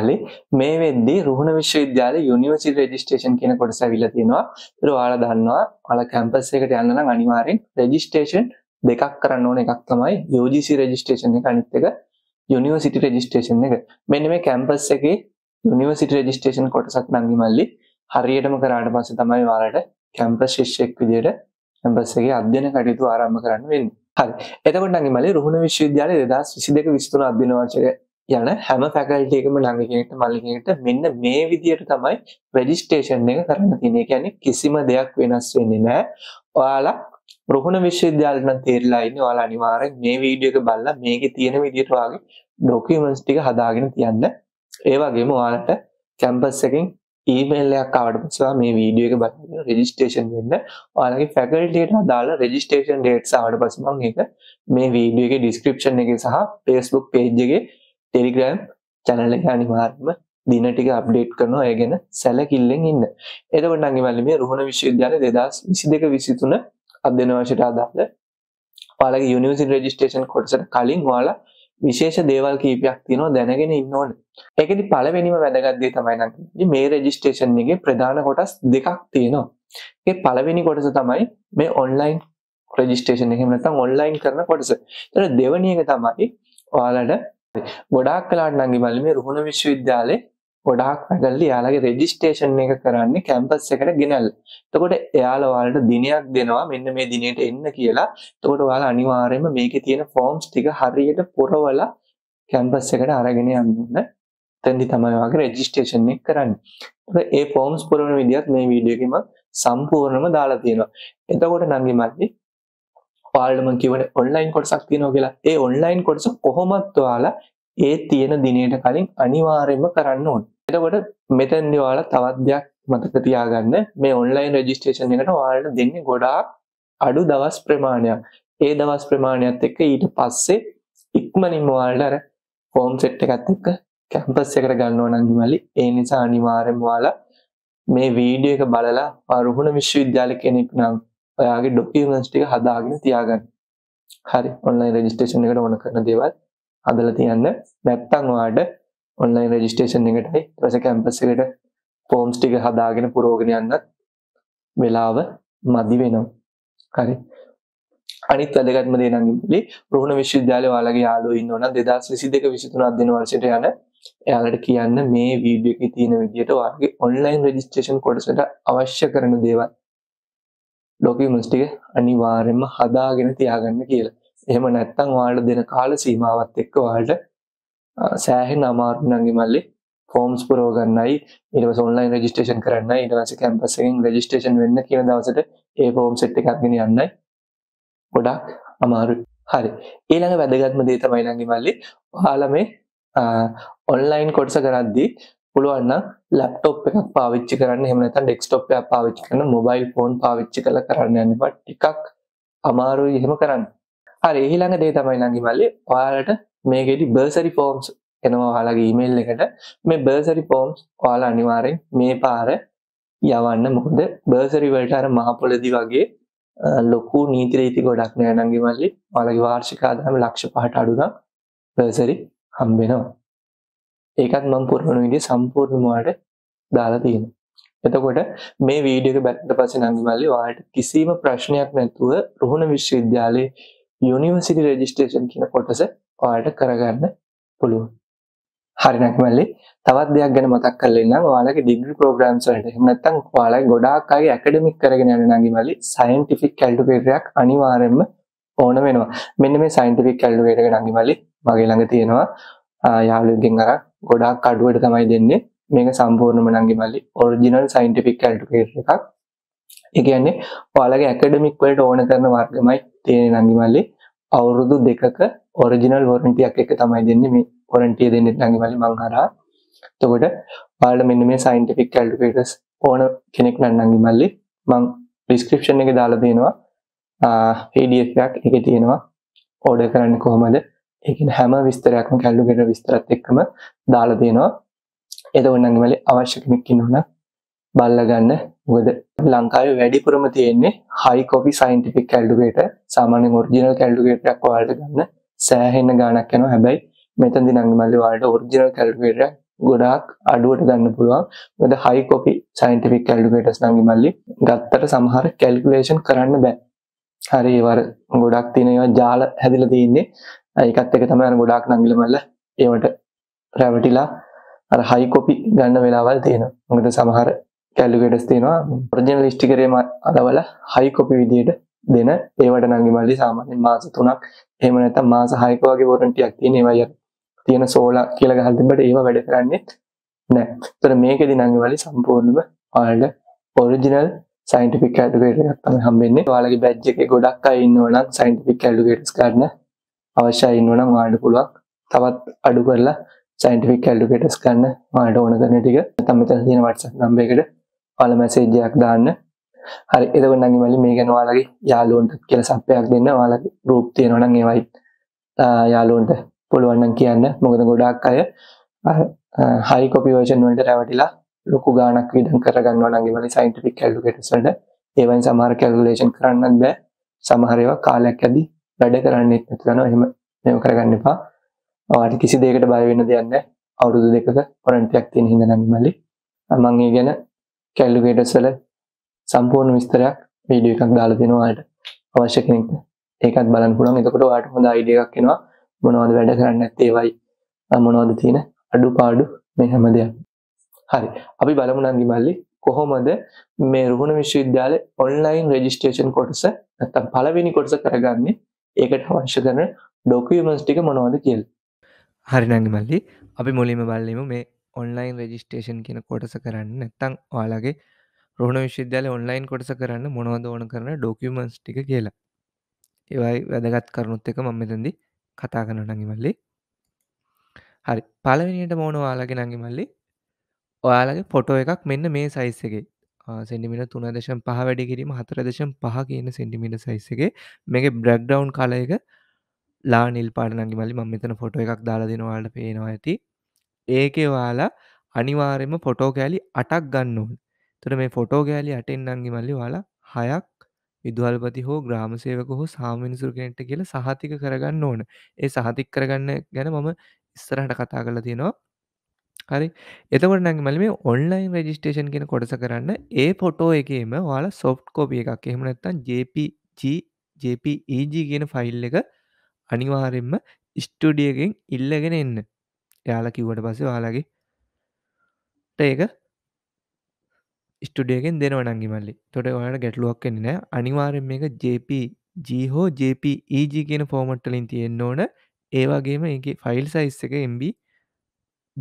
මල්ලි මේ වෙද්දි රුහුණ විශ්වවිද්‍යාලේ යුනිවර්සිටි රෙජිස්ට්‍රේෂන් කියන කොටස ඇවිල්ලා තියෙනවා. ඒක ඔයාලා දන්නවා. ඔයාලා කැම්පස් එකට යන්න නම් අනිවාර්යෙන් රෙජිස්ට්‍රේෂන් දෙකක් කරන්න ඕන එකක් තමයි UGC රෙජිස්ට්‍රේෂන් එක අනිත් එක යුනිවර්සිටි රෙජිස්ට්‍රේෂන් එක. මෙන්න මේ කැම්පස් එකේ යුනිවර්සිටි රෙජිස්ට්‍රේෂන් කොටසක් නංගි මල්ලි හරියටම කරාට පස්සේ තමයි ඔයාලට කැම්පස් ශිෂ්‍යෙක් විදියට කැම්පස් එකේ අධ්‍යයන කටයුතු ආරම්භ කරන්න වෙන්නේ. හරි එතකොට නංගි මලේ රුහුණ විශ්වවිද්‍යාලයේ 2022 23 අධ්‍යයන වර්ෂයේ යන හැම ෆැකල්ටේකම නඟකට මල්ලිකට මෙන්න මේ විදියට තමයි රෙජිස්ටේෂන් එක කරන්න තිනේ ැන කිසිම දෙයක් වෙනස් වෙන්නේ නෑ ඔයාලා ප්‍රහුණ විශ්වවිද්‍යාලන තේරලායින්න වාලා අනිවාරෙන් මේ වීඩියක බල්ලා මේක තියෙන විදිටවාගේ ඩොකමන්ස් ටික හදාගෙන තියන්න ඒවාගේම වාලට කැම්පස් එකින් ඊමල්ලයක් අවටපුවා මේ වීඩියක බ රෙජිස්ටේෂන් වෙන්න ඔයාලගේ ෆැකල්ටේට අදාල රෙජිස්ටේෂන් ඩේට්ස් අවට පස්මන් එක මේ වීඩියගේ ඩිස්ක්‍රපෂන් එක සහ පේස්බුක් පේජ්ගේ ටෙලිග්‍රෑම් චැනල අනිවාර්ම දිනටික අප්ඩේට් කරනවා ඒ ගැන සැලකිල්ලෙන් ඉන්න එතකට අගේවල්ල මේ රුහණ විශ්වවිද්‍යාල දෙදස් විසි දෙක විසිතුන අධ්‍යනවශයට අදාල පාලගේ යනිසි රජිස්ටේෂන් කොටසට කලින් වාලා විශේෂ දේවල් කීපයක් තිනවා දැනගෙන ඉන්න ඕන එකති පලවෙනිම වැදගත්දේ තමයි මේ රජිස්ටේෂන්ගේ ප්‍රධාන කොටස් දෙකක් තියෙනවා ඒ පලවෙනි කොටස තමයි මේ ඔන්ලයින් රජිස්ටේෂන එහෙමනතම් ඔන්ලයින් කරන කොටස තර දෙවනියක තමයි ඔයාලට ගොඩක් කලාට නඟි මල්ලමේ රුහුණ විශ්වවිද්‍යාලය ගොඩක් පැගල්ලි යාලගේ රෙජිස්ටේෂන් එක කරන්න කැම්පස් එකට ගෙනල් තකොට එයාලවාලට දිනයක් දෙනවා මෙන්න මේ දිනයට එන්න කියලා තෝට වාල අනිවාරයම මේක තියෙන ෆෝම්ස් ටික හරියට පොරවල කැම්පස් එකට අරගෙන යන්න තැදි තමයිවාගේ රෙජිස්ටේෂන් එක කරන්න ඒ ෆෝම්ස් පුරවන විදිත් මේ වීඩියකම සම්පූර්ණම දාලා තියෙනවා එතකොට නංගි මල්ලි පාලම කිවන ඔන්ලයින් කොටසක් තියෙනවා කියලා ඒ ඔන්ලයින් කොටස කොහොමත්වාලා ඒ තියෙන දිනයට කලින් අනිවාරයෙන්ම කරන්න ඕන් එතකොට මෙතැන්දිවාල තවත් දෙයක් මතක තියාගන්න මේ ඔන්ලයින් රජිස්ටේෂන් එකට වාලට දෙන්න ගොඩාක් අඩු දවස් ප්‍රමාණයක් ඒ දවස් ප්‍රමාණයක් එක්ක ඊට පස්සේ ඉක්මනින් වාල්ට අර ෆෝම් සෙට් එකත් එක්ක කැම්පස් එකට ගන්න ඕනන්ගිමලි ඒ නිසා අනිවාරෙන් වාලා මේ වීඩිය එක බලලා අරුහුණ විශ්වවිද්‍යාල කෙනෙක් නම් ඔයාගේ ඩොකියමන්ස් ටික හදාගෙන තියාගන්න හරි ඔන්ලයින් රෙජිස්ට්‍රේෂන් එකට ඕන කරන දේවල් හදලා තියන්න නැත්තම් ඔයාට ඔන්ලයින් රෙජිස්ට්‍රේෂන් එකටයි ඊපස්සේ කැම්පස් එකට ෆෝම්ස් ටික හදාගෙන පුරෝගෙන යන්නත් වෙලාව මදි වෙනවා හරි අනිත් වැදගත්ම දේ නම් ඉතින් රුහුණ විශ්වවිද්‍යාලේ ඔයාලගේ යාළුවෝ ඉන්නවනම් 2022 23 දෙන වර්ෂයට යන එයාලට කියන්න මේ වීඩියෝ එකේ තියෙන විදිහට ඔයාලගේ ඔන්ලයින් රෙජිස්ට්‍රේෂන් කොටසට අවශ්‍ය කරන දේවල් ඩොකියුමන්ට් ටික අනිවාර්යයෙන්ම හදාගෙන තියාගන්න කියලා. එහෙම නැත්නම් ඔයාලට දෙන කාල සීමාවත් එක්ක ඔයාලට සෑහෙන අමාරු නංගි මල්ලේ ෆෝම්ස් පුරව ගන්නයි ඊට පස්සේ ඔන්ලයින් රෙජිස්ට්‍රේෂන් කරන්න ඊට පස්සේ කැම්පස් එකෙන් රෙජිස්ට්‍රේෂන් වෙන්න කියන දවසට ඒ ෆෝම් සෙට් එකක් ගෙන යන්නයි ගොඩක් අමාරුයි. හරි. ඊළඟ වැදගත්ම දේ තමයි නංගි මල්ලේ ඔයාලා මේ ඔන්ලයින් කොටස කරද්දී පුළුවන් ලැප්ටොප් එකක් පාවිච්චි කරන්න එහෙම නැත්නම් ඩෙස්ක්ටොප් එකක් පාවිච්චි කරන මොබයිල් ෆෝන් පාවිච්චි කරලා කරන්න යන්න එපා ටිකක් අමාරුයි එහෙම කරන්න. හරි ඊළඟ දේ තමයි ළඟි මල්ලේ ඔයාලට මේකෙදි බර්සරි ෆෝම්ස් එනවා ඔයාලගේ ඊමේල් එකට මේ බර්සරි ෆෝම්ස් ඔයාලා අනිවාර්යෙන් මේ පාර යවන්න මොකද බර්සරි වලට අර මහපොළදි වගේ ලොකු නීති රීති ගොඩක් නෑ නංගි මල්ලි ඔයාලගේ වාර්ෂික ආදායම ලක්ෂ 5ට අඩු නම් බර්සරි හම්බ වෙනවා. ඒකත් මම පුරවන විදිහ සම්පූර්ණ ඔයාලට දාලා තියෙනවා. එතකොට මේ වීඩියෝ එක බැලුවට පස්සේ නංගිමල්ලි ඔයාලට කිසිම ප්‍රශ්නයක් නැතුව රුහුණ විශ්වවිද්‍යාලයේ යුනිවර්සිටි රෙජිස්ට්‍රේෂන් කියන කොටස ඔයාලට කරගන්න පුළුවන්. හරි නක්මල්ලි තවත් දෙයක් ගැන මතක් කරලා ඉන්නම් ඔයාලගේ ඩිග්‍රී ප්‍රෝග්‍රෑම්ස් වලට එහෙම නැත්නම් ඔයාලා ගොඩාක් අය ඇකඩමික් කරගෙන යන නංගිමල්ලි සයන්ටිෆික් කැල්කියුලේටර් එකක් අනිවාර්යයෙන්ම ඕන වෙනවා මෙන්න මේ සයන්ටිෆික් කැල්කියුලේටර් එක නංගිමල්ලි මගේ ළඟ තියෙනවා යාළුවෙක්ගෙන් අරන් ගොඩක් අඩුවට තමයි දෙන්නේ මේක සම්පූර්ණම නංගි මල්ලි ඔරිජිනල් සයින්ටිෆික් කල්ටිකේටර් එකක් ඒ කියන්නේ ඔයාලගේ ඇකඩමික් වලට ඕන කරන වර්ගමයි තියෙන්නේ නංගි මල්ලි අවුරුදු දෙකක ඔරිජිනල් වොරන්ටියක් එක තමයි දෙන්නේ මේ වොරන්ටිය දෙන්නේ නංගි මල්ලි මං හරහා එතකොට ඔයාලට මෙන්න මේ සයින්ටිෆික් කල්ටිකේටර්ස් ඕන කෙනෙක් නම් නංගි මල්ලි මං ඩිස්ක්‍රිප්ෂන් එකේ දාලා දෙනවා PDF එකක් ඒකේ තියෙනවා ඕඩර් කරන්න කොහොමද ඒකින් හැම විස්තරයක්ම කැල්ලුගෙට විස්තරත් එක්කම දාල දෙනවා එද ඔන්නගේ මලි අවශ්‍යකමක්කින් ඕන බල්ලගන්න ගොද ලංකාව වැඩිපුරම තියෙන්නේ හයි කොපි සයින්ටිපික් කැල්ඩුගේට සාමානෙන් ෝර්ජිනල් කැල්ඩුගේටක් වාල්ට ගන්න සෑහෙන්න ගානක් යන හැබැයි මෙතන්දි නංගමල්ලි වාල්ට ෝර්ජිනල් කැල්ඩුගේට ගොඩාක් අඩුවට ගන්න පුළුවන් ගොද හයි කොපි සයින්ටිපික් කැල්ඩුගේටස් නංගි මල්ලි ගත්තට සමහර කැල්කුලේෂන් කරන්න බෑ හරි වර ගොඩක් තිනව ජාල හැදිල තියන්නේ ඒකත් එක තමයි අර ගොඩාක් නංගිල මල්ල ඒවට රැවටිලා අර හයි කොපි ගන්න වෙලාවල් තියෙනවා. මොකද සමහර කැල්ිකටස් තියෙනවා ප්‍රජන ලිෂ්ටිකරේ අලවල හයි කොපි විදියට දෙන ඒවට නංගි මල්ලි සාමාන්‍ය මාස තුනක් එහෙම නැත්නම් මාස හයක වගේ වොරන්ටියක් තියෙන ඒවා තියෙන සෝලා කියලා ගහලා තිබ්බට ඒව වැඩ කරන්නේ නැහැ. ඒතර මේකෙදි නංගි මල්ලි සම්පූර්ණයෙන්ම ඔයාලට ඔරිජිනල් සයින්ටිෆික් ඇඩුකේටර් එකක් තමයි හම්බෙන්නේ. ඔයාලගේ බැජ් එකේ ගොඩක් අය ඉන්නවනම් සයින්ටිෆික් ඇඩුකේටර්ස් ගන්න අවශ්‍යයි ඉන්නවනම් ඔයාලට පුළුවන් තවත් අඩු කරලා සයින්ටිෆික් කැල්ඩිකේටර්ස් ගන්න ඔයාලට ඕන කරන ටික නැත්නම් මෙතන තියෙන WhatsApp නම්බර් එකට ඔයාලා මැසේජ් එකක් දාන්න හරි එතකොට නම් මල්ලි මේ ගැන ඔයාලගේ යාළුවන්ට කියලා සප්පයක් දෙන්න ඔයාලගේ group තියෙනවා නම් ඒවයි යාළුවන්ට පුළුවන් නම් කියන්න මොකද ගොඩාක් අය හයි කොපි වර්ෂන් වලට රැවටිලා ලොකු ගානක් විදන් කරගන්නවා නම් ඒවල සයින්ටිෆික් කැල්ඩිකේටර්ස් වලට ඒවෙන් සමහර කැල්කුලේෂන් කරන්නත් බෑ සමහර ඒවා කාලයක් ඇදී වැඩ කරන්නෙත් නැති දනවා එහෙම මේව කරගන්න එපා ඔයාලට කිසි දෙයකට බය වෙන්න දෙයක් නැහැ අවුරුදු දෙකක වරන්ටියක් තියෙන හින්දා නම් මල්ලි මම ඒ ගැන කැල්කුලේටර්ස් වල සම්පූර්ණ විස්තරයක් වීඩියෝ එකක් දාලා දෙනවා ඔයාලට අවශ්‍ය කෙනෙක්ට ඒකත් බලන්න පුළුවන් එතකොට ඔයාලට හොඳ අයිඩියා එකක් එනවා මොනවද වැඩ කරන්න නැත්තේ ඒවයි මොනවද තියෙන අඩුපාඩු මේ හැම දෙයක් හරි අපි බලමු නම් ගිමල්ලි කොහොමද මේ රුහුණ විශ්වවිද්‍යාලයේ ඔන්ලයින් රෙජිස්ට්‍රේෂන් කොටස නැත්තම් පළවෙනි කොටස කරගන්නේ ඒකට අවශ්‍ය කරන ඩොකමස් ටික මොනවද කියල් හරිනඟ මල්ලි අපි මුලිම බල්ලම මේ ඔන්ලයින් රෙජිස්ටේෂන් කියන කොටස කරන්න නැත්තං ඔයාලගේ රෝණ විශ්ද්‍යාල ඔන්ලයින් කොටස කරන්න මොනවද ඕන කරන ඩොකමස් ටික කියලා ඒවයි වැදගත් කරුණුත් එක මම්මතදි කතා කන නඟිමල්ලි හරි පලවිනිට මෝනවාලගේ නඟිමල්ලි ඔයාලගේ පොටෝ එකක් මෙන්න මේ සයිස් එකේ සෙන්ඩිමිට තුනදශම් පහ වැඩි කිරීම හතරදශම් පහ කියන සෙන්ඩිමිට සයිස්සගේ මේක බ්‍රක්්ඩවන්් කාලයක ලා නිල් පාඩනගි මලි ම මෙතන ෆොටෝ එකක් දාලදිනවාට පේනවා ඇති ඒකෙවාලා අනිවාරෙම ෆොටෝ ගෑලි අටක් ගන්නුන් තොර මේ ෆොටෝ ගෑලි අටෙන් නංගි මල්ලි වාලා හයක් විදුහල්පති හෝ ග්‍රාමසේවක හෝ සාමිනිසුර කෙනෙට කියල සහතික කරගන්න ඕන ඒ සහතික් කරගන්න ගැන මම ඉස්සරහට කතා කලා තියෙනවා හරි එතකට නැගමල මේ ඔන්ලයින් රජිස්ටේෂන් කෙන කොටස කරන්න ඒ පොටෝ එකම වාලා සොෆ්ට් කෝපිය එකක් එහෙමනත්තන් ජPGJPEG e කියන ෆයිල් එක අනිවාරෙන්ම ස්ටඩියගෙන් ඉල්ලගෙන එන්න යාල කිව්වට පස්සේ වාලගේ ඒක ස්ටඩියගෙන් දෙන වනගිමල්ලි තොට ඔයාට ගැටලුවක් කෙන නෑ අනිවාරෙන් මේක JPG හෝ JPEG කියන ෆෝමට්ටලින් තියෙන්න්න ඕන ඒවාගේම ඒ ෆයිල් සයිස් එක MB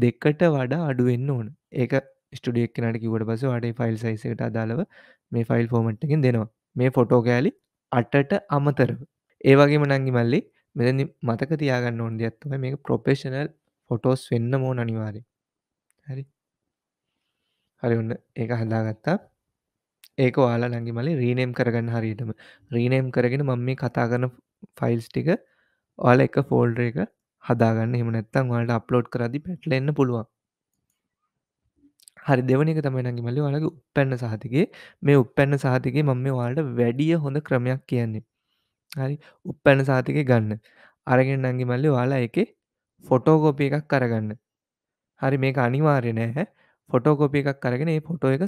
දෙකට වඩා අඩුවෙන්න්න ඕන ඒක ස්ටඩියක් නට කිවට පස අඩේ ෆයිල් සයිසකට අදාලව මේ ෆයිල් ෆෝමට්කින් දෙනවා මේ ෆොටෝ කෑලි අටට අමතරව ඒවගේම නංගි මල්ලි මෙදනි මතක තියාගන්න ඕන්ද ඇත්තම මේ ප්‍රොපේෂනල් ෆොටෝස් වෙන්න මෝ අනිවාරය හරි හරි ඔන්න ඒක හදාගත්තා ඒක වාලා නංගි මලි රීනේම් කරගන්න හරියටම රීනේම් කරගෙන මම මේ කතා කරන ෆයිල්ස් ටික ඔයාල එක ෆෝල්ඩ එක හදාගන්න එම නැත්තං වාට අප්ලෝඩ් කරදි පැටලෙන්න්න පුළුවන් හරි දෙවන එක තමයි නඟිමලි වලගේ උපැන්න සහතිකේ මේ උපැන්න සහතිකේ මම මේ වාට වැඩිය හොඳ ක්‍රමයක් කියන්නේ හරි උපැන්න සහතිකේ ගන්න අරගෙන නංගිමල්ලි වාලා එක ෆොටෝකෝපිය එකක් කරගන්න හරි මේක අනිවාර්ය නෑ ෆොටෝකොපිය එකක් කරගෙන ඒ ෆොටෝ එක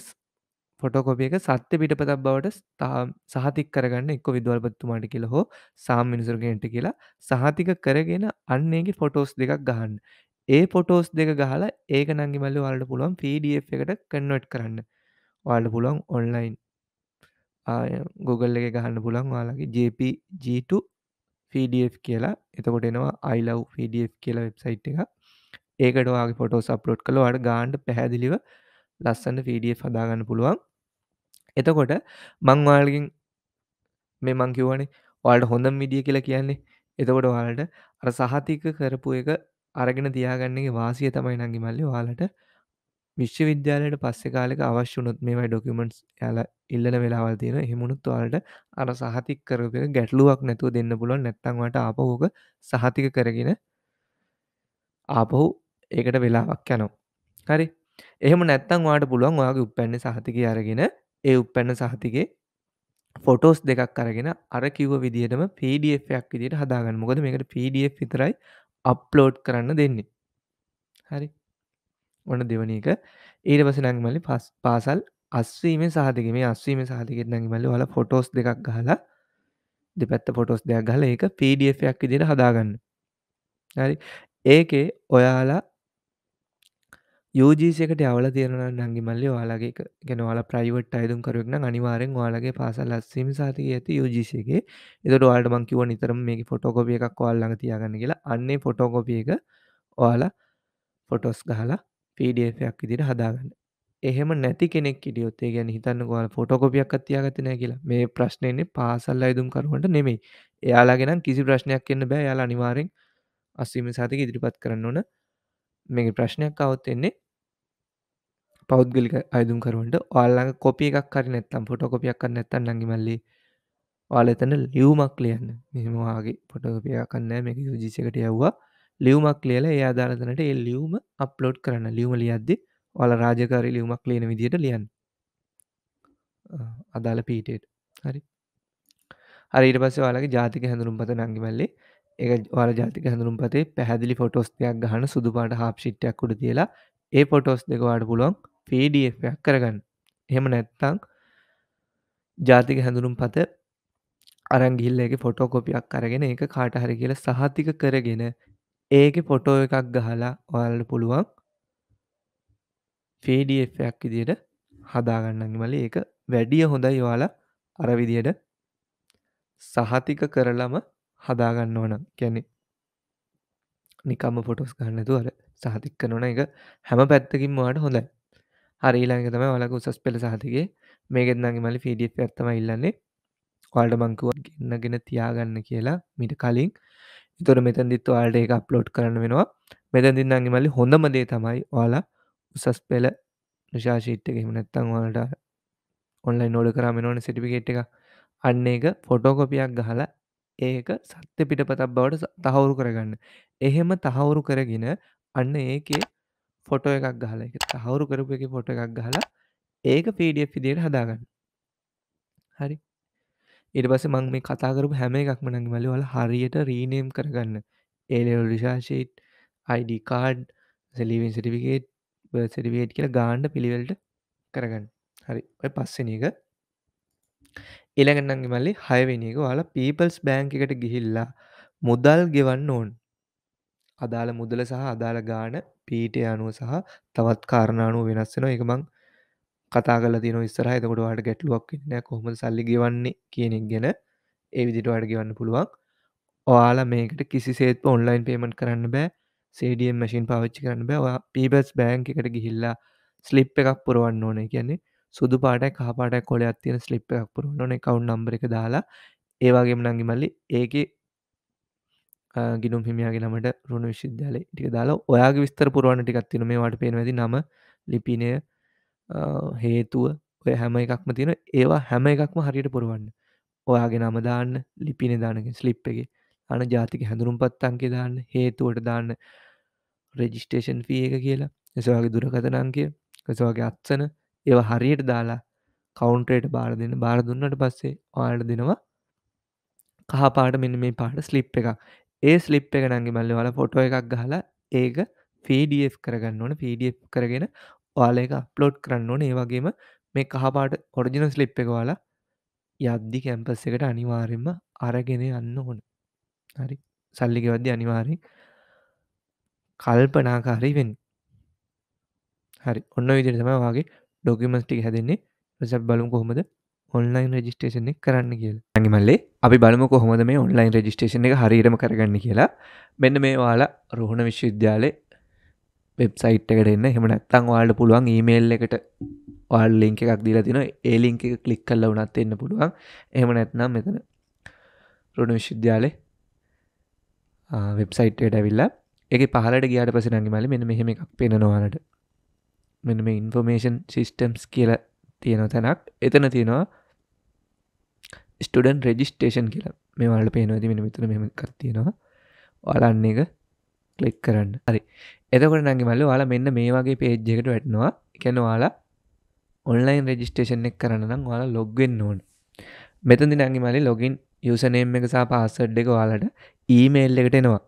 ෆොටෝකොපිය එක සත්‍ය පිටපතක් බවට ස්ථා- සහතික කරගන්න එක්ක විදුහල්පතිතුමාට කියලා හෝ සාම් මිනිසුරුගෙන්ට කියලා සහතික කරගෙන අන්න ඒකේ ෆොටෝස් දෙකක් ගහන්න. ඒ ෆොටෝස් දෙක ගහලා ඒක නංගි මල්ලේ ඔයාලට පුළුවන් PDF එකට කන්වර්ට් කරන්න. ඔයාලට පුළුවන් ඔන්ලයින් Google එක ගහන්න පුළුවන් ඔයාලගේ JPG2 PDF කියලා එතකොට එනවා අයිලව් PDF කියලා වෙබ්සයිට් එක ඒකට වාගේ ෆොටෝස් අප්ලෝඩ් කළ වාට ගාන්ඩ පැහැදිලිව ලස්සන්න PDF හදාගන්න පුළුවන් එතකොට මංවාලගින් මේ මංකිවනේ වාට හොඳම් විඩිය කියලා කියන්නේ එතකොට වාලට අර සහතික කරපු එක අරගෙන තියාගන්නේ වාසිය තමයි නඟි මල්ලි වාලට විශ්වවිද්‍යාලයට පස්සෙ කාලෙක අවශ්‍යනුත් මේ ඩොකමටස් යාල ඉල්ලන වෙලාවල් තියෙන හෙමුණුත් වාලට අර සහතික කරපය ගැටලුවක් නැතුව දෙන්න පුලොන් නැත්තන්වට අපහෝක සහතික කරගෙන ආපහු ඒකට වෙලාවක් යනවා හරි එහෙම නැත්තන් වාට පුළුවන් ඔයාගේ උපැන්නේ සහතික අරගෙන ඒ උපැන සහතිගේ ෆොටෝස් දෙකක් අරගෙන අර කිව්ව විදිහටම පඩFයක් විදිට හදාගන්න මොකද මේකට පඩF විතරයි අප්ලෝඩ් කරන්න දෙන්නේ හරි ඔන්න දෙවන එක ඊට පස නැංමලි පස් පාසල් අස්වීම සහතික මේ අස්වීම සහතිකෙත් නැගමලි වල ෆොටෝස් දෙකක් ගහලා දෙපැත්ත ෆොටෝස් දෙයක් ගහල ඒක පඩFයක් විදිට හදාගන්න හරි ඒකේ ඔයාලා යෝජීසි එකට යවලා තියෙනවා නම් නංගි මල්ලී ඔයාලගේ එක. ඒ කියන්නේ ඔයාලා ප්‍රයිවට් අයදුම් කරුවෙක් නම් අනිවාර්යෙන් ඔයාලගේ පාසල් අස්සීම් සහතිකය ඇති යෝජීසි එකේ. ඒතකොට ඔයාලට මම කිව්වා නිතරම මේකේ ෆොටෝකෝපි එකක් ඔයාලා ළඟ තියාගන්න කියලා. අන්නේ ෆොටෝකෝපි එක ඔයාලා ෆොටෝස් ගහලා PDF එකක් විදිහට හදාගන්න. එහෙම නැති කෙනෙක් හිටියොත් ඒ කියන්නේ හිතන්න ඔයාලා ෆොටෝකෝපියක් අත්තියාගත්තේ නැහැ කියලා. මේ ප්‍රශ්නේ ඉන්නේ පාසල් අයදුම් කරුවන්ට නෙමෙයි. එයාලාගේ නම් කිසි ප්‍රශ්නයක් එන්න බෑ. එයාලා අනිවාර්යෙන් අස්සීම් සහතිකය ඉදිරිපත් කරන්න ඕන. මේක ප්‍රශ්නයක් අවත්තෙන්නේ පෞද්ගලික අයදුම් කරුවන්ට ඔල්ලඟ කොපිය එකක් කරි නැත්තම් පොටකොපියක් කර නැත්තන් නඟිමල්ලි ඔල එතන ලියවමක් ලියන්න මෙමවාගේ පොටකොපිය කන්න මේක යෝජිසකට යව්වා ලියවමක් ලියල ඒ අදාරතනට එල් ලියවම අප්ලෝඩ් කරන්න ලියවම ලියද්දි ඔල රාජකාරි ලියවමක් ලියන විදිට ලියන් අදාල පීටේට හරි හරිට පස්සේ වාලගේ ජාතික හැඳුරුම් පත නංගිමල්ලේ එක වාර ජාතික හැඳුරුම් පතේ පැහැදිලි ෆොටෝස් දෙයක් ගහන සුදුපාට හාප්ෂිට්ටයක් උඩ තියලා ඒ පොටෝස් දෙකවාට පුළුවන් පඩක් කරගන්න එහෙම නැත්තං ජාතික හැඳුරුම් පත අරංගිල්ලක ෆොටෝකොපියක් කරගෙන එක කාටහර කියල සහතික කරගෙන ඒක පොටෝ එකක් ගහලා ඔයාලට පුළුවන් ෆඩක් විදියට හදාගන්නග මල ඒක වැඩිය හොඳයි යාලා අරවිදියට සහතික කරලම හදාගන්න ඕන කියන්නේ නිකම්ම පොටොස් ගන්නතු අර සහතික් කනොන එක හැම පැත්තකින් මවාට හොඳයි හරිලාග තම වලක උසස් පෙළ සහතිගේ මේකෙත්නගේ මලි ෆිඩිය ඇත්තම ඉල්ලන්නේ වාල්ඩ මංකුවක් ගන්නගෙන තියාගන්න කියලා මිට කලින් තොර මෙතැදිත් වාල්ඩ එක අප්ලෝඩ් කරන්න වෙනවා මෙතැදින්නගේ මලි හොඳම දේ තමයි වාලා උසස් පෙළ නිශාශීට්ක හිමනැත්තං වාලට ඔන්ලයින් නෝඩ කරම මෙනවන සිටිපිකේට් එක අන්න එක ෆොටෝකොපියක් ගහලා ඒක සත්‍ය පිටපතක් බවට ස- තහවුරු කරගන්න. එහෙම තහවුරු කරගෙන අන්න ඒකේ ෆොටෝ එකක් ගහලා ඒක තහවුරු කරපු එකේ ෆොටෝ එකක් ගහලා ඒක PDF විදියට හදාගන්න. හරි. ඊට පස්සේ මම මේ කතා කරපු හැම එකක්ම නම් මල්ලි ඔයාලා හරියට රීනේම් කරගන්න. A level result sheet, ID card, living certificate, birth certificate කියලා ගාන්න පිළිවෙලට කරගන්න. හරි. ඔය පස්වෙනි එක ඉළඟන්න මල්ලි හයවෙනික වාල පීපල්ස් බෑංක එකට ගිහිල්ලා මුදල් ගෙවන්න ඕන් අදාළ මුදල සහ අදාළ ගාන පීටය අනුව සහ තවත් කාරණානුව වෙනස්සෙන එක මං කතා කල තින ස්තරහ එතකොට වාට ගැටලුවක් න්න කොහොම සල්ලි ගෙවන්නේ කියනෙක් ගැන ඒ විදිට අඩ ගෙවන්න පුළුවන් ඔයාලා මේකට කිසිසේත් ඔන්ලයින් පේමට කරන්න බෑ සේඩියම් මශීන් පාවිච්චි කරන්න බෑ පීබස් බෑන් එකට ගිහිල්ලා ස්ලිප් එකක් පුරුවන්න ඕන කියන්නේ සුදු පාටක් කහපාටක් කොලයක් තියෙන ස්ලිප් එකක් පුරුණන කවුන් නම්බර එක දාලා ඒවාගේම නඟිමල්ලි ඒක ගිනුම් හිමියගෙනමට රුණු විශ්ද්‍යාලය ටික දාලා ඔයාගේ විස්තර පුරුවන්න ටිකත්තින මේවාට පේනවැති නම ලිපිනය හේතුව ඔය හැම එකක්ම තියෙන ඒවා හැම එකක්ම හරියට පුරුවන්න ඔයාගේ නම දාන්න ලිපින දානක ස්ලිප් එක අන ජාතික හැඳුරුම් පත්තන්ගේ දාන්න හේතුවට දාන්න රෙජිස්ටේෂන් ෆී එක කියලා එසවාගේ දුරකතනංකය එසවාගේ අත්සන ඒව හරියට දාලා කවුන්ට්‍රේට බාර දෙන්න බාර දුන්නට පස්සේ ආල්ට දෙනවා කහපාට මෙන්න මේ පාට ස්ලිප් එක ඒ ස්ලිප් එක නගේ මල්ල වල ෆොටෝ එකක් ගහලා ඒක ෆඩF කරගන්න ඕන පඩF කරගෙන වාල එක අප්ලෝඩ් කරන්න ඕන ඒ වගේම මේ කහපාට ඔරජින ස්ලිප් එක වාලා යද්දි කැම්පස් එකට අනිවාරෙන්ම අරගෙන යන්න ඕන හරි සල්ලිකවද්දි අනිවාරෙන් කල්පනාකාරී වෙන් හරි ඔන්න විදිරතම වගේ ඩොකිමස්ටික් හැදන්නේ සැබ් බලම් කොහොමද ඔන්ලයින් රජිස්ටේෂන කරන්න කියලා ඇනිමල්ලේ අපි බලම කොහොමද මේ ඔන්ලයින් රජිස්ටේෂන එක හරිරම කරගන්න කියලා මෙන්න මේ වාලා රෝහණ විශ්වවිද්‍යාලය වෙබ්සයිට් එකට එන්න හෙම නැත්තං වාල්ඩ පුළුවන් ඊමේල් එකට වාල් ලිංක එකක් දීලා තින ඒලිංක එක කලික් කල්ල වනත් එන්න පුළුවන් එහම නැත්නම් මෙතන රුණ විශ්වවිද්‍යාලය වෙබ්සයිට් එඩ ඇවිල්ලා එක පහලට ගියාට පසනගිමල මෙ මෙහෙම එකක් පෙනනවාලට මෙන මේ ඉන්ෆෝමේෂන් සිිස්ටම්ස් කියල තියෙන තැනක් එතන තියෙනවා ස්ටඩන් රෙජිස්ටේෂන් කියලා මේවාලට පේනවති මෙන විතර මෙම කරතියෙනවා වාලන්න එක කලෙක් කරන්න හරි එතකට නගේ මල්ල වාලා මෙන්න මේ වගේ පේජ්ජකට වැටනවා කැනවාලා ඔන්ලයින් රෙජිස්ටේෂන් එක කරන්න නම් වාලා ලොග්ගෙන් ඕන් මෙතදි නගේ මලි ලොගින් යසනේම් එක සහ පාසඩ් එක වාලට ඊමේල් එකට එනවා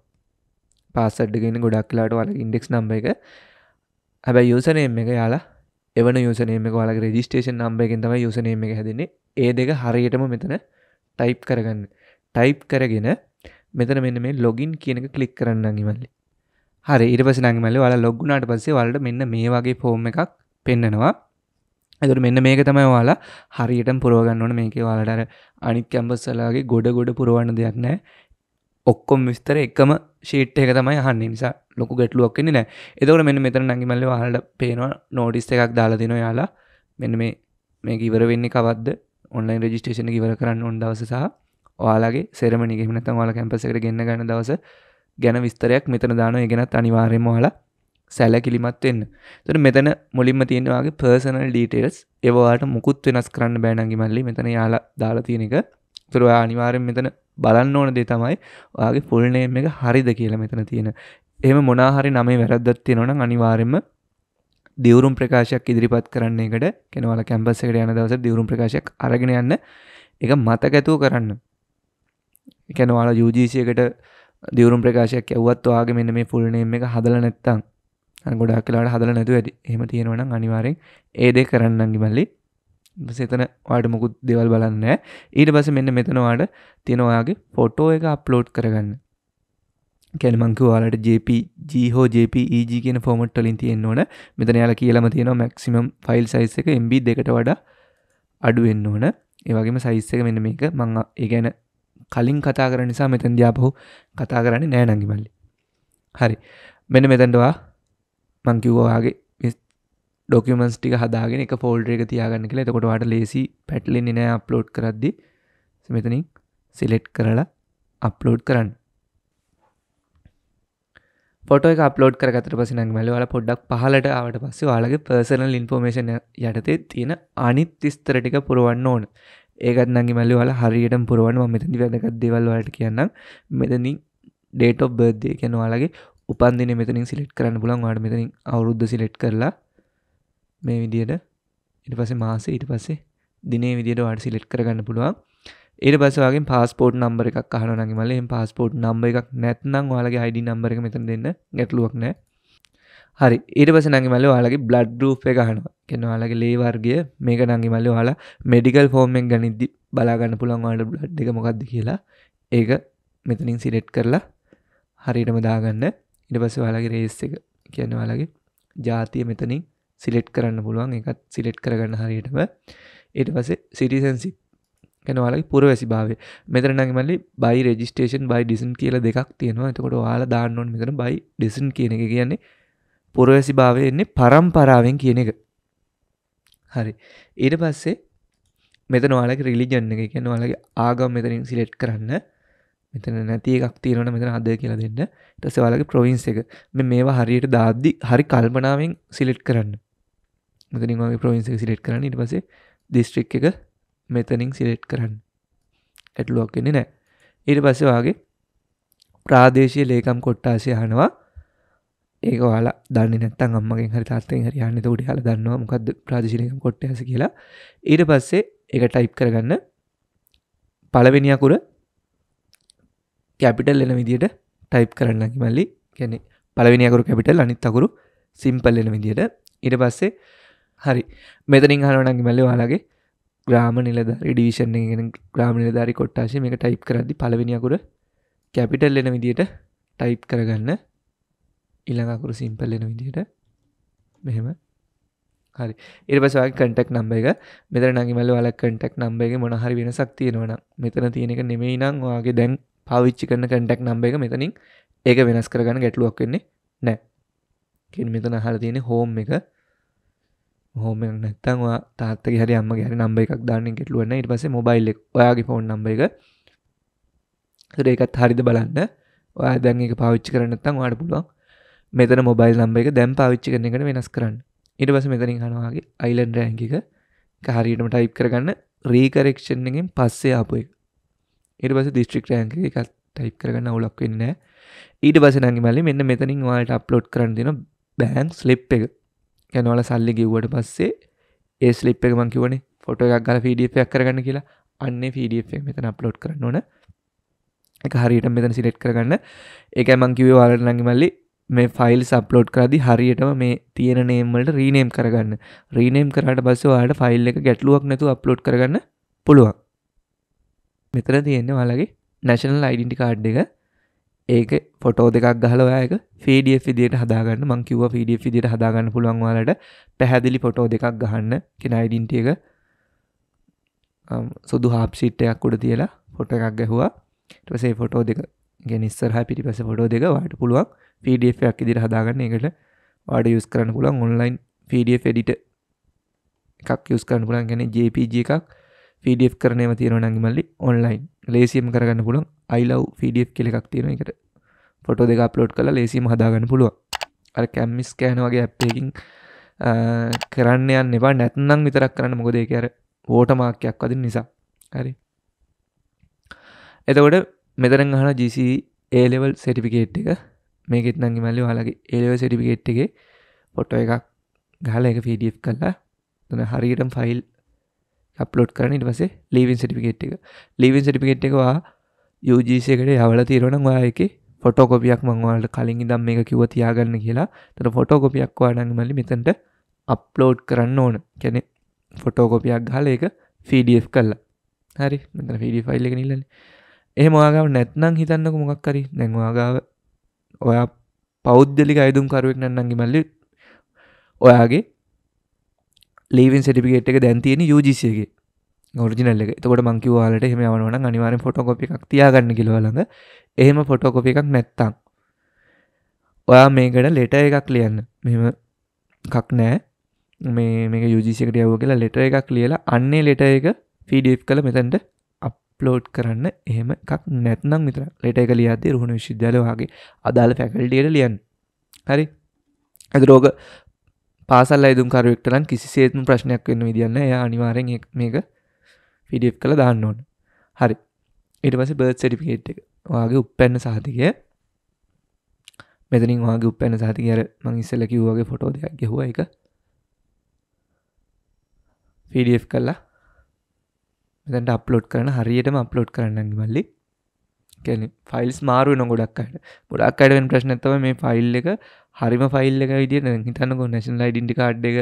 පාසඩ්ගෙන ගොඩක්ලාට වල ඉන්ඩෙක් නම්බ එක හැබැ යසනේම් එක යාලා එවන යසනේම වාල රජිස්ටේෂන් නම්බයගෙන් තම යසනේම එක හැදන්නේ ඒ දෙක හරියටම මෙතන ටයිප් කරගන්න ටයිප් කරගෙන මෙතන මෙන්න මේ ලොගින් කියනක කලික් කරන්න අඟිමල්ලි හරි ඉරපස නඟමල්ල වාලා ලොග්ුණට පස්සේ වලට මෙන්න මේ වගේ ෆෝම් එකක් පෙන්න්නනවා ඇතුට මෙන්න මේක තමයි වාලා හරියට පුරුවගන්න ඕන මේක වාලටර අනිත් කැම්බස්සලාගේ ගොඩ ගොඩ පුරුවන්න දෙයක් නෑ ඔක්කොම් විස්තර එකම ශීට් එක තමයි හන්න නිසා ලොකු ගැටලුවක් එන්නේ නෑ එතකට මෙන්න මෙතර නැගිමල්ල හලට පේනවා නෝඩිස් එකක් දාලදින යාලා මෙන්න මේ මේ ඉවර වෙන්නේ කවද ඔන්ලයින් රජිස්ටේෂන ඉවර කරන්න ඔන් දවස සහ ඔයාලගේ සෙරමනි ගෙමනත වාල කැම්පසකට ගන්න ගන්න දවස ගැන විස්තරයක් මෙතන දාන ගෙනත් අනිවාර්යම වාලා සැල කිලිමත් එන්න තොට මෙතන මුලින්ම තියෙනවාගේ පර්සනල් ඩීටේල්ස් ඒවාට මුකුත් වෙනස් කරන්න බෑනගි මල්ලි මෙතන යාලා දාලා තියෙන එක තුරවා අනිවාරෙන් මෙතන බලන්න ඕන දේ තමයි වාගේ ෆුල්නේම් එක හරිද කියලා මෙතන තියෙන එම මොනාහරි නමේ වැරද්දත් තියෙනවනම් අනිවාරෙන්ම දියවරුම් ප්‍රකාශයක් ඉදිරිපත් කරන්න එකට කෙනවල කැම්පස් එකට යන දවස දියවරුම් ප්‍රකාශයක් අරගෙන යන්න එක මතක ඇතුව කරන්න කැනවාල යුජීසියකට දියවරුම් ප්‍රකාශයක් ඇව්වත් වාගේ මෙන්න මේ ෆුල්නේම් එක හදල නැත්තං ගොඩක් කියලාට හදල නැතුව ඇති එහෙම තියෙනවනම් අනිවාරෙන් ඒදේ කරන්නගි මල්ලි සේතන වාට මුකුත් දෙවල් බලන්න ඊට පස මෙන්න මෙතනවාට තියෙනවාගේ ෆොටෝ එක අප්ලෝඩ් කරගන්න කැනමංක වාලට JPG හෝ JPEG කියන ෆෝමට් වලින් තියෙන්න්න ඕන මෙතන යාලා කියලම තියෙනවා මැක්සිමම් ෆයිල් සයිස් එක MB දෙකට වඩා අඩුවෙන්න ඕන ඒවගේම සයිස් එක මෙන්න මේක මං ඒගැන කලින් කතා කර නිසා මෙතැන් ්‍යාපහු කතා කරන්නේ නෑ නඟිමල්ලි හරි මෙන මෙතැන්ටවා මංකිව්වාගේ ඩොකමන්ස් ටික හදාගෙන එක ෆෝල්ඩ එක තියාගන්න කියලා එතකොටවාට ලේසි පැටලෙන්නේ නෑ අප්ලෝඩ් කරද්දි මෙතනින් සිලෙට් කරලා අප්ලෝඩ් කරන්න ොට අපලෝඩ් කරගතර පසි නං මැලවල පොඩ්ඩක් පහලට ආවට පස්සේ වාලගේ පර්සනල් ඉන්ෆෝර්මේෂන් යටතේ තියෙන අනිත් තිස්තරටික පුරුවන්න ඕන ඒකත් නගේ මැලිවල හරියට පුරුවන් මෙතනි වැදගත් දෙවල්වලට කියන්න මෙතනින් ඩේට ඔබ් බර්ධය කියනවාලගේ උපන්දින මෙතනින් සිලෙට් කරන්න පුලන් වාට මෙතනින් අවුරුද්ධ සිලෙට් කරලා මේ විදියට ඉට පස මාසේ ඉට පස්සේ දිනේ විදිට වාට සිලෙට් කරගන්න පුළුවන් ඒට පසවාගේ පස්පෝට් නම්බර එකක් අහන නගමල පස්පෝට් නම්බ එකක් නැත්නම් වාලගේ අයිඩි නම්බර එක මෙතන දෙන්න ගැටලුවක් නෑ හරි ඊට පස නගමල වාලගේ බ්ලඩ් රූප් එක හන කෙනවාලගේ ලේවර්ගය මේක නගිමල්ල වාලා මෙඩිකල් ෆෝර්මෙන් ගනිදදි බලාගන්න පුළන් වාට බ්ලඩ් එක මොකක්ද කියලා ඒක මෙතනින් සිලෙට් කරලා හරිටම දාගන්න ඉට පස වාලගේ රේස් එක කියන්න වාලගේ ජාතිය මෙතනින් සිලෙට් කරන්න පුළුවන් එකත් සිලෙට් කරගන්න හරියටම එට පස සිටිසන්සි කැනවාලගේ පුරවැසි භාවය මෙතරනගේ මල්ලි බයි රෙජිස්ටේෂන් බයි ඩිසන් කියල දෙකක් තියෙනවා එතකොට වාල දාන්නොන් මෙතන බයි ඩිසන් කියන එක කියන්නේ පුරවැසි භාවය එන්නේ පරම්පරාවෙන් කියන එක හරි ඊට පස්සේ මෙතන වාලක රිලිජන්න එක කියන වාලගේ ආගම් මෙතනින් සිලෙට් කරන්න මෙතන නැති එකක් තියෙනවන මෙතන හද කියලා දෙන්න ටස වාලගේ ප්‍රොවින්ස් එක මෙ මේවා හරියට දාද්දි හරි කල්පනාවෙන් සිලෙට් කරන්න මෙතනින් වගේ ප්‍රවින්සක සිලෙට් කරන්න ඉට පසේ දිස්ට්‍රික් එක මෙතනින් සිලෙට් කරන්න ඇටලුවක් එන්නේ නෑ ඊට පස්සේ වගේ ප්‍රාදේශය ලේකම් කොට්ටාසය හනවා ඒක වාලා දන්න නැත්තන් අම්මගෙන් හරි තාත්තෙන් හරි යන්න උඩ හල දන්නවා මොකද ප්‍රාදේශලකම් කොට්ටස කියලා ඊට පස්සේ එක ටයිප් කරගන්න පලවෙනිියකුර කැපිටල් එන විදියට ටයිප් කරන්න මල්ලි කැනෙ පලවෙනිියකුරු කැපිටල් අනිත් අකුරු සිම්පල් එන විදියට ඉට පස්සේ හරි මෙතනින් හනුවනගේ මැලි වාලගේ ග්‍රාම නිලධරි ඩිවිෂන් ගෙන ග්‍රාම නිලධරි කොට්ටාශ මේක ටයිප් කරදි පලවෙනිියකුර කැපිටල් එන විදියට ටයිප් කරගන්න ඉළඟකුරු සිම්පල් එන විදියට මෙහෙම හරි ඉරපසවා කටක් නම්බ එක මෙතර නගිමල වල කටක් නම්බගේ මොනහරි වෙනසක් තියෙනවන මෙතන තියෙන එක නෙමෙයි නං වාගේ දැන් පාවිච්චි කරන කටක් නම්බ එක මෙතනින් ඒක වෙනස් කරගන්න ගැටලුවක් වෙන්නේ නෑ කෙන් මෙතන හර තියෙන හෝම් එක හෝම නැත්තන් තාත්තක හරි අම්ම ගැරි නම්බ එකක් දාන්න කෙටලුවන්න ඉට පස මොබයිල් ඔයාගේ ෆෝන් නම්බ එක ඒකත් හරිද බලන්න ඔයා දැන් එක පාවිච්චි කරන්නත්තං වාට පුළුවන් මෙතන මොබයිල් නම්බ එක දැම් පාවිච්චි කරන එකට වෙනස් කරන්න ඉට පස මෙතරින් හනවාගේ අයිලන් රෑංගික හරියටම ටයිප් කරගන්න රීකරෙක්ෂන්ගෙන් පස්සේ ආපු එක ඉට පස දිස්ත්‍රික් රෑන්ක එකක් ටයිප් කරගන්න අවුලක් වෙන්න ඊට පසනගේ මැලි මෙන්න මෙතනින් වාට අප්ලෝඩ් කරන්න දෙන බෑන්ක් ස්ලිප් එක ගැනවල සල්ලි ගිව්වට පස්සේ ඒ ස්ලිප් එක මං කිවනේ ෆොට එකක් ගල ෆඩියක් කරගන්න කියලා අන්න ෆඩක් මෙතන අප්ලෝඩ් කරන්න ඕන එක හරියට මෙතන සිලෙට් කරගන්න එක මංකිවේ වාලට නඟිමල්ලි මේ ෆයිල් සප්ලෝඩ් කරදි හරියටම මේ තියෙන නේම්වලට රීනේම් කරගන්න රීනේම් කරට බස්ස වාට ෆයිල් එක ගැටලුවක් නැතු අප්ලෝඩ් කරගන්න පුළුවන් මෙතර තියෙන්නේ වලගේ නැශනල් අයිඩිටි කාඩ් එක ඒක ෆොටෝ දෙකක් ගහලවායක ෆඩිය විදියට හදාගන්න මංකිව ෆඩිය විදිට හදාගන්න පුළුවන්වාලට පැහැදිලි ෆොටෝ දෙකක් ගහන්න කෙනයිඩින්ටියක සුදු හාප්සිිට්ටයක් උඩ තියලා ෆොට එකක් ගැහවා ටසේ ෆොටෝ දෙක ගෙනිස්සරහ පිටි පැස ෆොටෝ දෙක වාට පුළුවන් ෆඩක් ඉදිර හදාගන්න එකට වාඩ යුස් කරන්න පුළන් ඔන්ලයින් ෆඩිය ෙඩිට එකක් යුස් කරන්න පුළන් ගැන ජපG එකක් ෆඩ කරනය තියරනඟ මල්ලි ඔන්ලයින් ලේසියම් කරගන්න පුළන් අයිලව් ෆඩ කෙලෙක් තියෙන එකට ෆොටෝ දෙක ප්ලෝට් කළ ලේසිම හදාගන්න පුළුව අර කැම්මිස් කෑන වගේ ඇ්පේකින් කරන්න යන්න එවා නැත්නම් විතරක් කරන්න මොකද කර ඕට මාක්‍යයක් වදින් නිසා හරි එතකොට මෙතරන් අහන ජිසි ඒලෙවල් සෙටිපිකේට් එක මේකෙත් නංගි මල්ලි හලගේ ඒලව සෙටිපිකේට් එක පොට්ට එකක් ගහල එක ෆඩ කල්ලා තන හරිටම් ෆයිල් අප්ලෝඩ් කරන ඉට පසේ ලීවින් සටිපිකේට් එක ලීවින් සටිපිකේට් එකවා යජීසකට යවල තීරණ වායක ෆොටෝකොපියක් මංවාලට කලින් දම් මේ කිව තියාගන්න කියලා තර ෆොටෝකොපියක් වාඩන් මලි මෙතන්ට අප්ලෝඩ් කරන්න ඕන කැනෙ ෆොටෝකොපියක් හල එක ෆඩF කල්ලා හරි මෙතන ෆඩි ෆයිල් එක නිල්ලන්නේ එහෙම ඔයාගාව නැත්නම් හිතන්නක මොකක් කරි දැන් ඔයාගාව ඔයා පෞද්ගලික අයදුම් කරුවෙක් නන්නන්ගේ මල්ලි ඔයාගේ ලීවින් සටිපිකේට් එක දැන් තියෙන යුජිසියගේ ෝරිිනල්ල තකොට මංකිවවාලට හෙම යවනවන අනිවාරෙන් ෆොටකොපි එකක් තියාගන්න කිලවලඟ එහෙම ෆොටකොපි එකක් නැත්තං ඔයා මේකට ලෙට එකක් ලියන්න මෙම කක් නෑ මේ මේ යුජිසිකට යව කියලා ලෙට එකක් ලියලා අන්නේ ලෙට එක ෆීඩප් කළ මෙතැන්ට අප්ලෝඩ් කරන්න එහෙම එකක් නැත්නම් විතර ලෙට එක ලියද රුණ විශ්ද්‍යලවාගේ අදාළ ෆැකල්ඩියට ලියන් හරි ඇදරෝග පාසල් අයිදුම් කරුවෙක්ටලන් කිසිසේත්ම ප්‍රශ්නයක් වෙන්න විදින්න එය අනිවාරෙන් මේක පිඩිය් කළ දාන්න ඕන හරි ඉට පස බර්ත් සටිකේට් එක වාගේ උපැන්න සාතිකය මෙතනින් වාගේ උපැන්න සාතිකය අර මං ඉස්සල කිව්වාගේ ෆොටෝ දෙයක් ගැහුව එක පිඩිය් කල්ලා මෙතැට අප්ලෝඩ් කරන හරියටම අප්ලෝඩ් කරන්නග මල්ලි කැන ෆයිල්ස් මාරුව නො ගොඩක්කට ගොඩක් අඩෙන් ප්‍රශ්නතව මේ ෆයිල් එක හරිම ෆයිල් එක විදිිය හිතන්නකො නැශන් ලයිඩිටි කාඩ් එක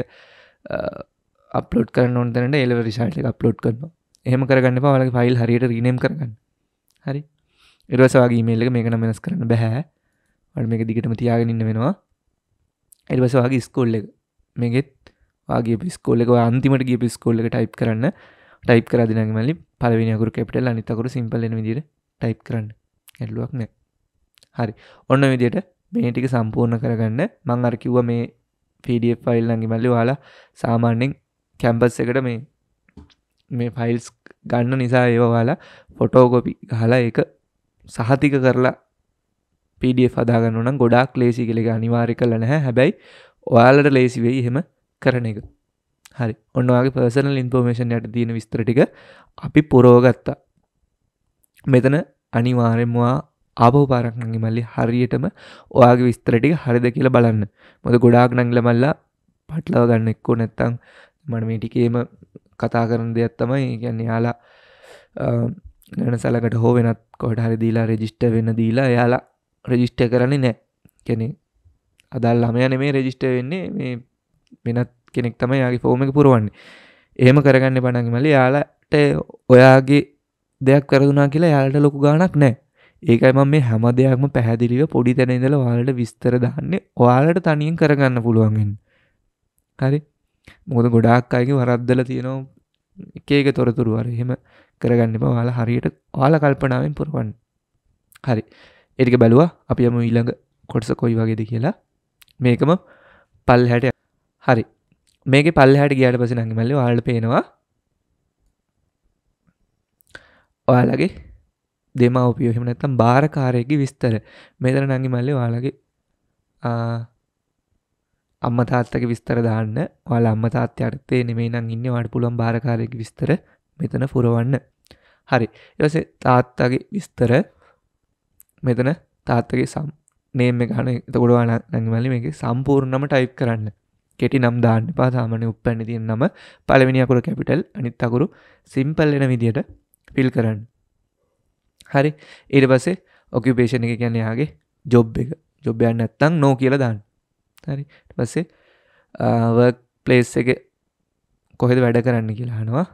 අප්ලෝඩ් කරන නොන්තනට එලවරිශාල්ට අප්ලෝඩ් කරනවා එහම කරගන්න පවලගේ ෆයිල් හරියට රීනම් කරගන්න හරි එරවසවාගේ මේල්ල මේකන වෙනස් කරන්න බැහැ අඩ මේක දිගටම තියාගෙනන්න වෙනවා එඩවසවාගේ ස්කෝල්ල එක මේගෙත් වගේ පිස්කෝල්ලක අන්තිමට ගිය පිස්කෝල්ල එක ටයිප් කරන්න ටයිප් කරදිනග මල්ලි පලවිනිකුර කැපිටල් අනිතකරු සිම්පලන විදිර ටයිප් කරන්න ඇල්ලුවක් නෑ හරි ඔන්න විදියට මේටික සම්පූර්ණ කරගන්න මං අරකිව්ව මේ පඩෆ ෆයිල් නඟි මල්ලි වාලා සාමාන්‍යෙන් කැම්පස් එකට මේ මේ ෆයිල්ස් ගන්න නිසා ඒවාලා ෆොටෝකොපි හලා එක සහතික කරලා පඩ අදාගන්න නම් ගොඩක් ලේසි කෙළෙක අනිවාරි කල නැහැ හැබැයි ඔයාලට ලේසි වෙයි හෙම කරන එක හරි ඔන්නවාගේ පර්සනල් ඉන්පෝමේෂන් යට තියෙන විස්ත්‍රටික අපි පුරෝගත්තා මෙතන අනිවාරෙන්වා ආබෝ පාරක්නගේ මල්ලි හරියටම ඔයාගේ විස්තරටික හරිද කියලා බලන්න මොද ගොඩාක් නංගල මල්ලා පටලව ගන්න එක්කෝ නැත්තං මට මේ ටිකේම කතා කරන දෙයක් තමයි ගැන්න යාලා නැන සලකට හෝ වෙනත් කොට හරි දීලා රෙජිස්ට වෙන්න දීලා යාලා රෙජිස්ට කරන්නේ නෑ කැනෙ අදල් ළමයන මේ රෙජිස්ට වෙන්නේ මේ වෙනත් කෙනෙක් තම යාගේ ෆෝම එක පුරුවන්නේ එහෙම කරගන්න පනගමල යාලට ඔයාගේ දෙයක් කරදුනා කියලා යාලට ලොකු ගානක් නෑ ඒකයි මම මේ හැම දෙයක්ම පැහැදිලිව පොඩි තැන ඉඳලා ඔයාලට විස්තර දාන්නේ ඔයාලට තනියෙන් කරගන්න පුළුවන්ගෙන් හරි මොකද ගොඩාක් අයගේ වරද්දල තියෙනවා එකක තොරතුරුවර එහෙම කරගන්න එපා වාලා හරියට වාල කල්පනාවෙන් පුරවන්න හරි එටික බැලුවා අපි යම ඊළඟ කොටස කොයි වගේද කියලා මේකම පල් හැට හරි මේක පල් හැට ගියට පස නඟමල්ල වාලට පේනවා ඔයාලගේ දෙමවපියෝ හෙම නැත්තම් භාරකාරයකි විස්තර මෙතර නඟි මල්ලේ වාලගේ අම්ම තාත්තක විස්තර දාන්න ඔයාලා අම්ම තාත්්‍යයට තේ නෙමේ නම් ඉන්න වාට පුළුවන් භාරකාරයක විස්තර මෙතන පුරවන්න හරි එවසේ තාත්තගේ විස්තර මෙතන තාත්තගේ සම් නේම ගන තකොඩවාන නැගමලි මේක සම්පූර්ණම ටයිප් කරන්න කෙටි නම් දාන්න පාසාමන උපැණි තියෙන් නම පලවෙනිියකුර කැපිටල් අනිත් අකුරු සිම්පල් එන විදියට ෆිල් කරන්න හරි ඉඩ පසේ ඔකිපේෂණ එක කියන්නේයාගේ ජොබ් එක ජොබ්යන්න ඇත්තං නෝ කියලදාන්න හරි පස්සේ වර්ක් පලේස් එක කොහෙද වැඩ කරන්න කියලා හනවා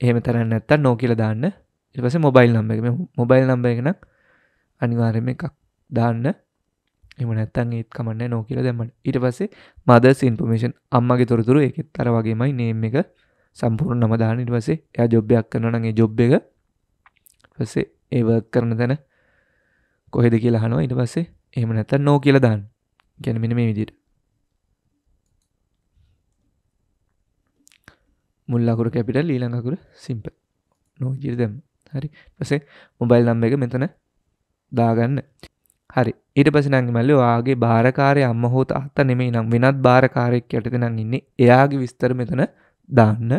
එහෙම තරන්න ඇත්තා නෝ කියල දාන්න ඉපස මොබයිල් නම්බ එක මොබයිල් නම්බ එකනක් අනිවාර්යම එකක් දාන්න එම නැත්තන් ඒත් කමන්න නෝ කියල දැමට ඉට පස්සේ මද සින්පමේෂන් අම්මගේ තොරතුරු එකෙත් තර වගේමයි නේම් එක සම්පූර්ණ නම දාන ඉට පසේ එය ජොබ්යක් කරනනගේ ජොබ් එක පස්සේ ඒව කරන තැන කොහෙද කියලා හනවා ඉට පස්සේ එහෙම නැත්තන් නෝ කියල දාන්න ගැන මෙන මේ විදිට මුල්ලකුර කැපිටල් ඊළඟකුර සිම්ප නෝජිර දැම් හරි පසේ මොබයිල් නම්බ එක මෙතන දාගන්න හරි ඊට පසිනංග මල්ල වාගේ භාරකාරය අම්ම හෝ අත්ත නෙමේ නම් වෙනත් භාරකාරයක් යටති නම් ඉන්නේ එයාගේ විස්තර මෙතන දාන්න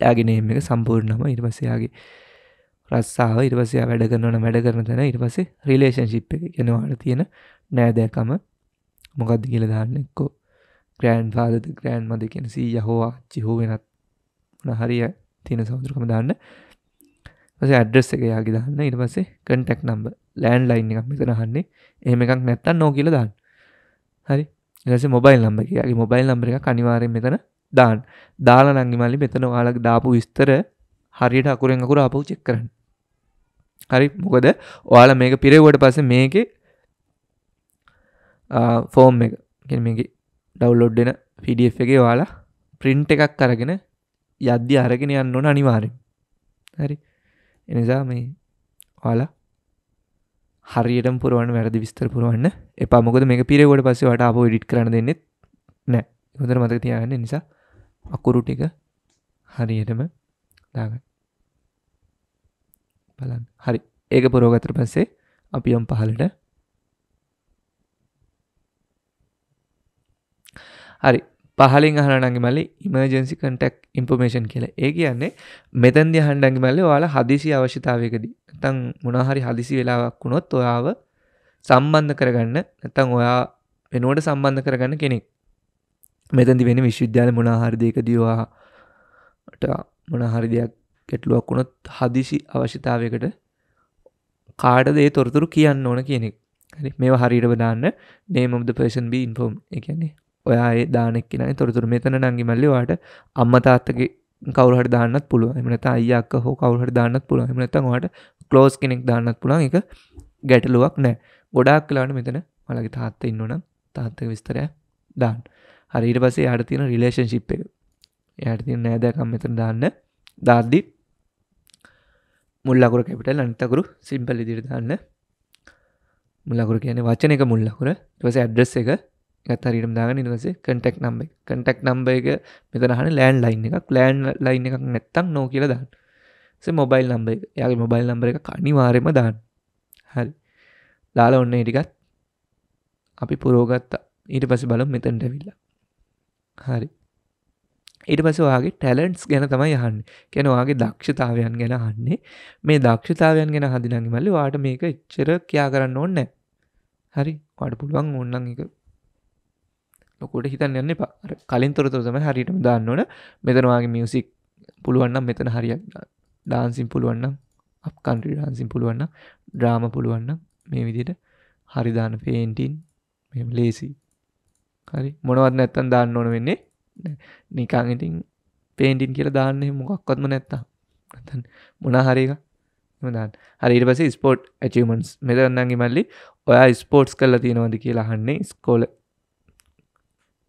එයාගෙන එම එක සම්පූර්ණම ඉරිපසයාගේ රස්සාාව ඉරිපසයා වැඩ කරනවන වැඩ කරන තැන ඉරිපසේ රිලේෂන් ශිප් එක ගෙනවාට තියෙන නෑදෑකම මොකක්ද කියල දාන්න එක්කෝ ග්‍රෑන්් පාදත ග්‍රෑන්් මද කියෙන සී යහෝවා චිහෝ වෙනත් න හරිය තියෙන සෞදුරකම දාන්න පස ඇඩ්‍රස් එක යාගේ දාන්න ඉට පසේ කටෙක් නම්බ ලෑන් ලයින් එකක් මෙතනහන්නේ එහෙම එකක් නැත්තන් නෝ කියල දාන්න හරි එලස මොබයිල් නම්බ කියගේ මොබයිල් නම්බර එක කනිවාරෙන් මෙතන දාන් දාලා නංගිමල්ලි මෙතන වාලක් දාපු විස්තර හරියට අකුරෙන් අකුර ආපහු චෙක් කරන්න හරි මොකද ඔයාල මේක පිරෙවට පස මේකේ ෆෝම් එක කෙනමගේ ඩව්ලෝඩ්ඩෙන පිඩF එක වාලා ප්‍රින්ට් එකක් කරගෙන යද්දි අරගෙන යන්න ඕන අනිවාරෙන් හරි එනිසා මේ වාලා හරියට පුරුවන් වැරදි විස්තර පුරුවන්න එපා මොකද මේ පිරෙවට පස්සේ වට අප ඩිට් කරන දෙන්නෙත් නෑ හොඳර මතක තියාගන්න නිසා අකුරු ටික හරියටම දාගන්න බලන්න හරි ඒක පුරෝගතර පස්සේ අපි යම් පහලට හරි පහලින් අහනඩඟි මල්ලි ඉමර්ජන්සි කටක් ඉන්පර්මේෂන් කියලා ඒ කියන්නේ මෙතන් දිහන්ඩඟි මල්ල යාල හදිසි අවශ්‍යතාවකදී තං මොනහරි හදිසි වෙලාවක් වුණොත් ඔයාව සම්බන්ධ කරගන්න නැතං ඔයා වෙනුවට සම්බන්ධ කරගන්න කෙනෙක් මෙතැදි වෙන විශ්විද්‍යාල මොනාහරිදයක දවාට මොනහරි දෙයක් ගැටලුවක් වුණොත් හදිසි අවශ්‍යතාවකට කාඩ දේ තොරතුරු කියන්න ඕන කියනෙක් මේ හරිට බදාන්න නේමම් පර්සන් බී ඉන්ෆෝම් එකන්නේ ඔයා දානෙක් නයි තොරතුර මෙතන නංගි මල්ලිවාට අම්ම තාත්තගේ කවරහට දාන්නත් පුළුව එමනත අයියක්ක හෝ කවරහට දාන්නත් පුළුව එමනත වාට කලෝස් කෙනෙක් දාන්නත් පුළන් එක ගැටලුවක් නෑ ගොඩක් කලාට මෙතන මලගේ තාත්ත ඉන්නනම් තාත්තක විස්තරය දාන්න හරිට පසේ යට තියෙන රිලේෂන් ශිප් එක යට තියෙන නෑදෑකම් මෙතන දාන්න දාද්දි මුල්ලකුර කැපිට ලනිතකුරු සිම්පල් ඉදිරි දාන්න මුල්ලකුර කියන වචන එක මුල්ලකුර ටස ඇඩ්‍රස් එක ඇතරටම් දාගන නිවස කටෙක් නම්බ කටෙක් නම්බ එක මෙතනහන ලෑන් ලයින් එකක් ලෑන් ලයින් එකක් නැත්තක් නෝ කියල දාන්න මොබයිල් නම්බ එක යාගේ මොබයිල් නම්බර එක අනිවාරයම දාන්න හරි දාලා ඔන්න ඉටිකත් අපි පුරෝගත්තා ඊට පස බල මෙතැන්ට විල්ලා හරි ඉට පස වගේ ටැලන්ස් ගැන තමයි යහන්න කැනවාගේ දක්ෂතාවයන් ගැන හන්නේ මේ දක්ෂතාවයන් ගැන හදිනඟ මල්ලි වාට මේක එච්චර කයා කරන්න ඕන්න හරි වට පුළුවන් ඕන්නන් එක ලොකොට හිතන්න යන්න එපා කලින් තොරතුරතම හරිටම දන්නවන මෙතනවාගේ මියසික් පුළුවන්නම් මෙතන හරියක් ඩාන්සිම් පුළුවන්නම් අප්කන්ට්‍රී ඩාන්සිම් පුළුවන්න ඩ්‍රාම පුළුවන්න මේ විදිට හරිදාන පේන්ටින් මෙම ලේසි හරි මොනවත් නැත්තන් දාන්න ඕන වෙන්නේ නිකාගඉතින් පේන්ටින් කියලා දාන්නේ මොකක්වත්ම නැත්තා මොනා හරික මදාන් හරිට පස ස්පෝට් ඇචමන්ස් මෙදරන්නගේ මල්ලි ඔයා ස්පෝට්ස් කල්ලා තියෙනවද කියලා හන්නේ ස්කෝල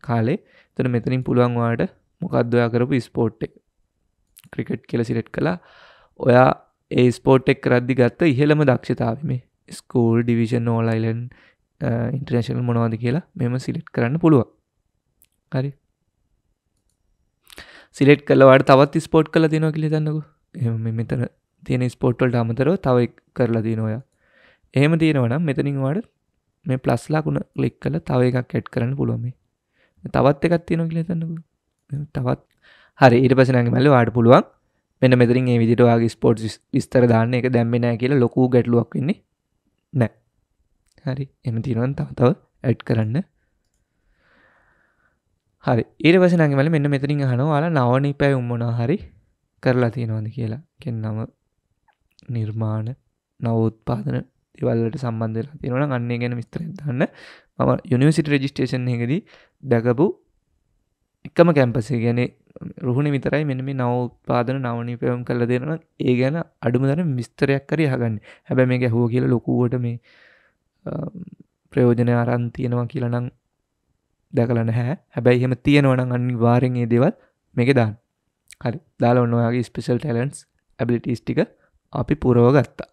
කාලේ තර මෙතනින් පුළුවන්වාට මොකක්දොයා කරපු ස්පෝට් එක ක්‍රිකට් කියල සිලෙට් කලා ඔයා ඒ ස්පෝට්ෙක් රද්දි ගත්ත ඉහළම දක්ෂතාව මේ ස්කෝල් ඩිවිෂන් නෝලයිලන් ඉන්ටර්නේශනල් මොනවාද කියලා මෙම සිලෙට් කරන්න පුළුවන් හරි සිලෙට් කලවට තවත් ස්පෝට් කල තිනෝ කියලි දන්නකු එම මෙතන තියෙන ස්පෝට්ටල් අමතරව තවයි කරලා දීනොය එහෙම තියෙනවනම් මෙතනින් වාඩ මේ ප්ලස්ලාකුණ ලික් කල තව එකක් ඇට් කරන්න පුළුවමේ තවත් එකත් තියෙන කියල තන්නක තවත් හරි ඉට පසනගේ මැල්ල වාට පුළුවන් මෙන්න මෙතරින් ඒ විදිටවාගේ ස්පෝට් විස්තර දාන්න එක දැම්මෙනෑ කියලා ලොකු ගැටලුවක් වෙන්නේ නෑ හරි එම තිරුවන් තවතව ඇඩ් කරන්න හරි ඒට පසනගේ මල මෙන්න මෙතරින් හනවාලා නවනි පැ උම්මනා හරි කරලා තියෙනවාද කියලා කෙන්නම නිර්මාණ නවෝත්පාදන දෙවල්ලට සම්බන්ධලා තියෙනවන අන්නේ ගැන විස්තර දන්න මම යුනිවසිට රජිස්ටේෂන් එකදී දැකපු එකම කැම්පසේ ගැන රුහුණ විතරයි මෙන මේ නවපාදන නවනි පැවම් කල දෙරන ඒ ගැන අඩුම දන මිස්තරයක් කර හගන්න හැබැ මේ ගැහුව කියල ලොකුවට මේ ප්‍රයෝජනය අරන් තියෙනවා කියලනම් දැකලන හැ හැබැයි හෙම තියෙනවන අනි වාරෙන් ඒ දෙවත් මේක දාන්න හරි දාලා ඔන්නවාගේ ස්පිසල් ටලන්ස් ඇබිලිටස් ටික අපි පුරව ගත්තා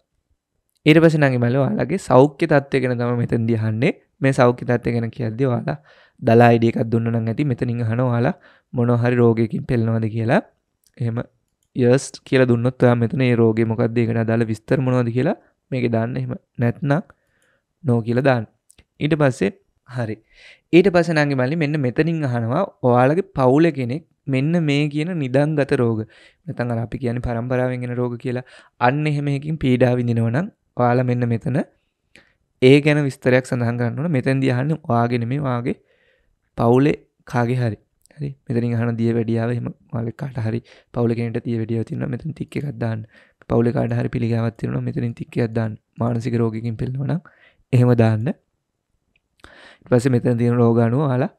ඊට පස නගේ මැලවාලගේ සෞඛ්‍ය තත්වය ගෙන තම මෙතන් දිහන්නේ මේ සෞඛ්‍ය තත්වය ගැෙන කියද්දි වාලා දලා ඉඩියකක් දුන්න නම් ඇති මෙතනින් අහන යාලා මොනොහරි රෝගයකින් පෙල්නවාද කියලා එහෙම යස් කියල දුන්නත්වා මෙතන රෝග මොකක්දේකට දාල විස්තර මොනොද කියලා මේක දන්න එහෙම නැත්නක් නෝ කියල දාන්න ඊට පස්සේ හරි ඊට පසනගේ මල්ලි මෙන්න මෙතනින් අහනවා ඔයාලගේ පවුල කෙනෙක් මෙන්න මේ කියන නිදංගත රෝග මෙතන් අපි කියන පරම්පරාවෙන්ගෙන රෝග කියලා අන්න එහෙමකින් පීඩා විඳිනවනම් ඔයාල මෙන්න මෙතන ඒ ගැන විස්තරයක් සඳහන් කරන්නන මෙතැන් දිහන්න වාගෙන මේ වාගේ පවුලේ කාගේ හරි හරි මෙතරින් හන දිය වැඩියාව එම මල කාට හරි පවල කෙනට තිය වැඩිය තින මෙතන් තික්ක එකක්දාන්න පවල කාට හරි පිළිගවත්තිරන මෙතරින් තික්ක අදදාන්න මානසික රෝගකින් පෙල්ලවන එහෙම දාන්න පස මෙතන තියෙන රෝගානුව හලා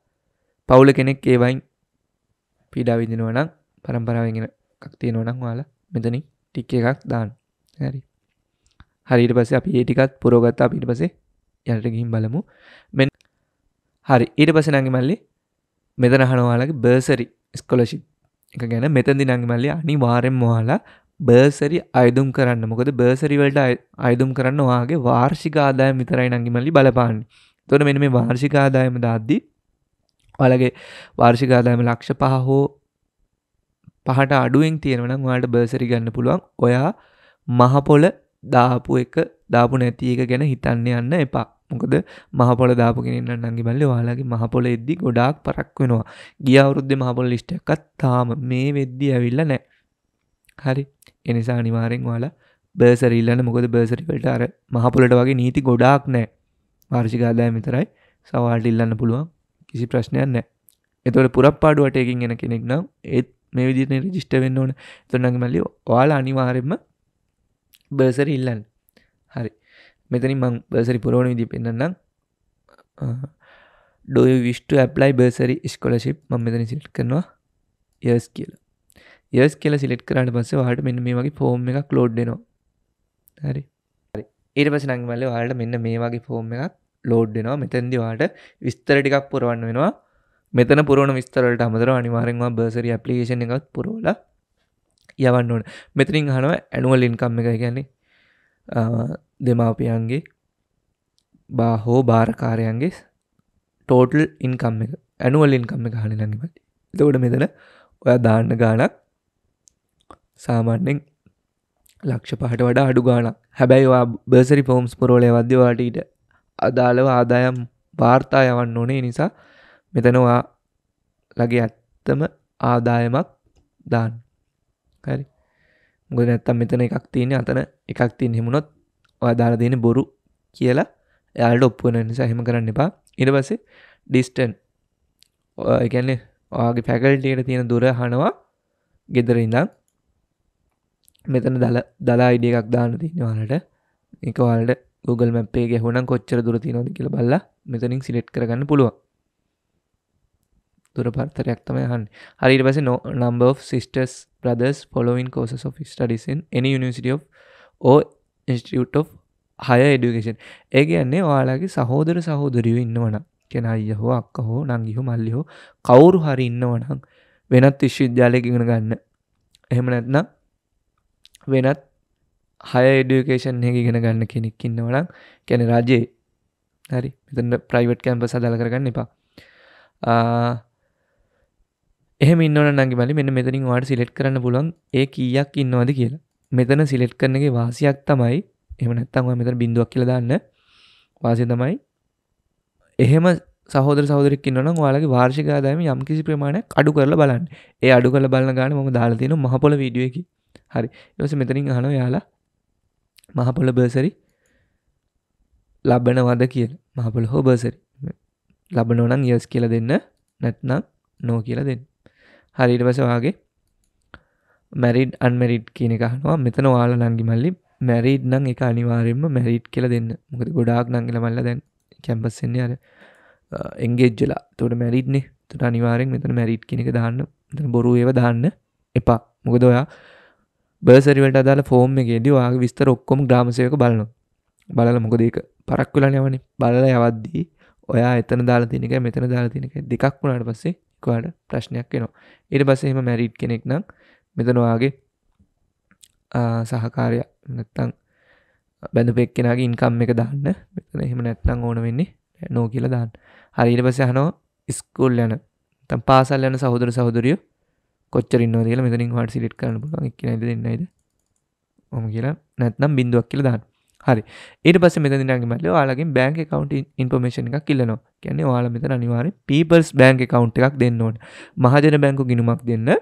පවුල කෙනෙක් ඒවයින් පීඩා විදිනවනම් පරම්පරාවගෙන කක්තියනවනම් වාලා මෙතනින් ටික්ක එකක් දාන්න හරි හරිට පස අපි ඒටිකත් පුරෝගත්තා පිට පසේ යට ගිහින් බලමු මෙ හරි ඊට පස නඟි මල්ලි මෙතන හනවාලගේ බර්සරි ස්කොලශි එක ගැන මෙතැදි නඟි මල්ලි අනි වාරෙන් මහලා බර්සරි අයදුම් කරන්න මොකද බර්සරිවලට අයදුම් කරන්න වාගේ වාර්ෂිකාදායම් විතරයි නඟිමල්ලි බලපාන්න තොට මෙන මේ වාර්ෂිකාදායම දද්දි වලගේ වාර්ෂිකාදායම ලක්ෂ පහ හෝ පහට අඩුවෙන් තියෙනවනම් වාට බර්සරි ගන්න පුළුවන් ඔයා මහපොල දාපු එක දාපු නැති එක ගැන හිතන්න යන්න එපා මොකද මහපොල දාපුගෙනන්නන්ගේ බල්ල වාලාගේ මහපොල එද්දි ගොඩාක් පරක් වෙනවා ගිය අවුරුද්ධ මහපොල ලිෂ්ටකත් තාම මේ වෙද්දි ඇවිල්ල නෑ හරි එනිසා අනිවාරෙන් වාලා බර්සරීල්ලන්න මොකද බර්සරිවලට අර මහපොලට වගේ නීති ගොඩාක් නෑ වාර්ෂිකාදාය මෙතරයි සවාට ඉල්ලන්න පුළුවන් කිසි ප්‍රශ්නයක් නෑ එතවට පුරප්පාඩුවටයකින් ගෙන කෙනෙක් නම් ඒත් මේ විදින රජිස්ට වෙන්න ඕන තුන්නගේ මල්ලි වාලා අනිවාරෙන්ම බර්සර ඉල්ලන්න හරි මෙතනින් මං බර්සරි පුරෝණ විදි පෙන්න්නම් ඩෝය විෂ්ට ඇප්ලයි බර්සරි ස්කොලශිප් ම මෙතන සිට් කරනවා යස් කියල යස් කියල සිලෙට් කරට පස්ස හට මෙන්න මේ වගේ ෆෝම් එකක් ලෝඩ්ඩනවා හරි ඊට පස නංවල වාට මෙන්න මේ වගේ ෆෝම් එකක් ලෝඩ්ඩෙනවා මෙතැන්දි වාට විස්තර ටිකක් පුරවන්න වෙනවා මෙතන පුරන විස්තරලට අමතර අනිවාරෙන්වා බර්සරි ඇපලිකේෂන එකත් පුරෝල යවන්න ඕන මෙතරින් හනුව ඇනුවල් ඉන්කම් එක කියන්නේ දෙමාපියන්ගේ බා හෝ භාරකාරයන්ගේ ටෝටල් ඉන්කම් එක ඇනුවලින්කම්ම හනි ලඟමට එතකොට මෙතන ඔය දාන්න ගානක් සාමාන්‍යෙන් ලක්ෂ පහට වඩා අඩු ගානක් හැබැයිවා බර්සරි පෝම්ස් පුරෝලය වද්‍යවාටීට අදාළව ආදායම් වාර්තා යවන්න ඕනේ නිසා මෙතනවා ලගේ ඇත්තම ආදායමක් දාන්න හරි ගො නැත්තම් මෙතන එකක් තියෙන අතන එකක් තින් හෙමුණොත් අදාර දෙන බොරු කියලා යාලට ඔප්පුන නිසා හෙම කරන්න එපා ඉට පස්සේ ඩිස්ටන් එකන්නේ ඔගේ පැකල්ටයට තියෙන දුර හනවා ගෙදර ඉඳම් මෙතන දල දලා ඉඩ එකක් දාන තින්නවාලට එකවාලට Google මැපේ ගැහුණම් කොච්චර දුර තියනොද කියල බල්ල මෙතනින් සිලෙට් කරගන්න පුළුව දුර පර්තරයක් තමයි හන් හරිට පස නෝ number of sisters brothers following courses of studies in any university of ඕ ඉස්ටියුට් හය එඩිකේෂන් ඒ කියන්නේ ඔයාලගේ සහෝදර සහෝදරියෝ ඉන්නවන කෙනයිය හෝ අක්ක හෝ නංගිහෝ මල්ලි හෝ කවුරු හරි ඉන්නවනම් වෙනත් විශ්වවිද්‍යාලයකිගෙන ගන්න එහෙම නැත්නම් වෙනත් හය එඩියුකේෂන් හැකිගෙන ගන්න කෙනෙක් ඉන්නවනම් කැන රජයේ හරි මෙතට ප්‍රයිවට් කැම්ප සදල කරගන්න එපා එහෙම ඉන්න නගේ මලි මෙන්න මෙතනින් වාට සිලෙට් කරන්න පුලන් ඒ කීයක් ඉන්නවාද කියලා මෙතන සිලෙට් කරන එක වාසියක් තමයි එම නැත්තන් ඔය මෙතන බිඳුවක් කියලා දාන්න වාසිය තමයි එහෙම සහෝදර සහෝදරක් ඉන්නවනම් ඔයාලගේ වාර්ෂික ආදායම යම්කිසි ප්‍රමාණයක් අඩු කරලා බලන්න. ඒ අඩු කරලා බලන ගාන මම දාලා තියෙනවා මහපොළ වීඩියෝ එකේ. හරි. ඊට පස්සේ මෙතනින් අහනවා යාලා මහපොළ බර්සරි ලබනවද කියලා. මහපොළ හෝ බර්සරි. ලබනෝ නම් යස් කියලා දෙන්න නැත්නම් නෝ කියලා දෙන්න. හරි ඊට පස්සේ ඔයාගේ මැරිඩ් අන්මරිට් කියන එකහනවා මෙතන වාල නංගි මල්ලි මැරිඩ් නං එක අනිවාරෙන්ම මැරිට් කියල දෙන්න මොකද ගොඩාක් නංගල මල්ල දැන් කැම්පස්සෙන්නේ අර එංගේජ්ජලා තොට මැරිඩ්නේ තුට අනිවාරෙන් මෙතන මැරිට් කෙනෙක දාන්න තන බොරු ඒව දාන්න එපා මොකද ඔයා බර්සරිවට අදාල ෆෝර්ම් එකේදී වාගේ විස්තර ඔක්කොම ග්‍රාමසයක බලන බලල මොකදක පරක්වලා යවනි බලල යවද්දී ඔයා එතන දාලා තිනක මෙතන දාලා තිනක දෙකක් වුණට පස්සේ කවාඩ ප්‍රශ්නයක් වෙනවා ඉට පසෙම මැරිට් කෙනෙක් නම් මෙතනවාගේ සහකාරය නැත්තං බැඳපෙක් කෙනගේ ඉන්කම් එක දාන්න මෙතන එහෙම නැත්තං ඕන වෙන්නේ නෝ කියල දාන්න හරිට පස හනෝ ඉස්කුල් යන තම් පාසල් යන සහෝදර සහෝදරිය කොච්චරන්න දල මෙතනින් වට සිලිට් කරන පුලන් එක නද දෙන්නයිද ඔම කියලා නැත්නම් බින්දුවක් කියල දාන්න හරි ඒට පස මෙත නගමල යාලගේ බෑන්ක කවන්් ඉන්පර්මේෂන් එකක් කියල්ලනවා කියන්නේ යාල මෙත අනිවාර පීපර්ස් බෑන්ක කවන්් එකක් දෙන්නවට මහජන බැංකු ගිනුමක් දෙන්න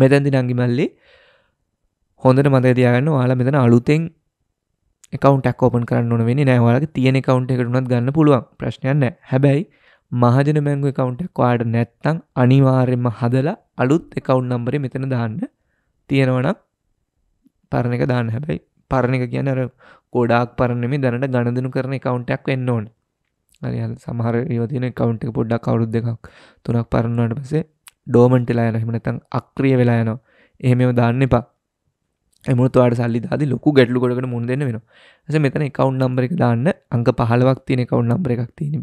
මෙතැන්දි නංගිමල්ලි හොඳට මත දයාගන්න වාලා මෙතන අලුතෙන් එකකවන්ටක් ෝපන් කරන්න වෙන නෑවාලගේ තියෙන කවන්් එකටුනත් ගන්න පුළුවන් ප්‍රශ්නයන්න හැබැයි මහජන මැංගු එකකවන්ටක් වාඩ නැත්තං අනිවාර්යෙන්ම හදලා අලුත් එකවුන් නම්බරි මෙතන දාන්න තියෙනවන පරණ එක දාන්න හැබැයි පරණ එක කියන අර ගොඩාක් පරණම දැනට ගණදනු කරන එකවුන්ටක් වෙන්න ඕන හරි සමහර යෝතින කවන්් එක පොඩ්ඩක් කවුරුද් දෙකක් තුනක් පරණවට පසේ ඩෝමන්ටලා යන හෙමනතං අක්‍රිය වෙලා යනවා එහෙමම දාන්න එපා එමුතුවාට සල්ලි දාදි ලොකු ගැටලු කොටකට මුන් දෙන්න වෙන ඇස මෙතන එකවුන් නම්බර එක දාන්න අංක පහලවක් තියෙන එකවුන් නම්බර එකක් තියෙන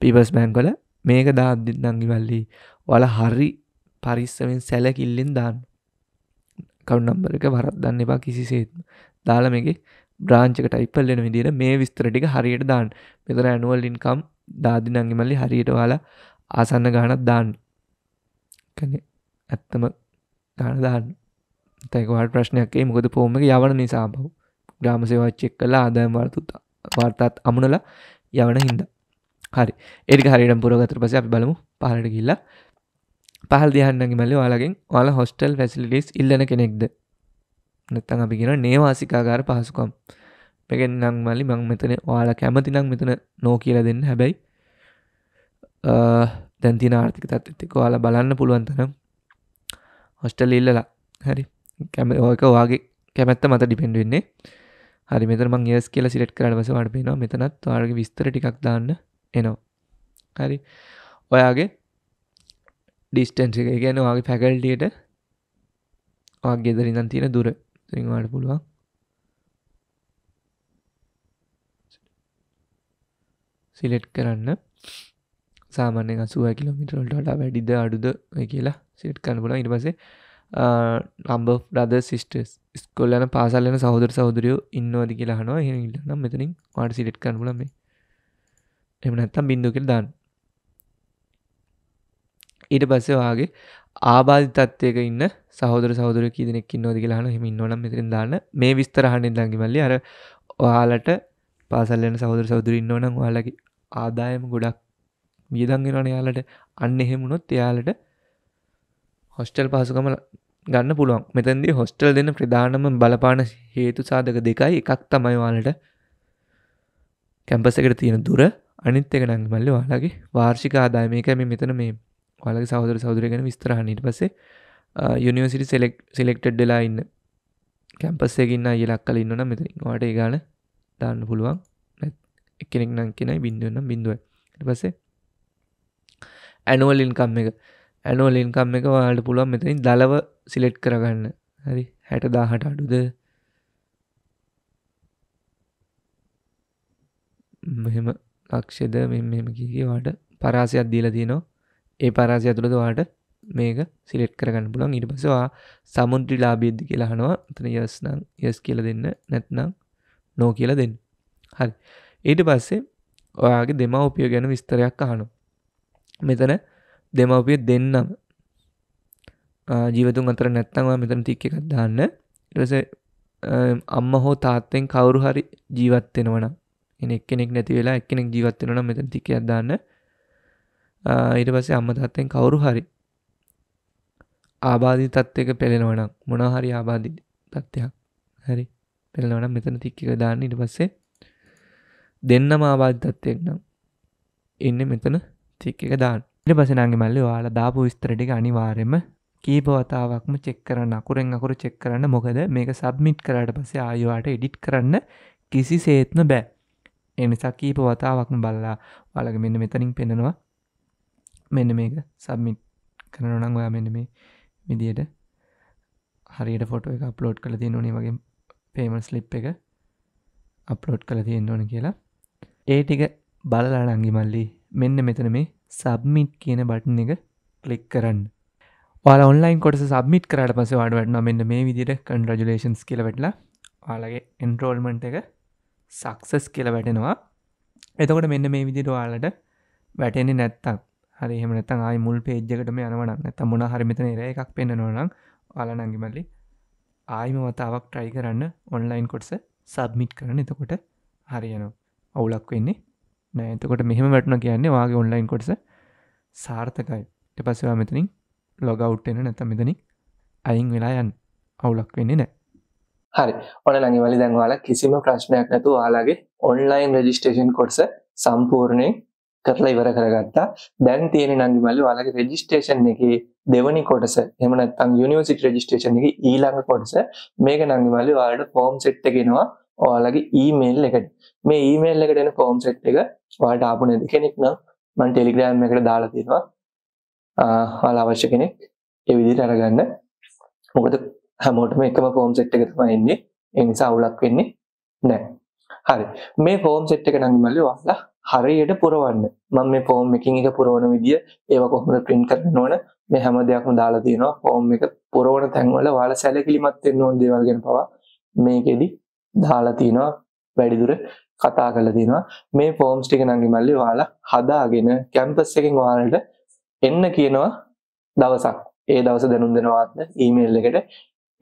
පිබස් බැංකල මේක දාද්දි නංගිවල්ලි වල හරි පරිස්සමෙන් සැලකිල්ලෙන් දාන්න කවුන් නම්බර එක වරත් දන්න එපා කිසිසේත්ම දාලා මේගේ බ්‍රාංචකට අයිපල්ලෙන විදිර මේ විස්තර ටික හරියට දාන්න මෙතර ඇනුවල් ඉන්කම් දාදිනංගිමල්ලි හරියට වාලා ආසන්න ගානත් දාන්න ඇත්තම ගාන දාන්න තැකවාට ප්‍රශ්නයක්ේ මොකද පෝම යවන නිසා බව ග්‍රාම සේවාච්චෙක් කලා ආදායම් වර්තුතා වාර්තාත් අමුණලා යවන හින්ද හරි එඩි හරිට පුරගතර පස අපි බලමු පහලට ගිල්ල පහල් දිහන්නගේ මල්ලි යාලගෙන් යාල හොස්ටල් ෆැසිලිටිස් ඉල්ලන කෙනෙක්ද නැත්තන් අපි කියෙන නේවාසිකාගාර පහසුකම් මෙකෙන් නං මල්ලි මං මෙතන යාලා කැමතිනම් මෙතන නෝ කියල දෙන්න හැබැයි දැන්ති ආර්ථික තත්තික යාල බලන්න පුළුවන්තනම් හොස්ටල් ඉල්ලලා හරි කැම ඕක වගේ කැමැත්ත මත ඩිපෙන්ඩ වෙන්නේ හරි මෙතර මං ඒස් කියලා සිලට් කරනවස වට පේෙනවා මෙතනත් වාර්ග විස්තර ටිකක් දාන්න එනවා හරි ඔයාගේ ඩිස්ටන්ස එක ගැන වාගේ පැකල්ටියට ගෙදර ඉඳන් තියෙන දුර සිංහට පුළුවන් සිලෙට් කරන්න සාමාන්‍ය අසුව කිලමිටරල්ට වඩා වැඩිද අඩුද කියලා සිට් කන්නපුලා ඉට පසේ නම්බ ්‍රද සිිස්ටස් ස්කොල්ලන පාසල්ලන සහෝදර සෞදරයෝ ඉන්නවාද කියලා හනවා හනම් මෙතනින් වාට සිට් කන්නපුලම එම නැත්තම් බින්දුකල් දාන්න ඊට පස්සේ වගේ ආබාධ තත්වයක ඉන්න සහෝදර සහෝදර කීදනෙක් නොද කියලාන හෙම නොනම් මෙතරින් දාන්න මේ විස්තරහණ දඟිමල්ලි අර ඔයාලට පාසල්ලන සහෝදර සෞදුර ඉන්නවනම් යාලගේ ආදායම ගොඩක් වියදන් වෙනවන යාලට අන්න එහෙමුණොත් එයාලට හොස්ටල් පහසුකම ගන්න පුළුවන් මෙතැදි හොස්ටල් දෙන්න ප්‍රධානම බලපාන හේතු සාධක දෙකයි එකක් තමයිවාලට කැම්පස එකට තියෙන දුර අනිත් එක නං මල්ල වාලගේ වාර්ෂික ආදායමයක මේ මෙතන මේ වලගේ සහදර සෞදුරගෙන විස්තරහනිට පසේ යුනිවසිටි සෙලෙක් සිලෙක්ටඩ් ඩලා ඉන්න කැම්පස්සේකින්න අයලක් කල ඉන්නන මෙතරින් වාට ඒ ගාන දාන්න පුළුවන් එක්කෙනෙක් නං කෙනයි බිඳුවන්නම් බිඳුව පසේ ඇනුවලින්කම් එක ඇනුවලින්කම් එක වාට පුළුවන් මෙතනින් දලව සිලෙට් කරගන්න හරි හැට දාහට අඩුද මෙහෙම ලක්ෂද මෙම කියවාට පරාසයක් දීල තියනවා ඒ පරාසය ඇතුළද වාට මේක සිලෙට් කරගන්න පුළන් ඉට පසවා සමුන්ට්‍රි ලාබේද්දි කියලාහනවා තන යස්නම් යස් කියල දෙන්න නැත්නම් නෝ කියල දෙන්න හරි ඊට පස්සේ ඔයාගේ දෙමවපිය ගැන විස්තරයක් අහනු මෙතන දෙමවපිය දෙන්නම් ජීවතුන් අතර නැත්තවා මෙතන තික්ක එකක් දාන්න රස අම්ම හෝ තාත්තෙන් කවුරු හරි ජීවත්වෙනවන එක් කෙනෙක් නැති වෙලා එක්කෙනෙක් ජීවත්වෙනන මෙතන තිකයක් දාන්න ඊට පස්සේ අම්ම තාත්තෙන් කවුරු හරි ආබාධී තත්ත්යක පෙළෙනවනම් මොනහරි ආබාධි තත්ත්යක් හරි පෙළවනම් මෙතන තික්කික දාන්න ඉට පස්සේ දෙන්නම ආබාධි තත්ත්යෙක් නම් එන්න මෙතන ස්ටික් එක දාන්න ඉට පසනගේ මල්ල යාල දාපු විස්තරටික අනිවාරෙම කීපවතාවක්ම චෙක් කරන්න අකුරෙන් අකුරු චෙක් කරන්න මොකද මේක සබ්මිට් කරට පසේ ආයවාට එඩිට් කරන්න කිසි සේත්න බෑ එනිසා කීප වතාවක්ම බල්ලා වලග මෙන්න මෙතනින් පෙනෙනවා මෙන්න මේක සබ්මිට් කරනනං ඔයා මෙන්න මේ විදියට හරියට ෆොට එක අප්ලෝඩ් කළ තියෙන ඕනේ වගේ පේමන් ස්ලිප් එක අප්ලෝඩ් කළ තියෙන්න්න ඕන කියලා ඒ ටික බලලා නංගි මල්ලි මෙන්න මෙතන මේ සබ්මිට් කියන බටන එක කලික් කරන්න ඔන්ලයින් කොට සබමිට කරට පස වඩුවටන මෙන්න මේ විදිට කන්රජලේන්ස් කියලවෙටලා ආලගේ එන්ට්‍රෝල්මන්ට එක සක්සස් කියල වැටෙනවා එතකොට මෙන්න මේ විදිට වාලට වැටෙන්නේ නැත්තක් හරි හමනත ආයි මුල් පේජ්ජකටම යනවනක් නැත මොන හරිමතන රය එකක් පෙන්න්නනවනම් ආලනැගිමල්ලි ආයිම වතාවක් ට්‍රයි කරන්න ඔන්ලයින් කොටස සබ්මිට් කරන එතකොට හරියනවා අවුලක් වෙන්නේ නෑ එතකොට මෙහම වැටන කියන්නේ වාගේ ඔන්ලයින් කොටස සාර්ථකයි එ පසවා මෙතනින් ලොගවුට්ටෙන නැත මෙතනින් අයින් වෙලා යන් අවුලක් වෙන්නේ නෑ හරි ඔන ලඟවලි දැන්වාලා කිසිම ප්‍රශ්නයක් නැතු යාලාගේ ඔන්ලයින් රජිස්ටේෂන් කොටස සම්පූර්ණය කරලා ඉවර කරගත්තා දැන් තියෙන නංගිමල්ලි යාලගේ රෙජිස්ටේෂන් එක දෙවනි කොටස එමනත්තම් යනිවසිට රජිස්ටේෂන් එක ඊළඟ කොටස මේක නංගිමල්ලි වාලට ෆෝම් සෙට්ටගෙනවා ඔයාලගේ ඊමේල් එකට මේ ඊමේල් එකට එන ෆෝම් සෙට් එක ඔයාලට ආපු නැති කෙනෙක් නම් මම ටෙලිග්‍රෑම් එකට දාලා තියෙනවා ඔයාලා අවශ්‍ය කෙනෙක් ඒ විදිහට අරගන්න මොකද හැමෝටම එකම ෆෝම් සෙට් එක තමයි එන්නේ ඒ නිසා අවුලක් වෙන්නේ නැහැ හරි මේ ෆෝම් සෙට් එක නම් මල්ලි ඔයාලා හරියට පුරවන්න මම මේ ෆෝම් එකින් එක පුරවන විදිය ඒව කොහොමද print කරන්න ඕන මේ හැම දෙයක්ම දාලා තියෙනවා ෆෝම් එක පුරවන තැන්වල ඔයාලා සැලකිලිමත් වෙන්න ඕන දේවල් ගැන පවා මේකෙදි දාලා තියෙනවා වැඩිදුර කතා කරලා තියෙනවා මේ ෆෝම්ස් ටික නම් ඉමල්ලි ඔයාලා හදාගෙන කැම්පස් එකෙන් ඔයාලට එන්න කියනවා දවසක් ඒ දවස දැනුම් දෙනවාත්ද ඊමේල් එකට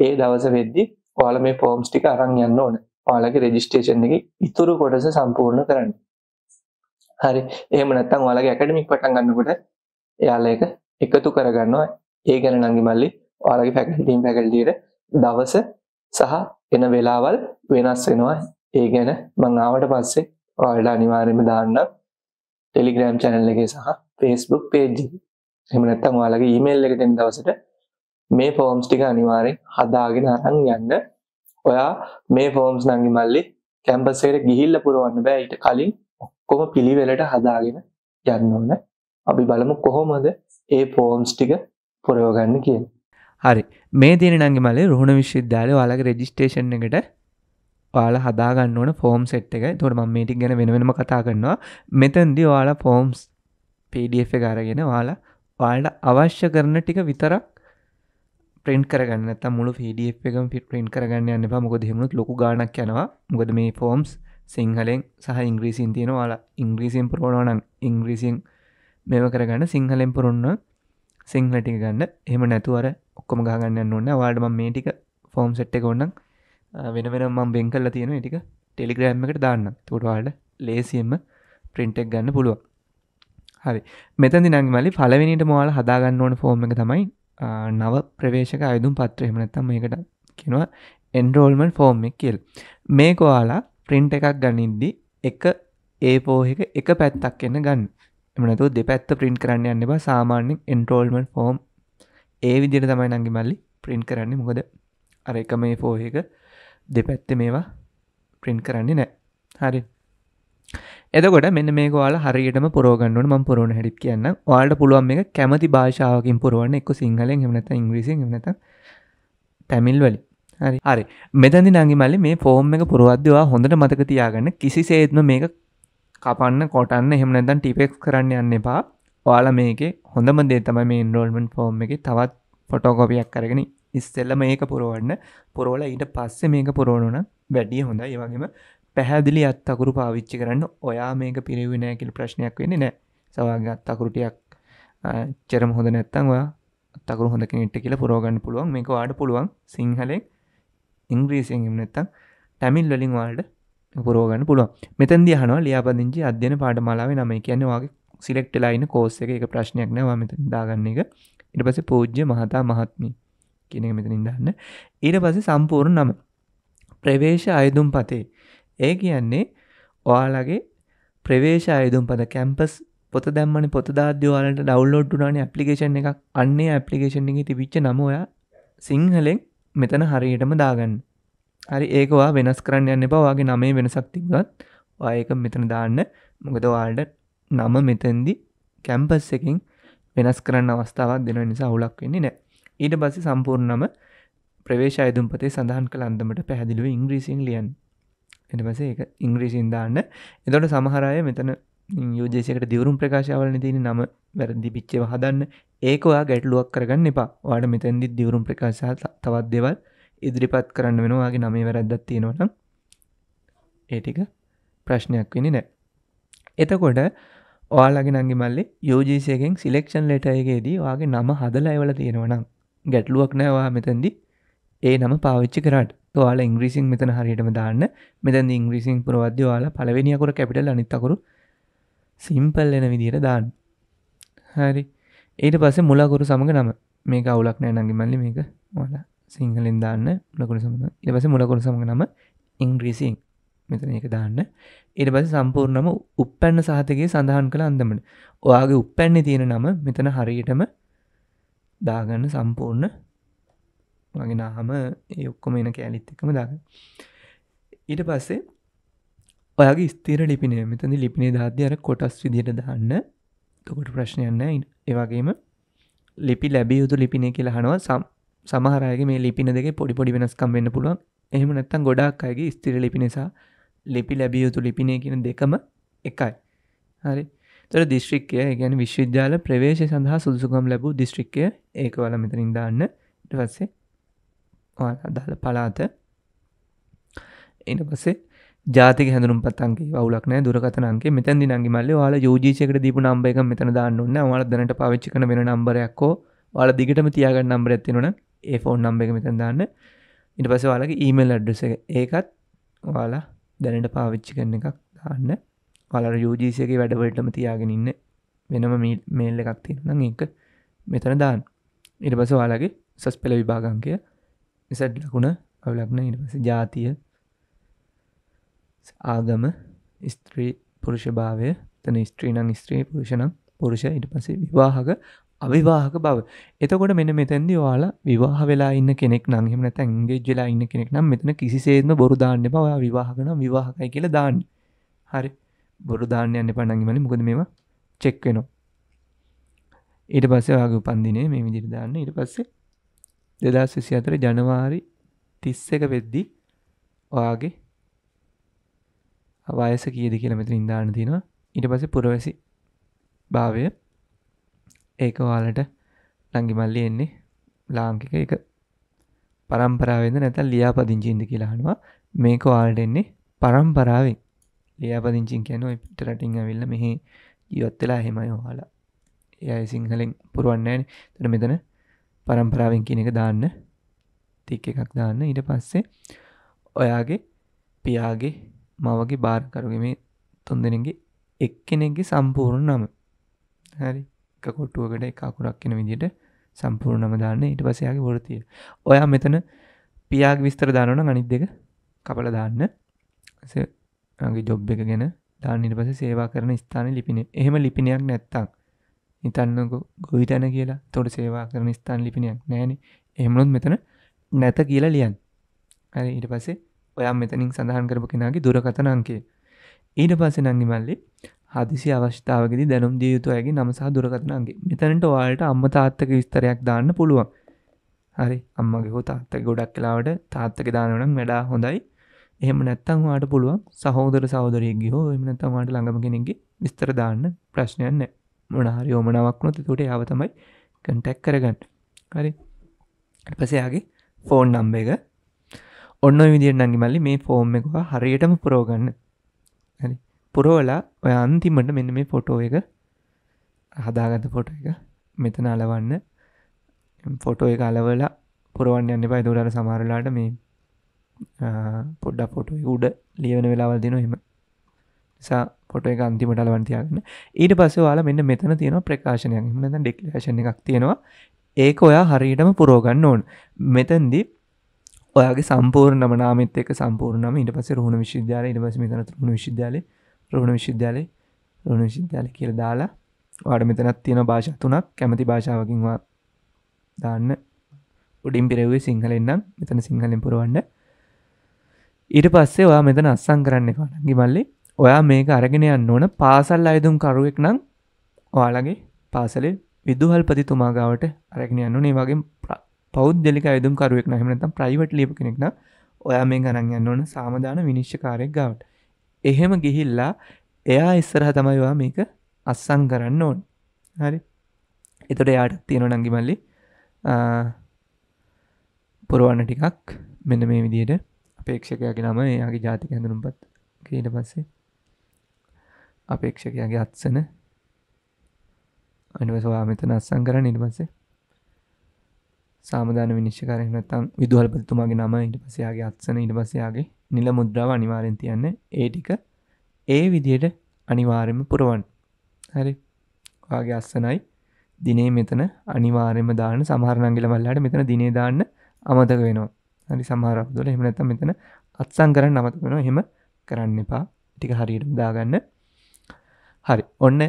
ඒ දවස වෙද්දි ඔයාලා මේ ෆෝම්ස් ටික අරන් යන්න ඕනේ ඔයාලගේ රෙජිස්ට්‍රේෂන් එක ඉතුරු කොටස සම්පූර්ණ කරන්න. හරි. එහෙම නැත්නම් ඔයාලගේ ඇකඩමික් පටන් ගන්නකොට එයාලා ඒක එකතු කරගන්නවා. ඒ ගැන නංගි මල්ලි ඔයාලගේ ෆැකල්ටි ටීම් ෆැකල්ටියට දවස සහ එන වෙලාවල් වෙනස් වෙනවා ඒ ගැන මං ආවට පස්සේ ඔයාලට අනිවාර්යයෙන්ම දාන්න ටෙලිග්‍රෑම් channel එකේ සහ Facebook page එකේ එහෙම නැත්නම් ඔයාලගේ email එකට එන දවසට මේ forms ටික අනිවාර්යෙන් හදාගෙන අරන් යන්න ඔයා මේ forms නංගි මල්ලි campus එකට ගිහිල්ලා පුරවන්න බෑ ඊට කලින් ඔක්කොම පිළිවෙලට හදාගෙන යන්න ඕන අපි බලමු කොහොමද ඒ forms ටික පුරවගන්න කියලා හරි මේ තිනගේ මල රහුණ විශ්විද්‍යාලය යාලක රෙජිස්ටේෂන් එකට යාල හදාගන්න ඕන ෆෝම් සෙට් එක තොට ම මේටික් ගැන වෙනවෙනම කතා කරනවා මෙතන්දි යාලා ෆෝම්ස් පඩF ගරගෙන වාලා වාල්ට අවශ්‍ය කරන ටික විතරක් ප්‍රින් කරගන්න මුළු ෆඩF එකම පිට ප්‍රින් කරගන්න යන්න මොකද හෙමුත් ලොක ගානක් යනවා මොකද මේ ෆෝම්ස් සිංහලෙන් සහ ඉංග්‍රීසින් තියෙන වාලා ඉංග්‍රීසියෙන් පුරෝණනම් ඉංග්‍රීසින් මෙම කරගන්න සිංහලෙන් පුරුන්න සිංහලටික ගන්න එහෙම නැතුවර ඔක්කොම ගහගන්න ඕන්න වාඩම මේ ටික ෆෝම් සෙට් කොන්න වෙන වෙන මම් බෙන් කල්ල තියෙන ටික ටෙලිග්‍රෑම් එකට දාන්න තුටවාඩ ලේසියෙන්ම ප්‍රින්ටෙක් ගන්න පුළුව හරි මෙතැදි නං මලි පලවෙනිට මවාල හදාගන්න ඕන ෆෝර්ම් එක තමයි නව ප්‍රවේශක අයුතුම් පත්‍රයමනත්තම් මේකට කෙනවා එන්රෝල්මන් ෆෝර්ම් එක කියල් මේකවාලා ප්‍රින්ට එකක් ගනින්දි එක ඒ පෝහක එක පැත්තක් එන්න ගන්න එමනතු දෙපැත්ත ප්‍රින්ට කරන්න යන්න බා සාමාන්‍යෙන් එන්ටෝල්මන් ෆෝර්ම් ඒ විදිර තමයි නංගි මල්ලි ප්‍රින්් කරන්නේ මොකද අර එක මේ පෝහක දෙපැත්ත මේවා ප්‍රින්් කරන්නේ නෑ හරි එදකොට මෙන්න මේ වාල හරියටම පුරෝගන්නුවට ම පුරුණ හැඩි කියන්න වාල්ට පුළුවන් මේ කැමති භාෂාවකින් පුරුවන් එක සිංහලෙන් හමනත ඉංග්‍රීසි නත තැමිල් වලි හරි හරි මෙතැදි නඟි මල්ලි මේ ෆෝර්ම් එක පුරුවද්‍යවා හොඳට මතක තියාගන්න කිසි සේත්ම මේක කපන්න කොටන්න හෙමනදන් ටිපෙක් කරන්න යන්න එපා ඔයාල මේක හොඳම දේ තම මේ ඉන්රෝල්මන් ෆෝර්ම් එක තවත් ෆොටෝකොපියක් කරගෙන ඉස්සෙල්ල මේක පුරුවන්න පුරෝල ඊට පස්සේ මේක පුරෝණන වැඩිය හොඳ ඒවගේම පැහැදිලි අත් අකුරු පාවිච්චි කරන්න ඔයා මේක පිරිවිනෑකිල් ප්‍රශ්නයක් වෙන්නේ නෑ සවාගේ අත් අකුරුටියක් චරම හොඳ නැත්තන් ඔයා අත්තකරු හොඳ කෙනෙට කියල පුරෝගන්න පුළුවන් මේක වාඩ පුළුවන් සිංහලෙ ඉංග්‍රීසියෙන් නැත්තම් ටැමිල් වලින් වාල්ඩ පුරෝගන්න පුළුවන් මෙතැන්දි හනවා ලියාපදිංචි අධ්‍යන පාඩ මලාවේ නම කියන්නේ වගේ සිලෙක්ටලයින කෝස්ස එක එක ප්‍රශ්නයක් නෑ මෙත දාගන්න එක ඉට පස පෝජ්්‍ය මහතා මහත්මි කියන එක මෙතනින් දන්න ඊට පස සම්පූර්ණ නම ප්‍රවේශ අයදුම් පතේ ඒ කියන්නේ ඔයාලගේ ප්‍රවේශ අයදුම් පත කැම්පස් පොත දැම්මන පොත දාද්‍යවාලට ඩවල්ලෝඩ් ුනාන ඇපලිකේෂන් එක අන්නේ ඇපලිකේෂන් එක තිබිච්ච නමෝය සිංහලෙක් මෙතන හරියටම දාගන්න හරි ඒකවා වෙනස් කරන්න යන්න බවාගේ නමේ වෙනසක් තික්වත් ඒක මෙතන දාන්න මොකද වාල්ඩ නම මෙතැන්දි කැම්පස් එකින් වෙනස් කරන්න අවස්ථාවක් දෙන නිසා අවුලක් වෙන්නේ නෑ ඊට පස්ස සම්පූර්ණම ප්‍රවේශ අයදුම්පතේ සඳහන් කළ අන්දමට පැහැදිලිව ඉංග්‍රීසින් ලියන් එටපස එක ඉංග්‍රීසින් දාන්න එතොට සමහරය මෙතන යෝජේසිකට දිවරුම් ප්‍රකාශාවලන තියෙන නම වැරදි පිච්චව හදන්න ඒකවා ගැටලුවක් කරගන්න එපා වාඩ මෙතැන්දි දිවරුම් ප්‍රකාශ තවත් දෙවල් ඉදිරිපත් කරන්න වෙනවාගේ නමේ වැරද්දත් තියෙනවනම් ඒටික ප්‍රශ්නයක් වෙනි නෑ එතකොට ඔයාලගෙනගේ මල්ලේ යෝජීසයකෙන් සිලෙක්ෂන් ලෙටයගේදී වගේ නම හදල ඇවල තියෙනවනම් ගැටලුවක් නෑවා මෙතැදි ඒ නම පාවිච්චි කරට තුවාල ඉංග්‍රීසින් මෙතන හරියටම දාන්න මෙතැද ඉංග්‍රීසින් පුරවද්‍යවාල පලවෙනිියකොට කැපිටල් අනිත්තකරු සිම්පල් එන විදිර දාන්න හරි ඊට පස්සේ මුලකුරු සමඟ නම මේක අවුලක් නෑ නගේ මල්ලි මේක මල සිංහලෙන් දාන්න ලකුරු සමඟ ඉට පස මුලකුරු සමඟ නම ඉංග්‍රීසින් මෙතන එක දාන්න ඉට පස සම්පූර්ණම උපැන්න සහතගේ සඳහන් කළ අන්දමට ඔයාගේ උපැන්නේ තියෙන නම මෙතන හරියටම දාගන්න සම්පූර්ණ වගේ නාහම යොක්කොම එන කෑලිත් එකම දාග ඊට පස්සේ ඔයාගේ ස්තීර ලිපිනේ මෙතන ලිපිනේ දාධ්‍ය අර කොටස් විදියට දාන්න තකොට ප්‍රශ්නයන්න ඒවගේම ලිපි ලැබිය යුතු ලිපිනය කියලා හනවා සම් සමහරයගේ මේ ලිපින දෙක පොඩි පොඩි වෙනස්කම් වෙන්න පුළුවන් එහෙම නැත්තන් ගොඩක් අයගේ ස්තිර ලිපිනිසා ලිපි ලැබිය යුතු ලිපිනය කියන දෙකම එකයි හරි තොර දිස්ශ්‍රික්කය ගැන විශ්වවිද්‍යාල ප්‍රවේශ සඳහා සුදුසුකම් ලැබූ දිස්ශ්‍රික්කය ඒක වල මෙතරින් දාන්න ඉට පස්සේ අදාළ පලාත එන පස්සේ ජාතික හැඳුම් පත්තන්ගේ වුලක් නෑ දුරකතනන්ගේ මෙතැදි නගේ මල්ල වාල යෝජීචකට දීපු නම්බ එක මෙතන දාන්නන්න වාල දනට පවිච්චි කන වෙන නම්බරයක්කෝ වාල දිගටම තියාගන්න නම්බර ඇතිනන ඒ ෆෝන් නම්බ එක මෙතන් දාන්න ඉට පස වාලගේ ඊමල් අඩ්ඩස ඒකත් වාලා දැනට පාවිච්චි කරන එකක් දාන්න වලර යෝජීසයගේ වැඩවලටම තියාගෙන ඉන්න වෙනම මේල් එකක් තියෙන එක මෙතන දාන්න ඉට පස වාලගේ සස් පෙළ විභාගන්කය නිසට ලකුණ අවුලක්න ඉට පස ජාතිය ආගම ස්ත්‍රී පුරුෂභාවය තන ස්ත්‍රීනං ස්ත්‍රී පුරුෂණම් පුරුෂ ඉට පසේ විවාහක අවිවාහක බව එතකොට මෙන මෙතැන්දි වාලා විවාහ වෙලා ඉන්න කෙනෙක් නංහෙම තැන්ගේ ජෙලා ඉන්න කෙනෙක් නම් මෙතන කිසිසේත්ම බොරු දාන්න බව විවාහකන විවාහකයි කියල දාන්න හරි බොරු දාන්නයන්න පනගිමලි මොකද මේවා චෙක්වෙනවා ඊට පස්සේ වගේ උපන්දිනේ මේ විදිරි දාන්න ඉට පස්සේ දෙදස් විසි අතර ජනවාරි තිස්ස එක වෙද්දි ඔයාගේ අවයස කියද කියලා මෙතන ඉදාන්න තියෙනවා ඉට පස පුරවැසි භාවය ඒක වාලට නංගිමල්ලි එන්නේ ලාංකික එක පරම්පරාවෙන්ද නැත ලියාපදිංචින්ද කියලාහනවා මේක වාලට එන්නේ පරම්පරාවෙන් ලියාපදිංචින් කියැනු පිට රටිං ඇවිල්ල මෙහි ජීවත්වෙලා හෙමයි හෝලා එය සිංහලෙන් පුරුවන්නෑන තර මෙතන පරම්පරාවෙන් කියන එක දාන්න තික් එකක් දාන්න ඉට පස්සේ ඔයාගේ පියාගේ මවගේ බාර්කරුග මේ තුන්දෙනගේ එක්කෙනෙක්ගේ සම්පූර්ණ නම හරි එක කොට්ටුවකට එක අකුරක් කෙන විදිට සම්පූර්ණ නමදාන්න ඉට පසයාගේ වොරතිය ඔයා මෙතන පියාග විස්තර දානන අනිත් දෙක කපල දාන්න ගේ ජොබ් එක ගැන දාන්නට පස සේවා කරන ස්ථාන ලිපින එහෙම ලිපිනයක් නැත්තක් හිතන්නක ගොවිතැන කියලා තොට සේවා කරන ස්ථාන ලිපිනයක් නෑන එහමලොත් මෙතන නැත කියලා ලියන් හරි ඊට පස්සේ ඔයා මෙතනින් සඳහන් කරපු කෙනගේ දුරකතන අංකේ ඊට පස්සේ නංගි මල්ලි හදිසි අවශ්‍යාවගදි දැනුම් දියයුතුයගේ නමසාහ දුරකතනගේ මෙතැනට වාලට අම්ම තාත්තක විස්තරයක් දාන්න පුළුවන් හරි අම්මගේ හෝ තාත්ත ගොඩක් කලාවට තාත්තක දානනම් වැඩා හොඳයි එහම නැත්තං වාට පුළුවන් සහෝදර සෞදරයගේ හෝ එමනත්තවාට ළඟම කෙනෙගේ විස්තර දාන්න ප්‍රශ්නයන්න මොනහරි ෝමනාවක් නොති තුට යාවතමයි කටැක් කරගන්න හරි පසයාගේ ෆෝන් නම්බ එක ඔන්න විදිර නඟි මල්ලි මේ ෆෝර්ම් එකවා හරියටම පුරෝගන්න හරි පුරෝලා ඔය අන්තිමට මෙන්න මේ ෆොටෝ එක හදාගත ෆොට එක මෙතන අලවන්න ෆොටෝ එක අලවලා පුරුවන් යන්න පයි දුරට සමරලාට මේ පොඩ්ඩ ෆොටෝ උඩ ලියවන වෙලාවල් දින හෙම නිසා පොට එක අන්තිමට අලවන්තියාගන්න ඊට පස්ස යාලා මෙන්න මෙතන තියෙන ප්‍රකාශනයක් මෙත ඩෙක්ලේෂණ එකක් තියෙනවා ඒක ඔයා හරියටම පුරෝගන්න ඕන් මෙතන්දි ඔයාගේ සම්පූර්ණම නාමත් එක සම්පූර්ණම ඉට පස රුණ විශද්‍යාල ඉට පස මෙතන රුණ විශද්‍යාලේ රුණු විශ්ද්‍යාලය රුණු විශ්ද්‍යාල කියල දාලා වාඩ මෙතනත් තියෙන භාෂ තුනක් කැමති භාෂාවකින්වා දාන්න උඩින් පිරව්ේ සිංහලෙන්න්නම් මෙතන සිංහලෙන් පුරුවන්න ඊට පස්සේ ඔයා මෙතන අස්සං කරන්න පානගි මල්ලි ඔයා මේක අරගෙන යන්න ඕන පාසල් අයදුම් කරුවෙක් නම් ඔයාලගේ පාසලේ විදුහල්පති තුමාගාවට අරගෙන යන්න නේ වගේ පෞද්දෙලික අයදුම් කරුවෙක් නහමනතම් ප්‍රයිවට් ලිප කෙනෙක්න ඔයා මේ ගණන් යන්න ඕන සාමධාන විනිශ්ෂකාරයක් ගාවට එහෙම ගිහිල්ලා එයා ඉස්සරහ තමයිවා මේක අස්සං කරන්න ඕන් හරි එතොට යාට තියෙන නංගිමල්ලි පුරුවන්න ටිකක් මෙන්න මේ විදියට අපේක්ෂකයගේ නම එයාගේ ජාතික ඇඳනුම්පත් ඊට පස්සේ අපේක්ෂකයාගේ අත්සන අනිවස්වා මෙතන අත්සං කරන්න ඉට පස්සේ සාමධාන විනිශ්ෂකරනතම් විදුහල්පතුමාගේ නම ඉට පසයාගේ අත්සන ඉට පසයාගේ නිල මුද්‍රාව අනිවාරෙන් තියන්න ඒ ටික ඒ විදියට අනිවාරෙම පුරුවන් හරි වාගේ අස්සනයි දිනේ මෙතන අනිවාරෙම දාන සමහරනංගල මල්ලාට මෙතන දිනේ දාන්න අමතක වෙනවා හරි සමහරක් දොල එමනැත මෙතන අත්සං කරන්න අමත වෙන හෙම කරන්න එපා ටික හරියට දාගන්න හරි ඔන්න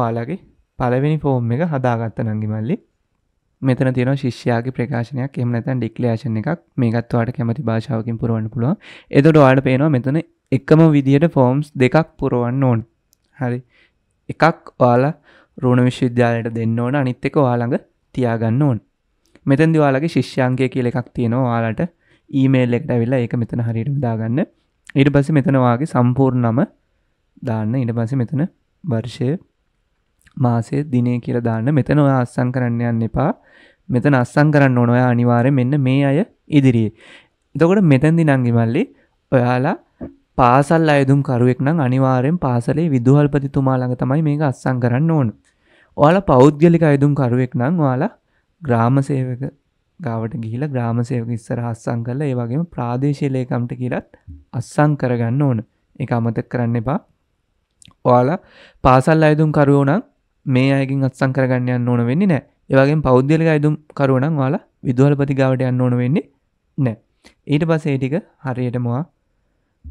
පාලගේ පලවෙනි ෆෝම් එක හදාගත්ත නංගිමල්ලි මෙතන තියෙන ශිෂ්‍යයාගේ ප්‍රකාශනයක් එම නැතන් ඩික්ලේෂන් එකක් මේකත්වාට කැමති භාෂාවකින් පුරුවන්න පුළුව එතොට වාට පේනවා මෙතන එකම විදියට ෆෝම්ස් දෙකක් පුරුවන්න ඕන් හරි එකක් ඔයාලා රුණ විශ්වවිද්‍යාලයට දෙන්න ඕන අනිත් එක වාළඟ තියාගන්න ඕන් මෙතැන් දිවාලගේ ශිෂ්‍යන්ගේ කියල එකක් තියෙනවා වාලට ඊමේල් එකට වෙල්ලා ඒක මෙතන හරිරම් දාගන්න ඉට පස මෙතනවාගේ සම්පූර්ණම දාන්න ඉට පස මෙතන වර්ෂය මාසේ දිනේ කියලා දාන්න මෙතන ඔය අස්සන් කරන්න යන්න එපා මෙතන අස්සන් කරන්න ඕන ඔයා අනිවාර්ය මෙන්න මේ අය ඉදිරියේ එතකොට මෙතැන්දි නංගිමල්ලි ඔයාලා පාසල් අයදුම් කරුවෙක් නම් අනිවාරයෙන් පාසලේ විදුහල්පතිතුමා ළඟ තමයි මේක අත්සං කරන්න ඕන. ඔයාල පෞද්ගලික අයදුම් කරුවෙක් නම් ඔයාලා ග්‍රාමසේවක ගාවට ගිහිලා ග්‍රාමසේවක ඉස්සර අස්සං කරලා ඒ වගේම ප්‍රාදේශීලේකම්ට කියලත් අත්සං කරගන්න ඕන. එක අමතක කරන්න එපා. ඔයාලා පාසල් අයදුම් කරුවෝ නම් මේ අයකින් අත්සං කරගන්නයන්න ඕන වෙන්නේ නෑ ඒවගේ පෞද්ගලික අයිතුම් කරුවනම් වාලා විදුහල්පති ගාවට යන්න ඕන වෙන්නේ නෑ ඊට පස ඒටික හරියටමවා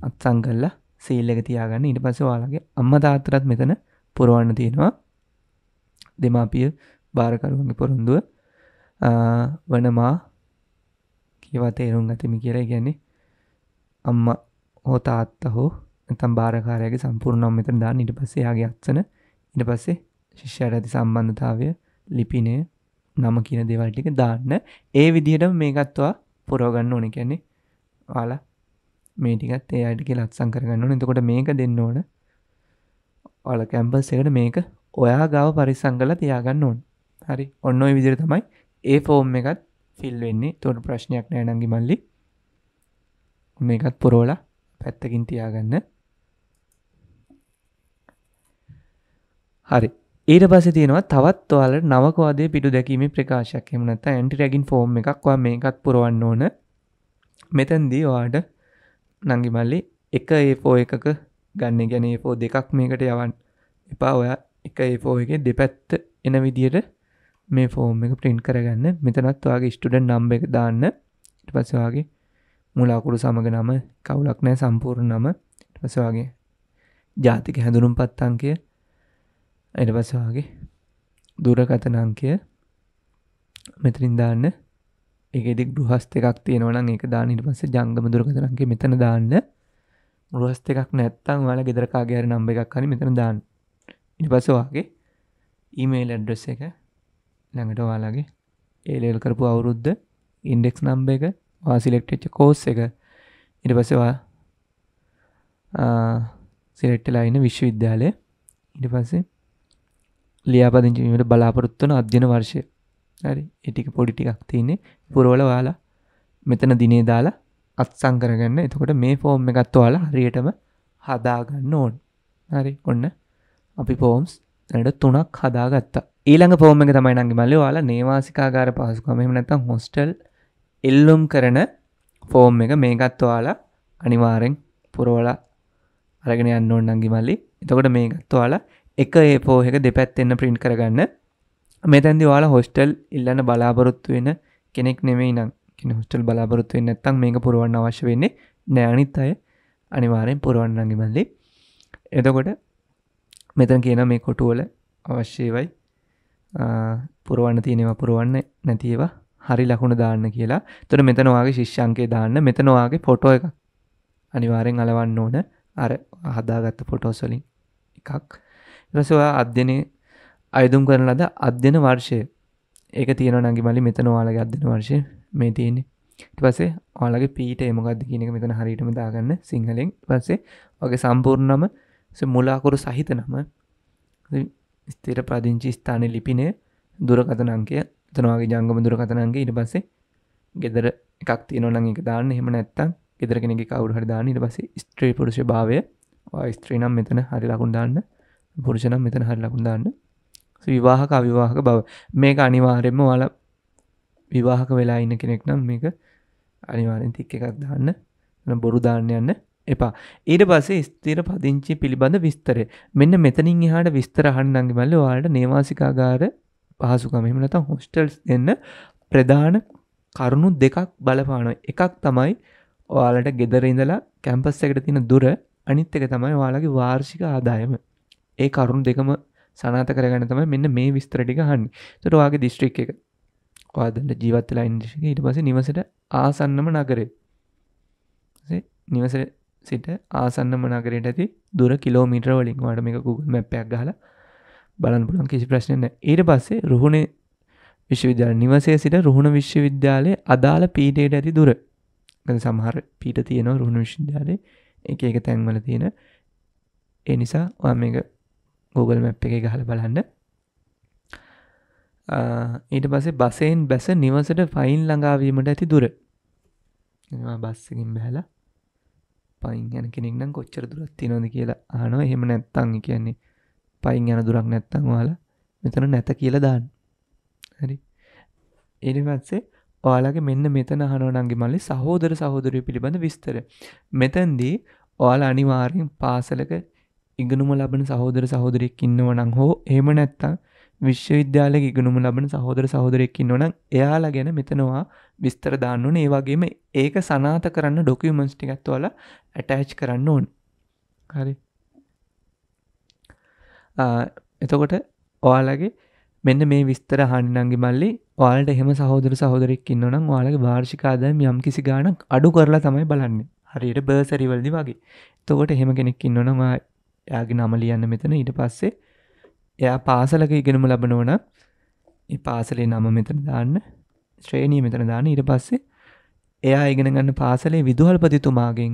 අත්සං කල්ලා සීල්ලක තියාගන්න ඉට පස වාලගේ අම්ම තාත්තරත් මෙතන පුරුවන්න තියෙනවා දෙමාපිය භාරකරුවගේ පොරුන්දුව වනමා කියවා තේරුම් ගතමි කියලා ගැන්නේ අම්ම හෝ තාත්ත හෝ තම් භාරකාරයගේ සම්පූර්ණම් මෙතන දා ඉට පස්සේ යාගේ අත්සන ඉට පස්සේ ශිෂ්‍යයට ඇති සම්බන්ධතාවය ලිපිනය නම කියන දෙවල් ටික දාන්න ඒ විදිහට මේකත්වා පුරෝගන්න ඕන කියන්නේ ආලා මේටිකත් ඒ අයට කියලා අත්සං කරගන්න එතකොට මේක දෙන්න ඕන ඔල කැම්පස් එකට මේක ඔයා ගාව පරිසංගල තියාගන්න ඕන් හරි ඔන්න ඔයි විදිර තමයි ඒ ෆෝම් එකත් ෆිල් වෙන්නේ තොට ප්‍රශ්නයක් නෑනඟි මල්ලි මේකත් පුරෝල පැත්තකින් තියාගන්න හරි ඊට පස තියෙනවා තවත් ඔයාල නවකවාදේ පිටු දැකීම ප්‍රකාශයක් එමනත ඇන්ටිරැගින් ෆෝර්ම් එකක්වා මේකත් පුරුවන්න ඕන මෙතැන්දී ඔයාට නංගිමල්ලි එක ඒපෝ එකක ගන්න ගැන ඒපෝ දෙකක් මේකට යවන් එපා ඔයා එක ඒපෝ එක දෙපැත්ත එන විදියට මේ ෆෝර්ම් එක ප්‍රින්් කරගන්න මෙතනත් වගේ ස්ටඩන් නම්බ එක දාන්න පසවාගේ මුලාකුරු සමග නම කවුලක් නෑ සම්පූර්ණ නම පසවාගේ ජාතික හැඳුනුම් පත්තංකය එට පස්සවාගේ දුරකතන අංකය මෙතරින් දාන්න එකෙක් ගෘහස්ත එකක් තියෙනවන එක දානට පස්ස ජංගම දුරකතරන්ගේ මෙතන දාන්න ගෘහස්ත එකක් නැත්තං වල ගෙදරකාගේර නම්බ එකක් හරි මෙතන දාන්න ඉට පසවාගේ ඊමේල් ඇඩ්ඩස් එක ළඟට වාලාගේ ඒලේල් කරපු අවුරුද්ධ ඉන්ඩෙක්ස් නම්බ එක වාසිලෙක්ටච්ච කෝස් එක ඉට පසවා සිලෙට්ට ලයින විශ්වවිද්‍යාලය ඉට පස්සේ ලියාපදිංචිීමට බලාපොරොත්වන අධ්‍යන වර්ෂය හරි එටික පොඩිටිකක් තියන්නේ පුරෝල වාලා මෙතන දිනේ දාලා අත්සං කරගන්න එතකොට මේ ෆෝම් එකත් වාලා හරියටම හදාගන්න ඕන් හරි ඔන්න අපි පෝම්ස් ට තුනක් හදාගත්තා ඊළඟ පෝම එක තමයි නගේ මල්ල වාලා නේවාසිකාගාර පහසුකමම නැතම් හොස්ටල් එල්ලුම් කරන ෆෝම් එක මේකත් වාලා අනිවාරෙන් පුරෝලා අරගෙන යන්න ඕන්නන්ගේ මල්ලි එතකොට මේකත් වාලා එක ඒ පෝහක දෙපැත්තෙන්න්න ප්‍රින්ට් කරගන්න මෙතැන්දි වාල හොස්ටල් ඉල්ලන්න බලාපොරොත්තු වෙන කෙනෙක් නෙමේ නම් කෙන හොස්ටල් බලාපොරොත්තු වෙන්න ඇත්තම් මේක පුරුවන්න අවශ්‍ය වෙන්නේ නෑනිත් අය අනිවාරයෙන් පුරුවන්නගේ මල්ලි එතකොට මෙතන් කියන මේ කොටුවල අවශ්‍යවයි පුරුවන්න තියෙනවා පුරුවන්න නැතිව හරි ලකුණ දාන්න කියලා තොට මෙතනවාගේ ශිෂ්‍යන්කේ දාන්න මෙතනවාගේ පොටෝ එක අනිවාරෙන් අලවන්න ඕන අර හදාගත්ත පොටෝස්වලින් එකක් රසවා අධ්‍යනය අයදුම් කරන ලද අධ්‍යන වර්ෂය ඒක තියෙන නගේ මලි මෙතන වාලගේ අධ්‍යන වර්ෂය මේ තියෙන්නේ පසේ ආලගේ පීට එමකක්ද e කියනක මෙතන හරිටම දාගන්න සිංහලෙන් පස්සේ වගේ සම්පූර්ණම මුලාකුරු සහිත නම ස්තර ප්‍රදිංචි ස්ථානය ලිපිනය දුරකතනංකය තනවාගේ ජංගම දුරකතනන්ගේ ඉට පස්සේ ගෙදර එකක් තියනොනං එක දාන්න හෙම නැත්තම් ගෙදර කෙනෙ කවුරු හරිදාන ඉට පසේ ස්ත්‍රී පුරුෂ භාවය ස්ත්‍රීනම් මෙතන හරි ලකුණඩාන්න පුරුෂනම් මෙතන හරි ලකුණ දාන්න විවාහක අවිවාහක බව මේක අනිවාරෙන්ම වාල විවාහක වෙලා ඉන්න කෙනෙක් නම් මේක අනිවාරෙන් තික්ක එකක් දාන්න බොරු දාන්න යන්න එපා ඊට පසේ ස්තීර පදිංචි පිළිබඳ විස්තරය මෙන්න මෙතනින් එහාට විස්තර හන්නගේ මල්ල වාලට නේවාසිකාගාර පහසුකමෙමලත හොස්ටල්ස් දෙන්න ප්‍රධාන කරුණු දෙකක් බලපාන එකක් තමයි ඔයාලට ගෙදර ඉඳලා කැම්පස් එකට තින දුර අනිත් එක තමයි වාලගේ වාර්ෂික ආදායම ඒ කරුණු දෙකම සනාත කරගන්න තම මෙන්න මේ විස්තරටික හන්න තොරවාගේ දිස්ත්‍රික් එක වාදට ජීවත්තලා ඉන්දිශක ඉට පස නිවසට ආසන්නම නගරේ නිවස සිට ආසන්නම නගරයට ඇති දුර කිලෝමීට්‍ර වලින් වාඩම එක Google මැප්පයක් හල බලන් පුලන් කිසි ප්‍රශ්නන ඊට පස්සේ රුහුණේ විශ්වවිද්‍යාල නිවසේ සිට රුහුණ විශ්වවිද්‍යාලය අදාළ පීටයට ඇති දුර සමහර පීට තියෙනවා රුහුණ විශ්වවිද්‍යාලය එක එක තැන්වල තියෙන එනිසා ඔයා මේක Google මැප් එක ගහල බලන්න ඊට පසේ බසයෙන් බැස නිවසට ෆයින් ළඟාවීමට ඇති දුර බස්සකින් බැහලා පයින් යන කෙනෙක් නම් කොච්චර දුරත්ති නොද කියලා ආනෝ එහෙම නැත්තං කියන්නේ පයින් යන දුරක් නැත්තං වාලා මෙතන නැත කියලා දාන්න හරි එනිවත්සේ ඔයාලගේ මෙන්න මෙතන හනෝනන්ගේ මල්ලි සහෝදර සහෝදරය පිළිබඳ විස්තර මෙතැන්දී ඔයාල අනිවාරෙන් පාසලක ඉගෙනුම ලබන සහෝදර සහෝදරෙක් ඉන්නවනං හෝ හෙම නැත්තං විශ්වවිද්‍යාල ඉගෙනුම ලබන සහෝදර සහෝදරෙක් ඉන්නවන එයාලා ගැන මෙතනවා විස්තර දාන්නුන ඒවාගේම ඒක සනාත කරන්න ඩොකියමන්ස් ටිගත්වල ඇටහච් කරන්න ඕන් හරි එතකොට ඔයාලගේ මෙන්න මේ විස්තර හන්නන්ගේ මල්ලි වාලට එහෙම සහෝදර සහෝදරෙක් ඉන්නනම් වාලගේ වාර්ෂිකාදයම් යම් කිසි ගානක් අඩු කරලා තමයි බලන්න හරියට බර්සරිවල්දි වගේ තොකොට එහෙම කෙනෙක් ඉන්නනවා යාගේ නම ලියන්න මෙතන ඊට පස්සේ එයා පාසලක ඉගෙනම ලබනවන පාසලේ නම මෙතන දාන්න ශ්‍රේණී මෙතන දාන ඉට පස්සේ එයා ඉගෙන ගන්න පාසලේ විදුහල්පතිතුමාගෙන්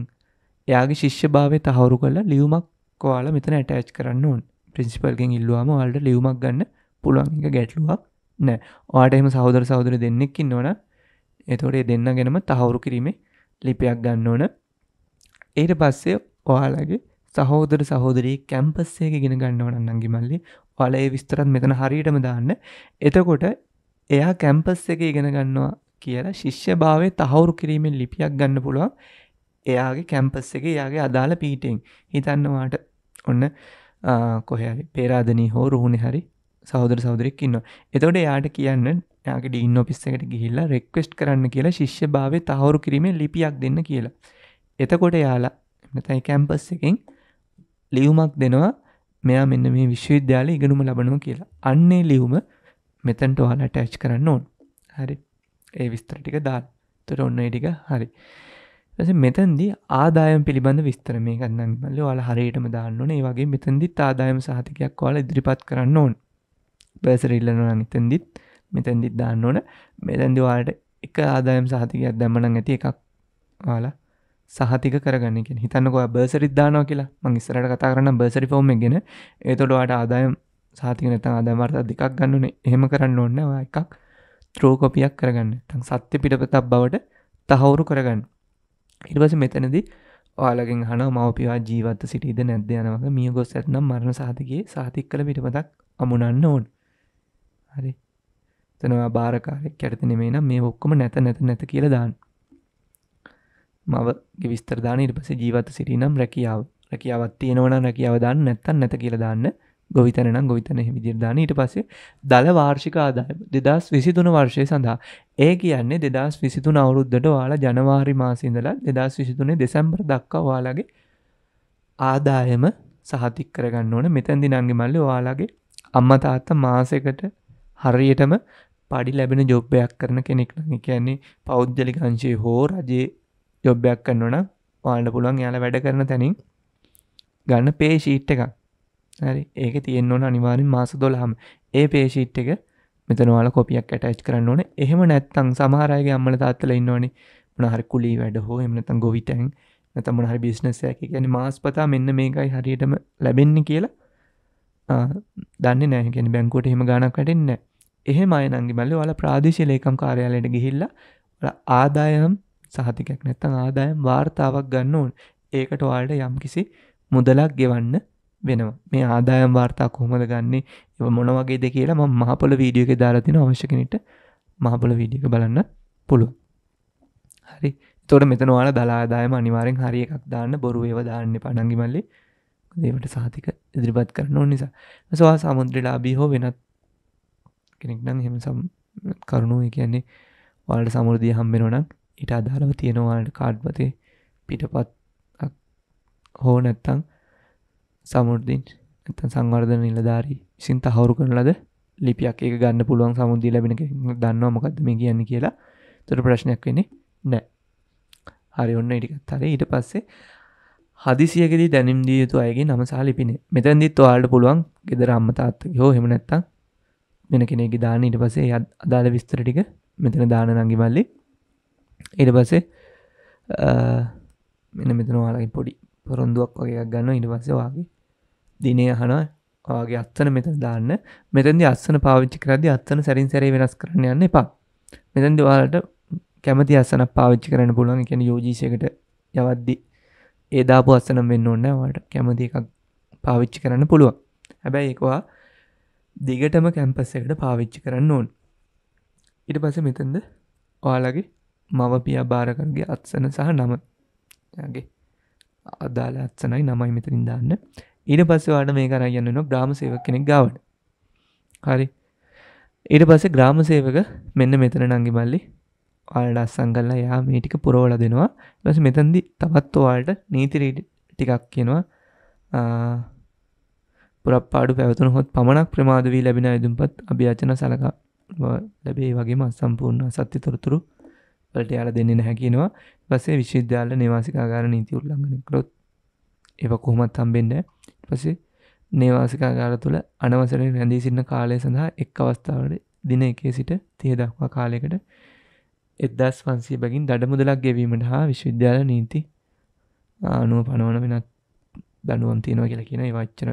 එයාගේ ශිෂ්‍ය භාවය තහවුරු කළ ලියුමක් කොයාල මෙතන ඇටච් කරන්න ඕන් ප්‍රින්සිපල්ගෙන් ඉල්ලවාම වල්ට ලියුමක් ගන්න පුළුවන් එක ගැටලුවක් නෑ ඕට එම සහෝදර සහෝදර දෙන්නෙක්කින් ඕන එතොටේ දෙන්න ගෙනම තහවුරු කිරීමේ ලිපයක් ගන්න ඕන ඊට පස්සේ ඔයාලගේ සහෝදර සහෝදරයේ කැම්පස්සේක ගෙන ගන්න ඕන නංගිමල්ලි වලේ විස්තරත් මෙතන හරියටම දාන්න එතකොට එයා කැම්පස් එක ඉගෙන ගන්නවා කියලා ශිෂ්‍ය භාවය තහවුරු කිරීමෙන් ලිපියක් ගන්න පුළුවන් එයාගේ කැම්පස් එක යාගේ අදාළ පීටෙන් හිතන්නවාට ඔන්න කොහරි පේරාධනී හෝ රුහුණ හරි සහෝදර සෞදරෙක් ඉන්න එතකොට එයාට කියන්න යාගේ ඩීන් ඔපිස්සකට ගිහිල්ලා රෙක්වෙස්ට් කරන්න කියලා ශිෂ්‍ය භාවය තහවුරු කිරීමෙන් ලිපියක් දෙන්න කියලා එතකොට යාලා නැතයි කැම්පස් එකින් ලියුමක් දෙනවා මෙයා මෙන්න මේ විශ්වවිද්‍යාල ඉගෙනුම ලබනවා කියලා අන්නේ ලියුම මෙතැන්ට ඔහලා ටැච් කරන්න ඕන් හරි ඒ විස්තර ටික දාල් තොට ඔන්න ටික හරි මෙතැන්දි ආදායම් පිළිබඳ විස්තර මේ ගන්න බල වාල හරියටම දාන්නන ඒ වගේ මෙතැදිත් ආදායම් සහතිකයක් වාල ඉදිරිපත් කරන්න ඕන් බැසරඉල්ලන නිතැදිත් මෙතැදිත් දාන්න ඕන මෙතැදි වාට එක ආදායම් සහතිකයක් දැමන ඇති එකක් වාලා සහතික කරගන්නක හිතන්නක බර්සරිදදානෝ කියලා මං ස්රට කතා කරන්න බර්සරි ෆෝම් ගෙන ඒතොඩවාට ආදායම් සාතික නත ආදමර්තා දෙකක් ගන්නන එහෙම කරන්න ඕන්නවා එකක් ත්‍රෝකොපියක් කරගන්න තන් සත්‍ය පිටපතක් බවට තහවුරු කරගන්න ඉරිවස මෙතනදි ඔයාලගෙන් හන මවපිවා ජීවත්ත සිටිද නැද්ද යනවක මිය ගොස් ඇත්නම් මරණ සාතිකයේ සාතික් කළ පිටපතක් අමුණන්න ඕන් හරි තනවා භාරකාරයක් ඇරත නෙමේ නම් මේ ඔක්කොම නැත නැත නැත කියලදාන්න මවගේ විස්තරදාන ඉරපස ජීවත සිරිනම් රැකියාව රැකියාවත් තියෙනවන රැකියාව දාන්න නැත්තන් නැත කියලදාන්න ගොවිතනම් ගොවිතන විදිර්දාන ඊට පස්සේ දළ වාර්ෂික ආදාය දෙදස් විසිතුන වර්ෂය සඳහා ඒ කියන්නේ දෙදස් විසිතුන අවුරුද්ධට වාලා ජනවාරි මාසින්දලා දෙදස් විසිතුනේ දෙසැම්බර් දක්කා වාලගේ ආදායම සහතික් කරගන්න ඕන මෙතැන්දි නංගි මල්ල වාලාගේ අම්ම තාත්ත මාසකට හරියටම පඩි ලැබෙන ජොබ්බයක් කරන කෙනෙක් කියන්නේ පෞද්ගලිකංශයේ හෝ රජයේ යොබ්බයක් කන්නන වාන්න පුළුවන් යාල වැඩ කරන තැනින් ගන්න පේශීට් එකක් හරි ඒක තියෙන් ඕන අනිවාරෙන් මාස දොළහම් ඒ පේශීට් එක මෙතනවාල කොපියක් ඇටච් කරන්න ඕන එහෙම නැත්තං සමහරයගේ අම්මල තාත්තල ඉන්නඕනේ මනහරි කුලි වැඩ හෝ එමනතන් ගොවිටැන් නැතම හරි බිස්නසයක ගැන මාස්පතා මෙන්න මේකයි හරියටම ලැබෙන්න කියලා දන්න නෑකැන බැංකුවට හෙම ගානක් කටෙන්න එහෙ මයනගේ මල්ල වාල ප්‍රාදේශ ලේකම් කාරයාලයට ගිහිල්ල ආදායම් සහතිකයක් නැත්තං ආදායම් වාර්තාවක් ගන්න ඕන් ඒකට වාල්ට යම් කිසි මුදලක් ගෙවන්න වෙනවා මේ ආදායම් වාර්තා කොහොමද ගන්නේ එ මොන වගේ දෙ කියලා ම මහපොල වීඩියක දාලාතින අවශ්‍යකනට මහපොල වීඩියක බලන්න පුළුව හරි තොට මෙතනවාල දලාදායම අනිවාරෙන් හරි එකක් දාන්න බොරුවේව දාන්න පනංගිමල්ලි දේවට සාතික ඉදිරිපත් කරන ඕ නිසා ස්වා සමුද්‍රලාබී හෝ වෙනත් කෙනෙක් නම් හෙම සම් කරුණුව කියන්නේ වාලට සමුෘදිය හම්බෙනොනක් ඉට අදාළව තියෙනවාට කාඩ්පතේ පිටපත් හෝ නැත්තං සමුර්දිින් ඇතන් සංවර්ධන නිලධාරී විසින් තහවුරු කරන ලද ලිපියක් එක ගන්න පුළුවන් සමුන්දී ලැබෙන දන්නවා මොකක්ද මේ කියන්න කියලා තොට ප්‍රශ්නයක් වෙන්නේ නෑ හරි ඔන්න ඉටිකත් හර ඊට පස්සේ හදිසියකෙද දැනම් දිය යුතු අයගේ නම සාලිපින මෙතැන්දිත් වාල්ට පුළුවන් ගෙදර අම්මතාත්ත හෝ හෙමනැත්තං වෙන කෙනෙ දාන ඉට පසේ අදාළ විස්තර ටික මෙතන දාන නංගි මල්ලි ඉට පස්සේ මෙන මෙතනවාලගේ පොඩි පොරොන්දුවක් වගේ ගන්න ඉට පස්සවාගේ දිනය හනා ගේ අත්තන මෙතන දාන්න මෙතැදි අස්සන පාවිච්චි කරදි අත්තන සැරින් සැරේ වෙනස් කරන්න යන්න එපා මෙතැන්දි වාලට කැමති අස්සන පාවිච්චි කරන්න පුළුවන් කැන යෝජීෂයකට යවද්දි ඒදාපු අස්සනම් වෙන්න ඕන්න වාට කැමති එකක් පාවිච්චි කරන්න පුළුවන් හැබැයි එකවා දිගටම කැම්පස්සකට පාවිච්චි කරන්න ඕන් ඉට පස මෙතන්ද ඔයාලගේ මව පියා භාරකරගේ අත්සන සහ නම ගේ අදාල අත්සනයි නමයි මෙතරින් දාන්න ඊට පස්සවාට මේ කර යන්නන ග්‍රාම සේව කෙනෙක් ගවට හරි ඊට පස්සේ ග්‍රාම සේවක මෙන්න මෙතන නංගි මල්ලි ආලට අස්සං කල්ලා යා මේ ටික පුරෝල දෙනවා ලස මෙතන්දි තවත් ඔවාල්ට නීතිරීට ටිකක් කියනවා පුරපාඩු පැවතුන හොත් පමණක් ප්‍රමාද වී ලැබෙන ඇදුම්පත් අභ්‍යාචන සලකා ලැබේ වගේම සම්පූර්ණ සත්‍ය තොරතුරු වලට යාල දෙන්න නැකිෙනවා පසේ විශ්වවිද්‍යාල නිවාසිකාගාර නීති උල්ලංගන කරොත් එව කොහොමත් හම්බෙන්ඩ පසේ නේවාසිකාගාර තුළ අනවසරෙන් රැඳී සින්න කාලය සඳහා එක් අවස්ථාවට දින එකේ සිට තිය දක්වා කාලයකට එදස් වන්සේ බගින් දඩ මුදලක් ගෙවීමට හා විශ්වවිද්‍යාල නීති ආනුව පනවන වෙනත් දනුවම් තියෙනවා කියලා කියන වච්චන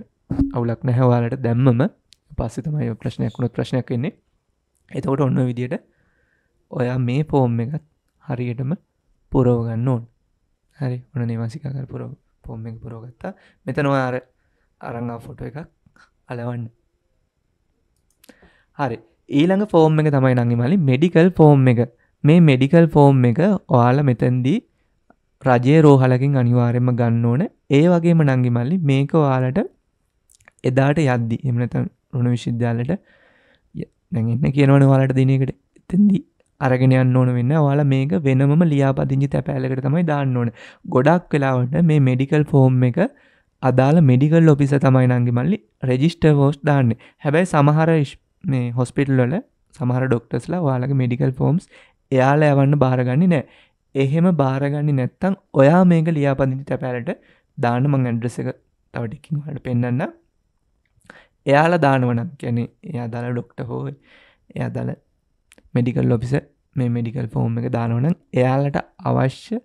අවුලක් නැහැවාලට දැම්මම පස්සෙ තමයි ප්‍රශ්නයක් වුණොත් ප්‍රශ්නයක් වෙන්නේ එතකොට ඔන්න විදියට ඔයා මේ පෝම් එකත් හරියටම පුරෝගන්න ඕන් හරි ඔන නිවාසිකකර පුරෝ පෝම් එක පුරෝගත්තා මෙතනවා අර අරංගා ෆොටෝ එකක් අලවන්න හරි ඊළඟ ෆෝර්ම් එක තමයි නඟි මලි මෙඩිකල් ෆෝර්ම් එක මේ මෙඩිකල් ෆෝර්ම් එක ඔයාල මෙතැන්දී රජයේ රෝහලකින් අනිවාරෙන්ම ගන්න ඕන ඒ වගේම නංගි මල්ලි මේක වාලට එදාට යද්දි එමනත රුණ විශිද්ධාලට නැගන්න කියනවන වාලට දිනකට එතැදී අරගෙනයන් ඕන වෙන්න වාලා මේක වෙනම ලියාපදිංචි තැපෑලකට තමයි දාන්න ඕන ගොඩක් වෙලාවට මේ මෙඩිකල් ෆෝම් එක අදාළ මෙඩිකල් ඔපිස තමයි නංගි මල්ලි රෙජිස්ට වෝස්් දාන්නේ හැබැයි සමහර මේ හොස්පිටල්ලොල සමහර ඩොක්ටස්ලා වාලගේ මෙඩිකල් ෆෝම්ස් එයාලා යවන්න භාරගන්නේ නෑ එහෙම භාරගන්නේ නැත්තං ඔයා මේක ලියාපදිින්ි තැපැලට දාන මං ඇඩ්‍රස එක තවටිකින් හට පෙන්න්න එයාලා දානවනම් කැනෙ එයා දළ ඩොක්ට හෝ එයා දළ මෙඩිකල් ඔපිස මේ මෙඩිකල් ෆෝම් එක දානවන එයාලට අවශ්‍ය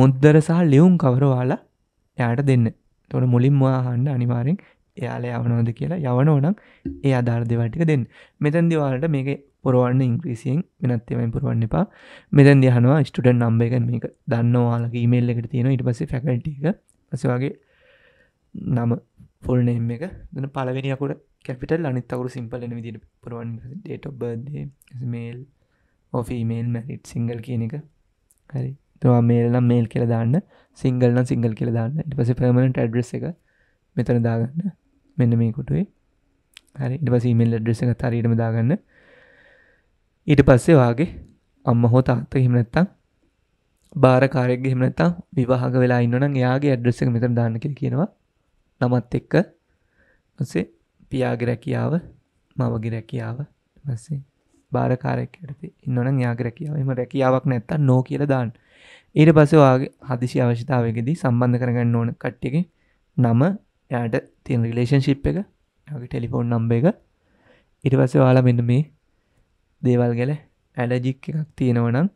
මුද්දර සහ ලියුම් කවරවාලා එයාට දෙන්න තොන මුලින්මවා හන්න අනිවාරෙන් එයාල යවනෝද කියලා යවනෝනම් ඒ අධාර දෙවටික දෙන්න මෙතැන් දිවාලට මේක පුරුවන්න ඉංක්‍රීසියෙන් වෙනත්තවයින් පුරුවන්න එපා මෙතැන් දිහනවා ස්ටඩන් නම්බ එක මේක දන්නවාලගේ මේල් එකට තියෙන ඉට පස ෆැකල්ටික පස වගේ නම ෆොල්නම එක දන පලවෙනිකුට කැපිටල් අනිත් අකරු සිම්පලන විදිට පුරුවන් ඩේට බර්ද මේල් ඔෆමේල් මැරිට් සිංගල් කියන එක හරි තුවා මේල්නම් මේල් කියල දාන්න සිංගල්න සිංගල් කියල දාන්න ඉට පස පර්මණට ඇඩ්‍රෙස් එක මෙතන දාගන්න මෙන්න මේ කොටුවේ හරි ඉට පස මේල් ඩ්‍රෙස එක තරටම දාගන්න ඊට පස්සේ වගේ අම්ම හෝ තාත්ත හිමනැත්තං බාරකාරයක්ග හිමනතා විවාහග වෙලා ඉන්නන යාගේ ඇඩ්‍රෙස එක මෙතර දාන්නක කියනවා නමත් එක්ක ඔසේ පියාගේ රැකියාව මවගේ රැකියාව මස්සේ භාරකාරයක්කටති ඉන්නන යාග රැකියාව එම රැකියාවක් නැත්ත නෝ කියලදාන් ඊට පසවාගේ හදිසි අවශ්‍යතාවකදී සම්බන්ධ කරගන්න ඕන කට්ටගේ නම යාට තින් රිලේෂන් ශිප් එක යගේ ටෙලිෆෝන් නම්බ එක ඉට පස වාලා මෙන්න මේ දේවල් ගැල ඇලජික් එකක් තියෙනවනම්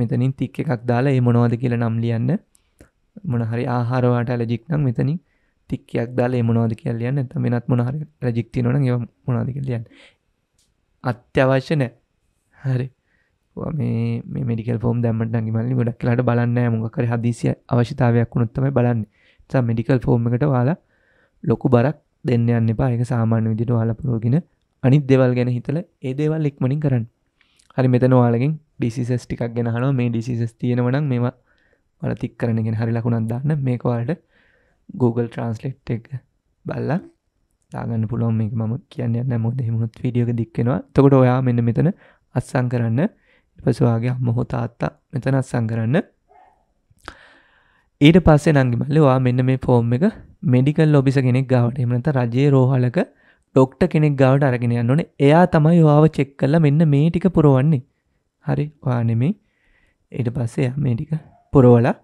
මෙතනින් තික් එකක් දාලා ඒ මොනවාද කියලා නම් ලියන්න මොනහරි ආහාරවාට ඇලජික් නම් මෙතනින් තික්කයක් දාලා මොනවාද කියල්ලියන්න ඇත මෙනත් මොනහර රජික්ති නොන ඒව මොනාද කියලියන් අත්‍යවශ්‍ය නෑ හරි මේ මඩිකල් ෝම් දැමට ගිමල්ලි ගොඩක් කියලාට බලන්න මොකර හදිසිය අවශ්‍යතාවයක් වුණොත්තම බලන්න සා මඩිකල් ෆෝම් එකට වාලා ලොකු බරක් දෙන්න යන්න එපා එක සාමාන්‍ය විදිට වාල පුරෝගෙන අනිත් දෙවල් ගැන හිතල ඒ දේවල් එක්මනින් කරන්න හරි මෙතන වාලගෙන් ඩිසිසස් ටිකක් ගෙනහනවා මේ ඩිසිසස් තියෙනවනම් මේවා වලතික් කරනගෙන හරි ලකුණක් දාන්න මේකවාලට Google ට්‍රන්ස්ලෙට් එක බල්ලා දාගන්න පුළුවන් මේ මම කියන්න යන්න මොද හෙමුණුත් විඩියක දික්කෙනවා තකොට ඔයා මෙන්න මෙතන අත්සං කරන්න පසවාගේ අම්මහොතාත්තා මෙතන අත්සං කරන්න ඊට පස්සේ නංගිමල්ලවා මෙන්න මේ ෆෝම් එක මෙඩිකල් ලොබිස කෙනෙක් ගවට එමනත රජයේ රෝහලක ඩොක්ට කෙනෙක් ගවට අරගෙන යන්න ඕනේ එයා තමයි වාව චෙක් කල්ල මෙන්න මේ ටික පුරුවන්නේ හරි වානෙමේ ඊට පස්සේ මේ ටික පුරෝලා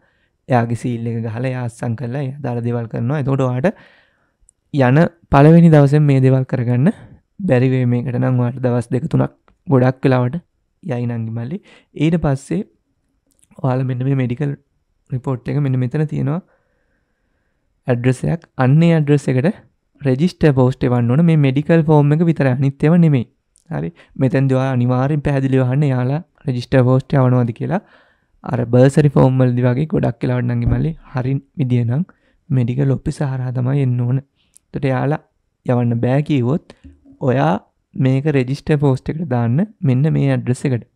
එයාගේ සීල්ල එක ගහල ආස්සං කරලා දර දෙවල් කරනවා එතොටවාට යන පළවෙනි දවසෙන් මේ දෙවල් කරගන්න බැරිවේ මේකට නංවාට දවස් දෙක තුනක් ගොඩක් කලාවට යයි නංගි මල්ලි ඊට පස්සේ ඔයාල මෙන්න මේ මෙඩිකල් රිපෝට් එක මෙන්න මෙතන තියෙනවා ඇඩ්‍රසයක් අන්නේ ඇඩ්‍රස එකට රෙජිස්ට පෝස්ට එවන්න ඕන මේ මෙඩිකල් ෆෝර්ම් එක විතර අනිත්‍යව නෙමේ හරි මෙතැන්දවා අනිවාරෙන් පැහදිලිවහන්න යාලා රෙජිස්ට පෝස්ට යවනවාද කියලා අර බර්සරි ෆෝම්මල්දි වගේ ගොඩක් කියලාවන්නගේ මල්ලි හරි විදිනම් මෙඩික ලොප්පි සහරා තමයි එන්න ඕන තොට යාලා යවන්න බෑකීවොත් ඔයා මේක රෙජිස්ට පෝස්ට එකට දාන්න මෙන්න මේ ඇඩ්‍රෙස එකට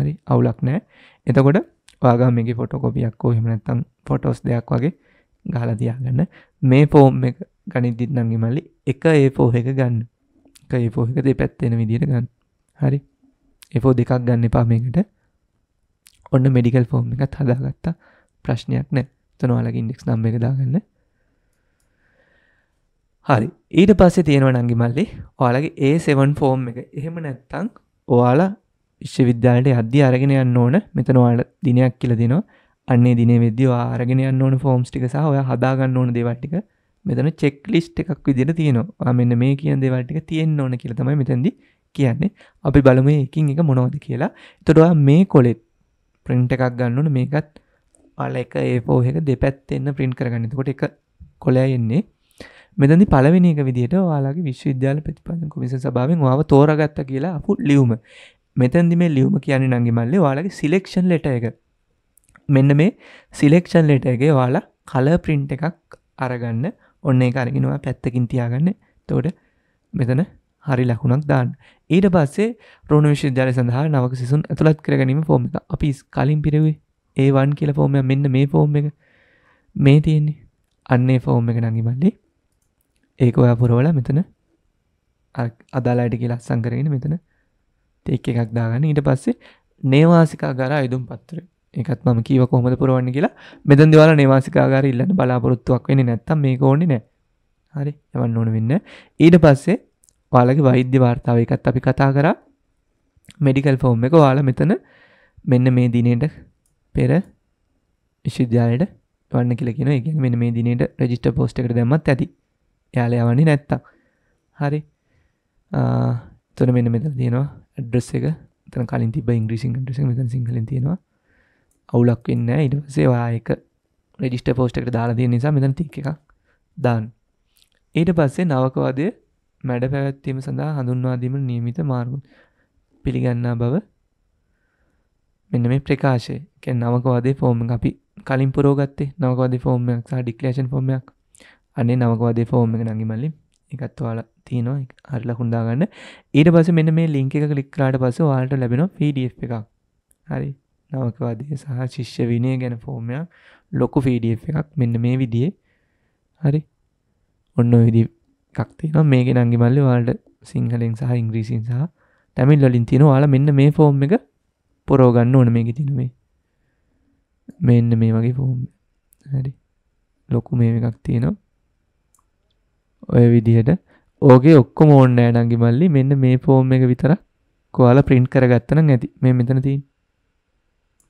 හරි අවුලක් නෑ එතකොට වාගාමගේ ෆොටෝකොපියක් හෙමනැත්තම් ෆොටෝස් දෙයක් වගේ ගාල තියාගන්න මේ පෝම් එක ගනිදිත් නංගි මල්ලි එක ඒ පෝහ එක ගන්න එක ඒ පෝහක දෙ පැත්තෙන විදිට ගන්න හරි එපෝ දෙකක් ගන්න එපා මේකට ඔන්න මෙඩිකල් ෆෝර්ම් එකත් හදාගත්තා ප්‍රශ්නයක් නෑ තනවාලගින් ඉන්ඩෙක්ස් නම් එක දාගන්න හරි ඊට පස්සේ තියෙනව නංගි මල්ලි ඔයාලගේ ඒ සෙවන් ෆෝර්ම් එක එහෙම නැත්තං ඔයාලා විශ්වවිද්‍යාලයට අධ්‍ය අරගෙන යන්න ඕන මෙතනවාට දිනයක් කියල දෙනවා අන්නේ දිනේ වෙදදි ආරගෙන යන්න ඕන ෆෝම්ස් ටික සහ ඔය හදාගන්න ඕන දෙවට්ටික මෙතන චෙක් ලිස්ට් එකක් විදිර තියෙනවා මෙන්න මේ කියන දෙවල්ටික තියෙන්න්න ඕන කියල තමයි මෙතැදි කියන්නේ අපි බලම එකින් එක මොනවද කියලා තොටවා මේ කොලෙත් ප්‍රින්ට එකක් ගන්නන මේකත් අල එක ඒ පෝහක දෙපැත්තෙන්න්න ප්‍රින්ට් කරගන්නතකොට එක කොලෑ එන්නේ මෙදදි පලවෙනි එක විදිට වාලාගේ විශ්වවිද්‍යාල ප්‍රතිපාන කොමිස සභාවෙන් වාව තෝරගත්ත කියලා අපපු ලියුම මෙතැන්දි මේ ලියුම කියන්නේ නගේ මල්ලේ වාලගේ සිලෙක්ෂන් ලට එක මෙන්න මේ සිලෙක්ෂන් ලට එකගේ වාලා කල ප්‍රින්ට් එකක් අරගන්න ඔන්න එක අරගෙනවා පැත්තකින් තියාගන්න තෝට මෙතන හරි ලකුණක් දාන්න ඊට පස්සේ රෝණ විශ්වවිද්‍යාලය සඳහා නවක සිසුන් ඇතුළත් කරගනීම ෆෝම් එක අපි කලින් පිරවේ ඒවන් කියල ෆෝර්මය මෙන්න මේ ෆෝම් එක මේ තියෙන්නේ අන්නේ ෆෝම් එක නඟිමල්ලේ ඒක ඔයා පුරවල මෙතන අදාලායට කියලා සංකරගෙන මෙතන ඒක එකක් දාගන්න ඊට පස්සේ නේවාසිකා ගර යුදුම් පත්තරේ එකත් මම කීව කොහොමද පුරුවන්න කියලා මෙදන් දෙවල නිවාසිකාගාර ඉල්ලන්න බලාපොරොත්තුවක් වෙන නැත්තම් මේ ඕනි නෑ හරි එවන් ඕන වෙන්න ඊට පස්සේ ඔයාලගේ වෛද්‍ය වාර්තාව එකත් අපි කතා කර මෙඩිකල් ෆෝම් එක වාල මෙතන මෙන්න මේ දිනයට පෙර විශ්විද්‍යාලයට වන්න කියලකින එක මෙ මේ දිනට රජිස්ට පෝස්ට එකට දැමත් ඇති යාල යවන්නේ නැත්තම් හරි තොන මෙන්න මෙතර තියෙනවා ඇඩ්‍රස් එක තන කලින් තිබ ඉංග්‍රීසින් ටස මෙත සිංහලින් තියෙනවා අවුලක් වෙන්න ඉටසේවායක රෙජිස්ට පෝස්ට එකට දාලා තියෙන නිසා මෙතන ති එකක් දාන්න ඊට පස්සේ නවකවාදය මැඩ පැවැත්වීම සඳහා හඳුන්වාදීම නියමිත මාර්ගුන් පිළිගන්නා බව මෙන්න මේ ප්‍රකාශය කැන් නවකවාදේ ෆෝර්ම අපි කලින් පුරෝගත්තේ නවකවාද ෆෝර්මයක් සහ ඩික්ලේෂන් ෆෝර්මයක් අනේ නවකවාදේ ෆෝර්ම එක නඟිමල්ලින් එකත්වාල තියෙනවා හරිල හුන්දාගන්න ඊට පස මෙන්න මේ ලිංක එක කලික්කාට පස වාලට ලැබෙන ෆඩ එකක් හරි නවකවාදය සහ ශිෂ්‍ය විනය ගැන ෆෝර්මයක් ලොකු ෆඩ එකක් මෙන්න මේ විදිේ හරි ඔන්න විදිී එකක්තින මේක නංගි මල්ලි වාල්ට සිංහලෙන් සහ ඉංග්‍රීසින් සහ තැමිල් ලොලින් තියෙන වාල මෙන්න මේ ෆෝම් එක පොරෝගන්න ඕන මේක තිනවේ මෙන්න මේ වගේ ෆෝම් හරි ලොකු මේ එකක් තියෙනවා ඔය විදිහට ඕගේ ඔක්කො මෝන්නෑ නංගි මල්ලි මෙන්න මේ ෆෝම් එක විතර කොයාල ප්‍රින්් කරගත්තන ඇති මේ මෙතන තින්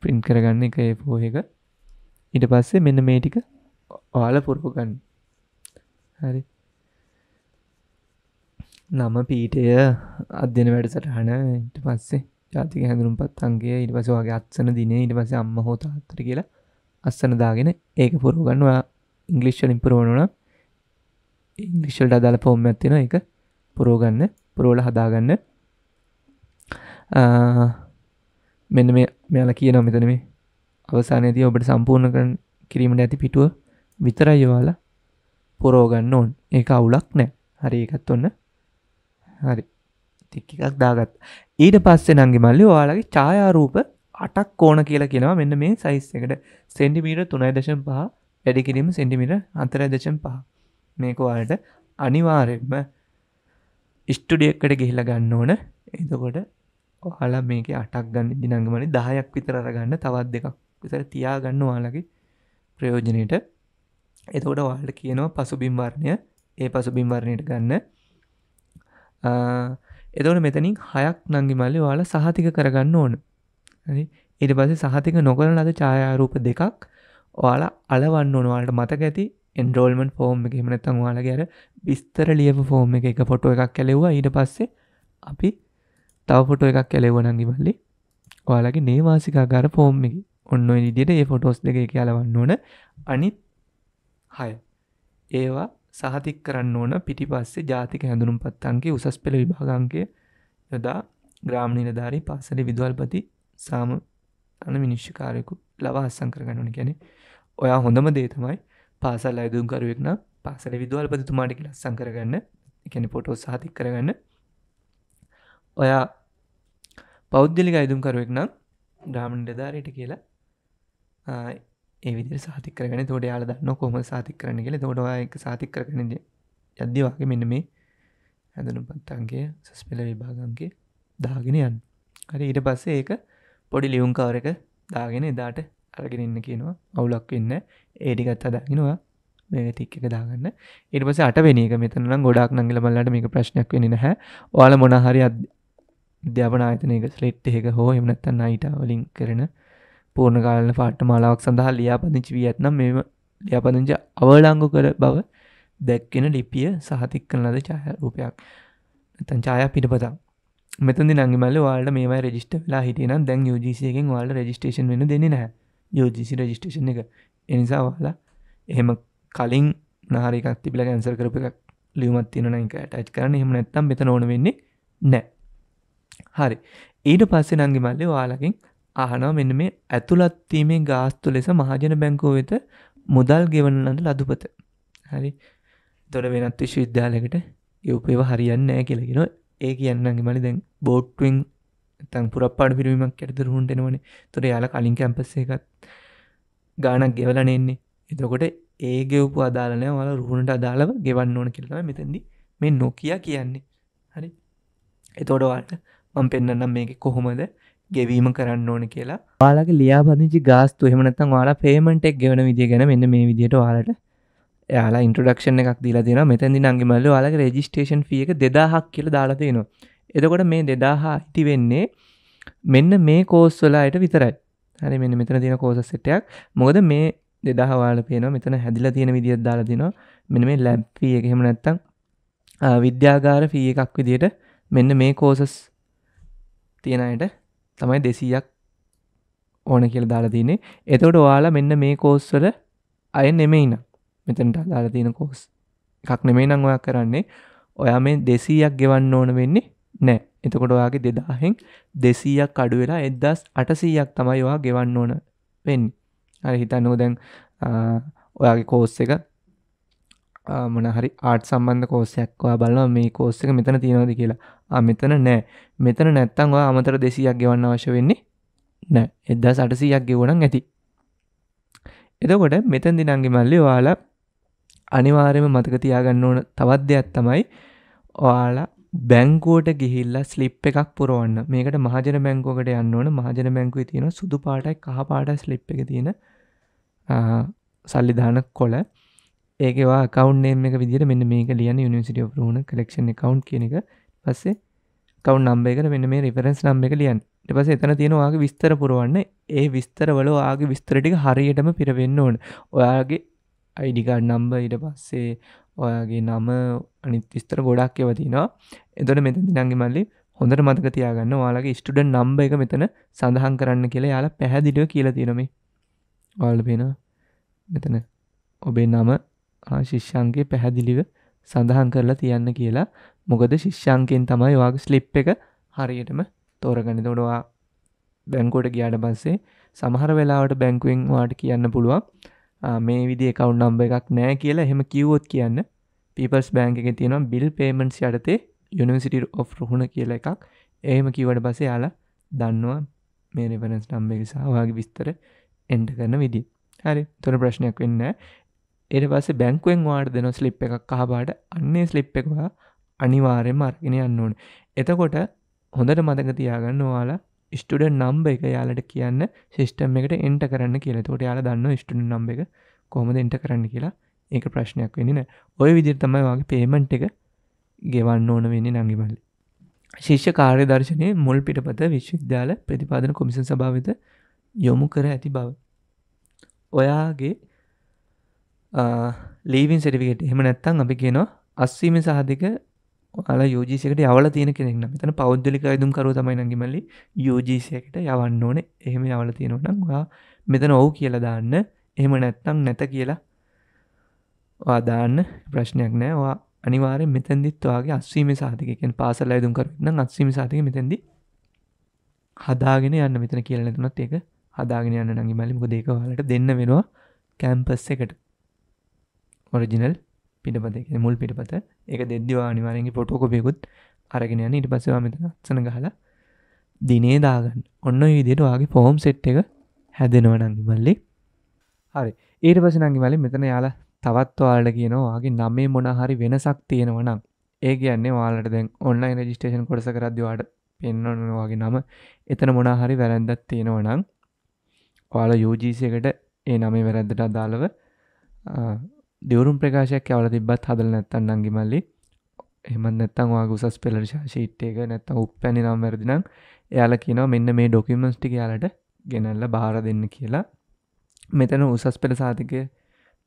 ප්‍රින්් කරගන්න එක ඒ පෝහ එක ඉට පස්සේ මෙන්න මේ ටික ඔයාල පුරපුගන්න හරි නම පීටය අධ්‍යන වැඩසටහන ඉට පස්සේ ජාතික හැඳුරුම් පත්තන්ගේ ඉට පස වගේ අත්සන දින ඉට පස අම්ම හෝතාත්තර කියලා අස්සන දාගෙන ඒක පුරුගන්නවා ඉංගලිශ්ෂ ඉම්පරෝණුන ඉංගලිශ්ෂල්ට අදාල පොම් ඇතින එක පුරෝගන්න පුරෝල හදාගන්න මෙන්න මේ මෙයාල කිය නොමතන මේ අවසානයේදී ඔබට සම්පූර්ණ කරන කිරීමට ඇති පිටුව විතරයි යවාලා පුරෝගන්න ඕන් ඒ අවුලක් නෑ හරි එකත් ඔන්න හරි තික්කක් දාගත් ඊට පස්සේ නංගි මල්ලි ඔයාලගේ ඡායාරූප අටක් ඕන කියලා කියෙනවා මෙන්න මේ සයිස් එකට සෙන්ඩිමීට තුනයි දශම් පහ වැඩි කිරීම සෙන්ඩිමිට අන්තරයි දශම් පහ මේකවාට අනිවාරෙන්ම ස්ටඩියක්කට ගිහිල ගන්න ඕන එතකොට ඔහලා මේක අටක් ගන්න දිනංගමනි දහයක් විතරරගන්න තවත් දෙකක් විතර තියා ගන්න වාලගේ ප්‍රයෝජනයට එතකොට වාල්ට කියනවා පසුබිම්වර්ණය ඒ පසුබිම්වරණයට ගන්න එතවට මෙතනින් හයක් නංගිමල්ලි වාල සහතික කරගන්න ඕන ඉට පස සහතික නොකරන ලද ඡායාරූප දෙකක් ඔයාලා අලවන්න ඕනවාට මතක ඇති එන්ඩෝල්මන් ෆෝර්ම් එක හිමනැත්තන් වාලා ගැර විස්තර ලියපු ෆෝර්ම් එක එක පොටෝ එකක් කැලෙවා ඊට පස්සේ අපි තව පොටෝ එකක් කැලෙව නංගිමල්ලි ඔයාලගේ නේවාසිකාගාර ෆෝර්ම් එක ඔන්න ඉදිට ඒ ෆොටෝස් දෙක කියලවන්න ඕන අනිත් හය ඒවා සහතික් කරන්න ඕන පිටිපස්සේ ජාතික හැඳුනුම් පත්තන්ගේ උසස් පෙළ විභාගන්ගේ යොදා ග්‍රාමණනිලධාරී පාසල විදවල්පති සාම අන මිනිශ්කාරයකු ලවා අස්සං කරගන්නන ගැන ඔයා හොඳම දේ තමයි පාසල් අයදුම් කරුවෙක්න පාසල විදවල්පතිතුමාටික ලස්සං කරගන්න එකැන පොටෝ සහතික් කරගන්න ඔයා පෞද්ගලික අයදුම් කරුවෙක් නම් ග්‍රාමණනිලධාරයට කියලා ඒවිදි සාතිකරගෙන තෝට යාල දන්න කොම සාතිකරන කියල තෝටවායක සාතිකරකන යද්‍යවාගේ මෙන්න මේ ඇඳනු පත්තන්ගේ සස්පෙල විභාගන්ගේ දාගෙන යන් හරි ඊට පස්සේ ඒක පොඩි ලියුම්කාරක දාගෙන එදාට අරගෙන ඉන්න කියනවා අවුලක් වෙන්න ඒඩිගත් අදාගෙනවා මේ තික්ක දාගන්න ඉට පස අටවෙනි එක මෙතනම් ගොඩක් නංගල බල්ලට මේක ප්‍රශ්නයක් වෙන නැහැ ඔයාල මොනහරි අධ්‍යාපන අතනක ස්ලෙට් එක හෝ එමනත්තන්න අයිටවලින් කරන පූර්ණකාලන පාට මාලාවක් සඳහා ලියාපදිංචි වී ඇත්නම් මෙම ලියාපදිංච අවලංගු කර බව දැක්කෙන ලිපිය සහතික් කරන ලද ඡායරූපයක් නැතන් ඡායා පිටපතක් මෙතනදි නංගිමල්ල වාලට මේමයි රෙජිස්ට වෙලා හිටියනම් දැන් යෝජසියගෙන් වාල රෙජිස්ටේෂන් වෙන දෙන්නේ නැහැ යෝජසි රෙජිස්ටේෂන් එක එනිසා වාලා එහෙම කලින් නහරිකක් තිබිල ගැන්සර් කරප එකක් ලියමත් තින නංකට ඇච් කරන එහෙම නැත්තම් මෙත නොන වෙන්නේ නෑ හරි ඊට පස්සේ නංගිමල්ල වාලකින් ආනවා මෙන්න මේ ඇතුළත්වීමේ ගාස්තු ලෙස මහජන බැංකෝ වෙත මුදල් ගෙවන්නට ලදුපත හරි දොර වෙනත් විශ්වවිද්‍යාලකට යුපේව හරියන්න ෑ කියලගෙන ඒ කියන්නගේ මලි දැන් බෝට්ටුවන් තන් පුරප්පාඩ පිරුවීමක් ඇතරුන්ටෙනවන තොර යාල කලින් කැම්පස්සේකත් ගානක් ගෙවලන එන්නේ එතකොට ඒ ගෙවපු අදාලනය වල රුහුණට අදාළව ගෙවන්න ඕන කියලා මෙතැදි මේ නොකයා කියන්නේ හරි එතෝඩවාට මං පෙන්න්නම් මේක කොහොමද ගෙවීම කරන්න ඕන කියලා වාලගේ ලියාබදිචි ගාස්තු හෙමනත්තන් වාලා පේමටෙක් ගෙවන විදිිය ගැන මෙන්න මේ විදියට වාලට යාලා ඉන්ට්‍රඩක්ෂණ එකක් දීලා දෙෙන මෙතැදි නංගිමල්ල වාලගේ රෙජිස්ටේෂන් ියක දෙදාහක් කියල දාලා තියෙනවා එතකොට මේ දෙදාහා හිති වෙන්නේ මෙන්න මේ කෝස්වලායට විතරයි හරි මෙන්න මෙතන තියෙන කෝස සෙටයක් මොකද මේ දෙදහවාල පේන මෙතන හැදිලා තියෙන විදිියත් දාලා දිනවා මෙන මේ ලැබ්ිය එක හෙම නැත්තං විද්‍යාගාර ෆී එකක් විදියට මෙන්න මේ කෝසස් තියෙනයට තමයි දෙසීයක් ඕන කියල දාලා තියනෙ එතවට ඔයාලා මෙන්න මේ කෝස්සල අය නෙමෙයින මෙතනට දාලා තියෙන කෝස් එකක් නෙමෙයි නං ඔයා කරන්නේ ඔයා මේ දෙසීයක් ගෙවන්න ඕන වෙන්නේ නෑ එතකොට ඔයාගේ දෙදාහෙන් දෙසීයක් අඩුවෙලා එදදස් අටසීයක් තමයි ඔයා ගෙවන්න ඕන වෙන්න අර හිතන්නෝ දැන් ඔයාගේ කෝස් එක මොනහරි ආට් සම්බන්ධ කෝසයක්වා බලන මේ කෝස්සක මෙතන තියෙනවද කියලා මෙතන නෑ මෙතන නැත්තන්වා අමතර දෙසියක් ගෙවන්න අවශ්‍ය වෙන්නේ නෑ එද්දා සටසීයක් ගෙවනක් ඇති එතකොට මෙතැන් දිනන්ගේ මල්ලි වාලා අනිවාර්යම මතක තියාගන්න ඕන තවත් දෙයක් තමයි ඔයාලා බැංකෝට ගිහිල්ලා ස්ලිප් එකක් පුරුවන්න මේකට මහජන බැංකෝකට යන්න ඕන මහජන බැංකුව තියෙන සුදු පාටයි කහ පාට ස්ලිප් එක තියෙන සල්ලිධාන කොළ ඒකවා කවන්්නේම් එක විදිර මෙන්න මේක ලියන නිසිට රුණ කලෙක්ෂණ කවන්් කියන එක පස්සේ කවුන් නම්බේක මෙන්න මේ රිපරන්ස් නම්බ එක ලියන් පස එතන තියෙනවාගේ විස්තර පුරුවන්න ඒ විස්තරවල ආගේ විස්තරටික හරියටම පිරවෙන්න ඕන ඔයාගේ අයිඩිකාඩ් නම්බ ඉට පස්සේ ඔයාගේ නම අනිත් විස්තර ගොඩක් එවතිනවා එතොට මෙතති නංගේ මල්ලි හොඳට මතක තියාගන්න යාලගේ ස්ටඩන් නම්බ එක මෙතන සඳහන් කරන්න කියලා යාලා පැහැදිලිව කියලා තිනමේ ඔල්ල පෙන මෙතන ඔබේ නම ශිෂ්‍යන්ගේ පැහැදිලිව සඳහන් කරලා තියන්න කියලා මොකද ශිෂ්‍යන්කෙන් තමයි වාග ස්ලිප් එක හරියටම තෝරගනි දොඩවා බැංකෝට ගියාට පස්සේ සමහර වෙලාවට බැංකුවෙන් වාට කියන්න පුළුවන් මේ විදි එකවුන් නම්බ එකක් නෑ කියලා එහෙම කිව්වොත් කියන්න පිපස් බෑංක එක තියෙනවා බිල් පේමන්ස් යටතේ යුනිසිටි ඔෆ් රුහුණ කියල එකක් එහෙම කිවට පස යාලා දන්නවා මේ රෙවනස් නම්බ එකසාවාගේ විස්තර එන්ට කරන විදි හරි තොර ප්‍රශ්නයක් වෙන්න එට පස්සේ බැංකුවෙන් වාට දෙන ස්ලිප් එකක් කහපාට අන්නේ ස්ලිප් එකවා අනිවාරය මර්ගෙන යන්න ඕන එතකොට හොඳට මතක තියාගන්න වාලා ස්ටඩ නම්බ එක යාලට කියන්න සිිස්ටම් එකට එන්ට කරන්න කියලා තොට යාල දන්න ස්ටඩ නම්බ එක කොහොමද එන්ට කරන්න කියලා ඒක ප්‍රශ්නයක් වෙනින ඔය විදිර තමයි වගේ පේමන්ට් එක ගෙවන්න ඕන වෙන්නේ නඟිමල්ලි ශිෂ්‍ය කාර්ය දර්ශනය මුල් පිටපත විශ්වවිද්‍යාල ප්‍රතිපාදන කොමිසන් සභාවිත යොමු කර ඇති බව ඔයාගේ ලීවින් සටිකට එහම නැත්තන් අපි කියනවා අස්සීම සහධික ල යෝජිසිකට යවල තියෙන කෙනෙන්න මෙතන පෞද්ගලික අයදුම් කරු තමයි නගිමල්ලි යෝජිසියකට යවන්න ඕනේ එහෙම යවල තියෙනවටන්වා මෙතන ඔවු කියලා දාන්න එහෙම නැත්තම් නැත කියලා වාදාන්න ප්‍රශ්නයක් නෑවා අනිවාරය මෙතැදිත්වාගේ අස්සීම සාතිකෙන් පාසල ඇදුම් කරන්න අත්සීම සාතික මෙතැදි හදාගෙන යන්න මෙතන කියල නැතුනත් ඒක හදාගෙන යන්න නඟි මලිමක දේකවාලට දෙන්න වෙනවා කැම්පස් එකට ඔරිජිනල් පිටපත මුල් පිටපත එක දෙදදිවා අනිවාරෙන්ගේ පොටෝකොපයකුත් අරගෙන යන ඉට පසවා මෙතන අත්සන ගහලා දිනේ දාගන්න ඔන්න විදියට වගේ පෝම් සෙට් එක හැදෙනවනගේ මල්ලි හරි ඒට පසනගේ මලින් මෙතන යාලා තවත්වාලට කියනවාගේ නම්මේ මොනහරි වෙනසක් තියෙනවනම් ඒ කියන්නේ වාලට දැන් ඔන්ලයින් රජිස්ටේෂන් කොටස කරදදිවාට පෙන්න්නනවාගේ නම එතන මොනාහරි වැරැන්දත් තියෙනවනං ඔයාල යෝජීසයකට ඒ නමේ වැරැද්දට අදාළව දිවරුම් ප්‍රකාශයක් අවල තිබත් හදල නැත්තන් නංගිමල්ලි එමත් නැත්තන් වා ගුසස් පෙලට ශාශීට්ටයක නැත්තම් උපැනි නම් වැරදිනම් එයාල කියනවා මෙන්න මේ ඩොකිමස්ටි යාලට ගෙනල්ල බාර දෙන්න කියලා මෙතන උසස් පෙළ සාතික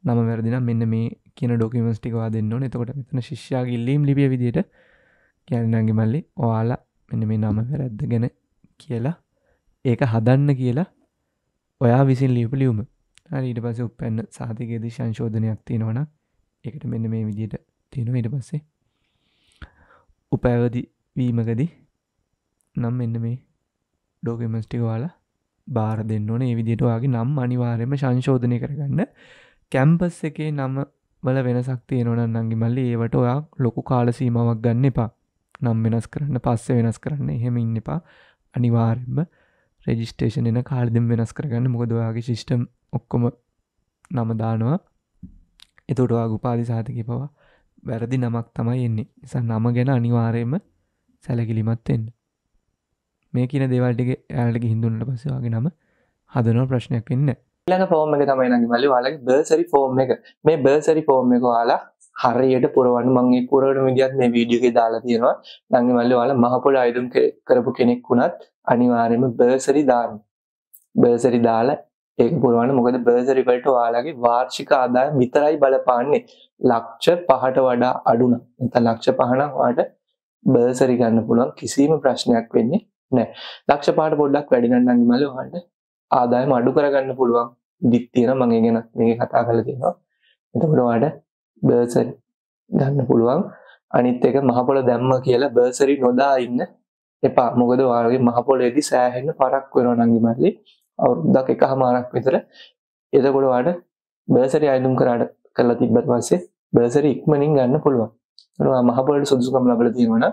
නම වැරදින මෙන්න මේ කියන ඩොකිමස්ටිකවා දෙන්න නතකොට මෙතන ශිෂ්‍යා ගිල්ලීම් ලිබිය විදිට කියන්නගේ මල්ලි ඔයාලා මෙන්න මේ නම වැරැද්ද ගැන කියලා ඒක හදන්න කියලා ඔයා විසින් ලියපලියුම ඊට පස උපන්න සාතිකයේද ශංශෝධනයක් තියෙනවන එකට මෙන්න මේ විදියට තියෙනවා ඉට පස්සේ උපෑවදි වීමකදී නම් මෙන්න මේ ඩෝකමස්ටික වාලා බාර දෙන්න ඕන ඒවිදිට වගේ නම් අනිවාර්යම ශංශෝධනය කරගන්න කැම්පස් එකේ නම වල වෙනසක් තියෙනවන නංගි මල්ලි ඒවට ඔයා ලොකු කාලසීමාවක් ගන්න එපා නම් වෙනස් කරන්න පස්සේ වෙනස් කරන්න එහෙම ඉන්න එපා අනිවාර්යම රෙජිස්ටේෂන එන කාලදම් වෙනස් කරගන්න මොකදවාගේ ශිෂ්ටම් ඔක්කොම නමදානවා එතොට අගුපාදි සාතික පවා වැරදි නමක් තමයි එන්නේ නිසා නම ගැන අනිවාරයම සැලකිලිමත්වෙන්න මේ කියන දෙවල්ටික ඇල්ටක හිදුන්නට පසවාගේ නම හදනෝ ප්‍රශ්නයක් වෙන්න ඊළඟ ෆෝර්ම එක තමයි නඟ මල්ලි වාලගේ බර්සරි ෆෝර්ම් එක මේ බර්සරි ෆෝර්ම් එක වාලා හරියට පුරවන්න මංගේ පුරවට විදිත් මේ වීඩියෝක දාලා තියෙනවා නඟ මල්ලි වාල මහපොල අයුතුම් කරපු කෙනෙක් වුණත් අනිවාරයම බර්සරි දාන්න බර්සරි දාලා ඒක පුළුවන් මොකද බර්සරිවලට ඔයාලගේ වාර්ෂික ආදායම් විතරයි බලපාන්නේ ලක්ෂ පහට වඩා අඩු නම් නැත්නම් ලක්ෂ පහනක් ඔයාලට බර්සරි ගන්න පුළුවන් කිසිම ප්‍රශ්නයක් වෙන්නේ නැහැ ලක්ෂ පහට පොඩ්ඩක් වැඩි නම් නම් මල ඔයාලට ආදායම අඩු කරගන්න පුළුවන් දිත් තියෙන මම ගැන මේක කතා කරලා තියෙනවා එතකොට ඔයාලට බර්සරි ගන්න පුළුවන් අනිත් එක මහපොළ දැම්ම කියලා බර්සරි නොදා ඉන්න එපා මොකද ඔයාලගේ මහපොළේදී සෑහෙන පරක් වෙනවා නම් මල්ලේ අවුරුද්දක් එකහමාරක් විතර එතකොට වාට බර්සරි අයදුම් කරාට කරලා තිබ්බත් පස්සේ බර්සරි ඉක්මනින් ගන්න පුළුවන් නවා මහපොලට සුදුසුකම් ලබල තියෙනවන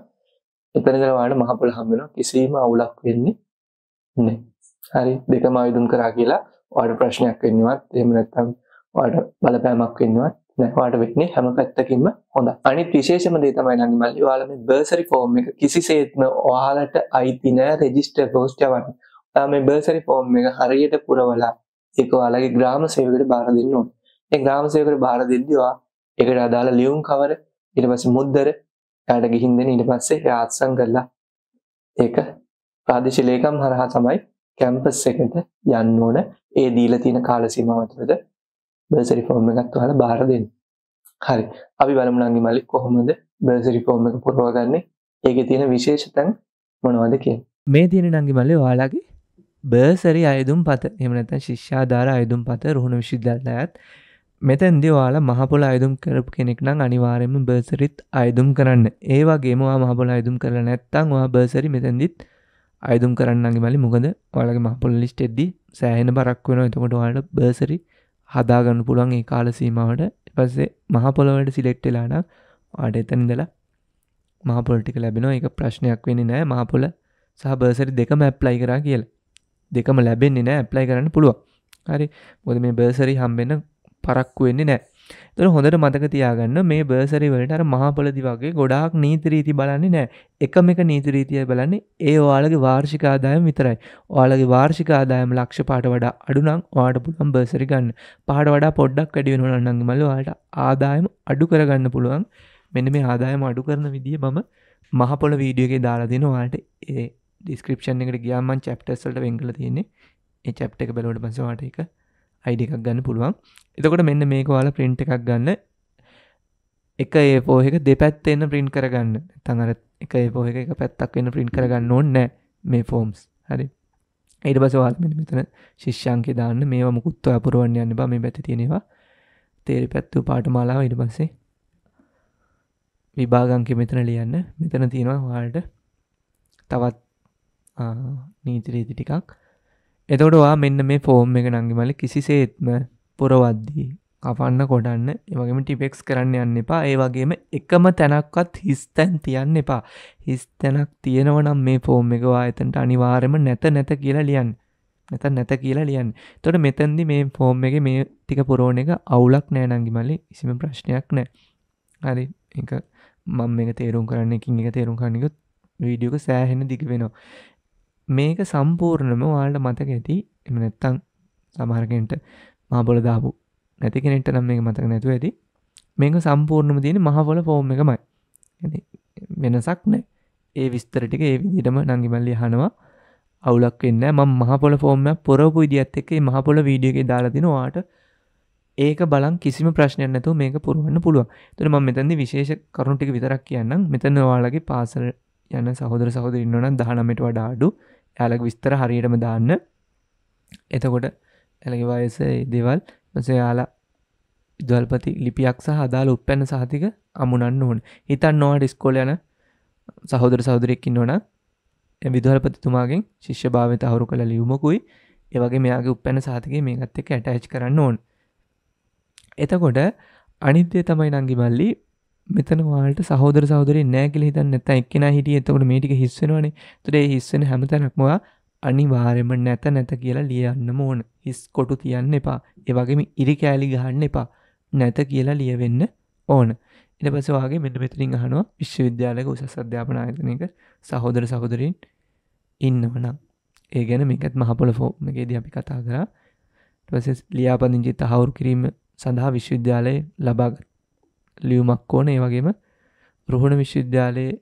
එතනදර වාට මහපොල හම්බෙන කිසිීම අවුලක් වෙන්නේ නෑ හරි දෙකම අයුදුම් කරා කියලා වාඩ ප්‍රශ්නයක් වෙන්නවත් එම නැත්තම් වාට බලපෑමක් වෙන්නවත් නැවාට වෙන්නේ හැම පැත්තකින්ම හොඳ අනි විශේෂම දේතමයි නඟමල් වාලම බර්සරි ෆෝර්ම් එක කිසිසේත්ම ඔයාලට අයිතිනෑ රෙජිස්ටර් ගෝස්ටවන් මේ බර්සරි ෆෝම් එක හරියට පුරවලා ඒක ඔයාලගේ ග්‍රාම සේවකට බාර දෙන්න ඕන. ඒ ග්‍රාම සේවකට බාර දෙද්දී ඔයා ඒකට අදාළ ලියුම් කවර ඊට පස්සේ මුද්දර එයාට ගිහින් දෙන ඊට පස්සේ එයා අත්සන් කරලා ඒක ප්‍රාදේශීය ලේකම් හරහා තමයි කැම්පස් එකට යන්න ඕන. ඒ දීලා තියෙන කාල සීමාව තුළද බර්සරි ෆෝම් එකත් ඔයාලා බාර දෙන්න. හරි. අපි බලමු නංගි මල්ලි කොහොමද බර්සරි ෆෝම් එක පුරවගන්නේ? ඒකේ තියෙන විශේෂතන් මොනවද කියලා. මේ තියෙන නංගි මල්ලි ඔයාලගේ බර්සරි අයදුම් පත එමනත ශිෂ්‍යාධාර අයදුම් පත රුණු විශිද්ධල්ලයත් මෙතැන්දි වාලා මහපොල අයදුම් කරපු කෙනෙක් නම් අනිවාරයම බර්සරිත් අයදුම් කරන්න ඒ වගේම මහපොල අයදුම් කරලා නැත්තං වා බර්සරි මෙතැන්දිත් අයදුම් කරන්නගේ මලි මොකද ඔයාලගේ මහපොල් ලිස්ට එද්දි සෑහෙන බරක් වෙන එතකොට වාලට බර්සරි හදාගන්න පුළුවන් ඒ කාල සීමාවට පස්සේ මහපොළවට සිලෙක්ටෙලාන ආඩ එතනිදලා මහපොල්ටික ලැබෙන එක ප්‍රශ්නයක් වෙනි නෑ මහපොල සහ බර්සරි දෙක මැප්ලයි කරා කියලා දෙකම ලැබෙන්නේ නෑ ඇප්ලයි කරන්න පුළුව හරි බොද මේ බර්සරි හම්බෙන්න පරක්කු වෙන්නේ නෑ තර හොඳට මතක තියාගන්න මේ බර්සරි වලට අර මහපලදි වගේ ගොඩාක් නීතිරීති බලන්නේ නෑ එකම එක නීතිරීතිය බලන්නේ ඒ ඔයාලගේ වාර්ෂික ආදායම් විතරයි ඔයාලගේ වාර්ෂික ආදායම් ලක්ෂ පාට වඩා අඩුනම් ඔයාට පුළුවන් බර්සරි ගන්න පාට වඩා පොඩ්ඩක් වැඩි වෙනවා නම් මල්ල ඔයාලට ආදායම් අඩු කරගන්න පුළුවන් මෙන්න මේ ආදායම් අඩු කරන විදිය මම මහපොළ වීඩියෝ එකේ දාලා දෙනවා ඔයාලට ඒ ඩිස්ක්‍රපෂන් එකට ගියාමන් චප්ටසල්ට වෙංගල තියෙන්නේ චප්ට එක බැලවට පසවාට එක අයිඩ එකක් ගන්න පුළුවන් එතකොට මෙන්න මේක වාල ප්‍රින්ට් එකක් ගන්න එක ඒ පෝහක දෙපැත් එන්න ප්‍රින්් කරගන්න තඟර එක ඒ පෝහක එක පැත්තක් එන්න ප්‍රින්් කරගන්න ඕන්න මේ ෆෝම්ස් හරි ඒට පසවාල්මෙන මෙතන ශිෂ්‍යන්කෙ දාන්න මේවා මුකුත්ව අපපුරුවන් යන්න බ මේ පැති තියෙනවා තේරි පැත්තු පාට මාලාව ඉට පස්සේ විභාගංකෙ මෙතන ලියන්න මෙතන තියෙනවා වාල්ට තවත් නීතිරීති ටිකක් එතකොටවා මෙන්න මේ ෆෝර්ම් එක නංගිමල කිසිසේත්ම පුරවද්දී කපන්න කොඩන්න එවගේම ටිපෙක්ස් කරන්න යන්න එපා ඒවගේම එකම තැනක්වත් හිස්තැන් තියන්න එපා හිස්තැනක් තියෙනවනම් මේ ෆෝම් එකවා එතන්ට අනිවාරම නැත නැත කියලා ලියන් නැත නැත කියලා ලියන් තොට මෙතැන්දි මේ ෆෝම් එක මේ ටික පුරෝණ එක අවුලක් නෑ නංගිමලි කිසිම ප්‍රශ්නයක් නෑ හරි එක මං එක තේරුම් කරන්න එකින් එක තේරුම් කරනිකුත් වීඩියක සෑහෙන දිග වෙනවා මේක සම්පූර්ණම වාලට මතක ඇති එම නැත්තං සමහරකෙන්ට මාබොල දාපු නැති කෙනෙට නම් මේ මතක නැතුව ඇති මේක සම්පූර්ණම තියෙන මහවොල ෆෝම් එකමයි වෙනසක් නෑ ඒ විස්තරටික ඒ විදිටම නංගිමල්ලි හනවා අවුලක් වෙන්න ම මහපොල ෆෝර්ම පොරපු ඉදිියත් එකේ මහපොල වීඩියගේ දාලදිනවාට ඒක බලන් කිසිම ප්‍රශ්නයක් නැතු මේක පුරුවන්න පුළුව තුර ම මෙතැදි විශේෂ කරුණටික විතරක් කියන්නම් මෙතන වාලගේ පාසල් යන සහෝදර සහෝද ඉන්නවන දහනමට වඩාඩු යාලක විස්තර හරියටම දාන්න එතකොට ඇලගේ වයස දේවල් මස යාලා දල්පති ලිපියක් සහ අදාල උපැන්න සහතික අමුණන්න ඕන් හිතන් නොහට ස්කෝල යන සහෝදර සෞදරයක්කින් නොන විදුහල්පතිතුමාගෙන් ශිෂ්‍ය භාවත අවුරු කළ ලියුමකුයි ඒවගේ මෙයාගේ උපැන සාතිකගේ මේකත් එක ඇටච් කරන්න ඕන් එතකොට අනිත්‍යය තමයි නංගි මල්ලි මෙතන වාට සහෝදර සහෝදරේ නෑ කියලා හිතන්න නැත්නම් එක්කෙනා හිටියේ එතකොට මේ ටික හිස් වෙනවනේ. ඒතර ඒ හිස් වෙන හැමතැනක්ම ඔයා අනිවාර්යයෙන්ම නැත නැත කියලා ලියන්නම ඕන. හිස් කොටු තියන්න එපා. ඒ වගේම ඉරි කෑලි ගහන්න එපා. නැත කියලා ලියවෙන්න ඕන. ඊට පස්සේ වාගේ මෙන්න මෙතනින් අහනවා විශ්වවිද්‍යාලයක උසස් අධ්‍යාපන ආයතනයක සහෝදර සහෝදරීන් ඉන්නවනම්. ඒ ගැන මේකත් මහපොල ෆෝම් එකේදී අපි කතා කරා. ඊට පස්සේ ලියාපදිංචි තහවුරු කිරීම සඳහා විශ්වවිද්‍යාලයේ ලබාගත් ලියුමක් ඕන ඒ වගේම රොහණ විශ්වවිද්‍යාලයේ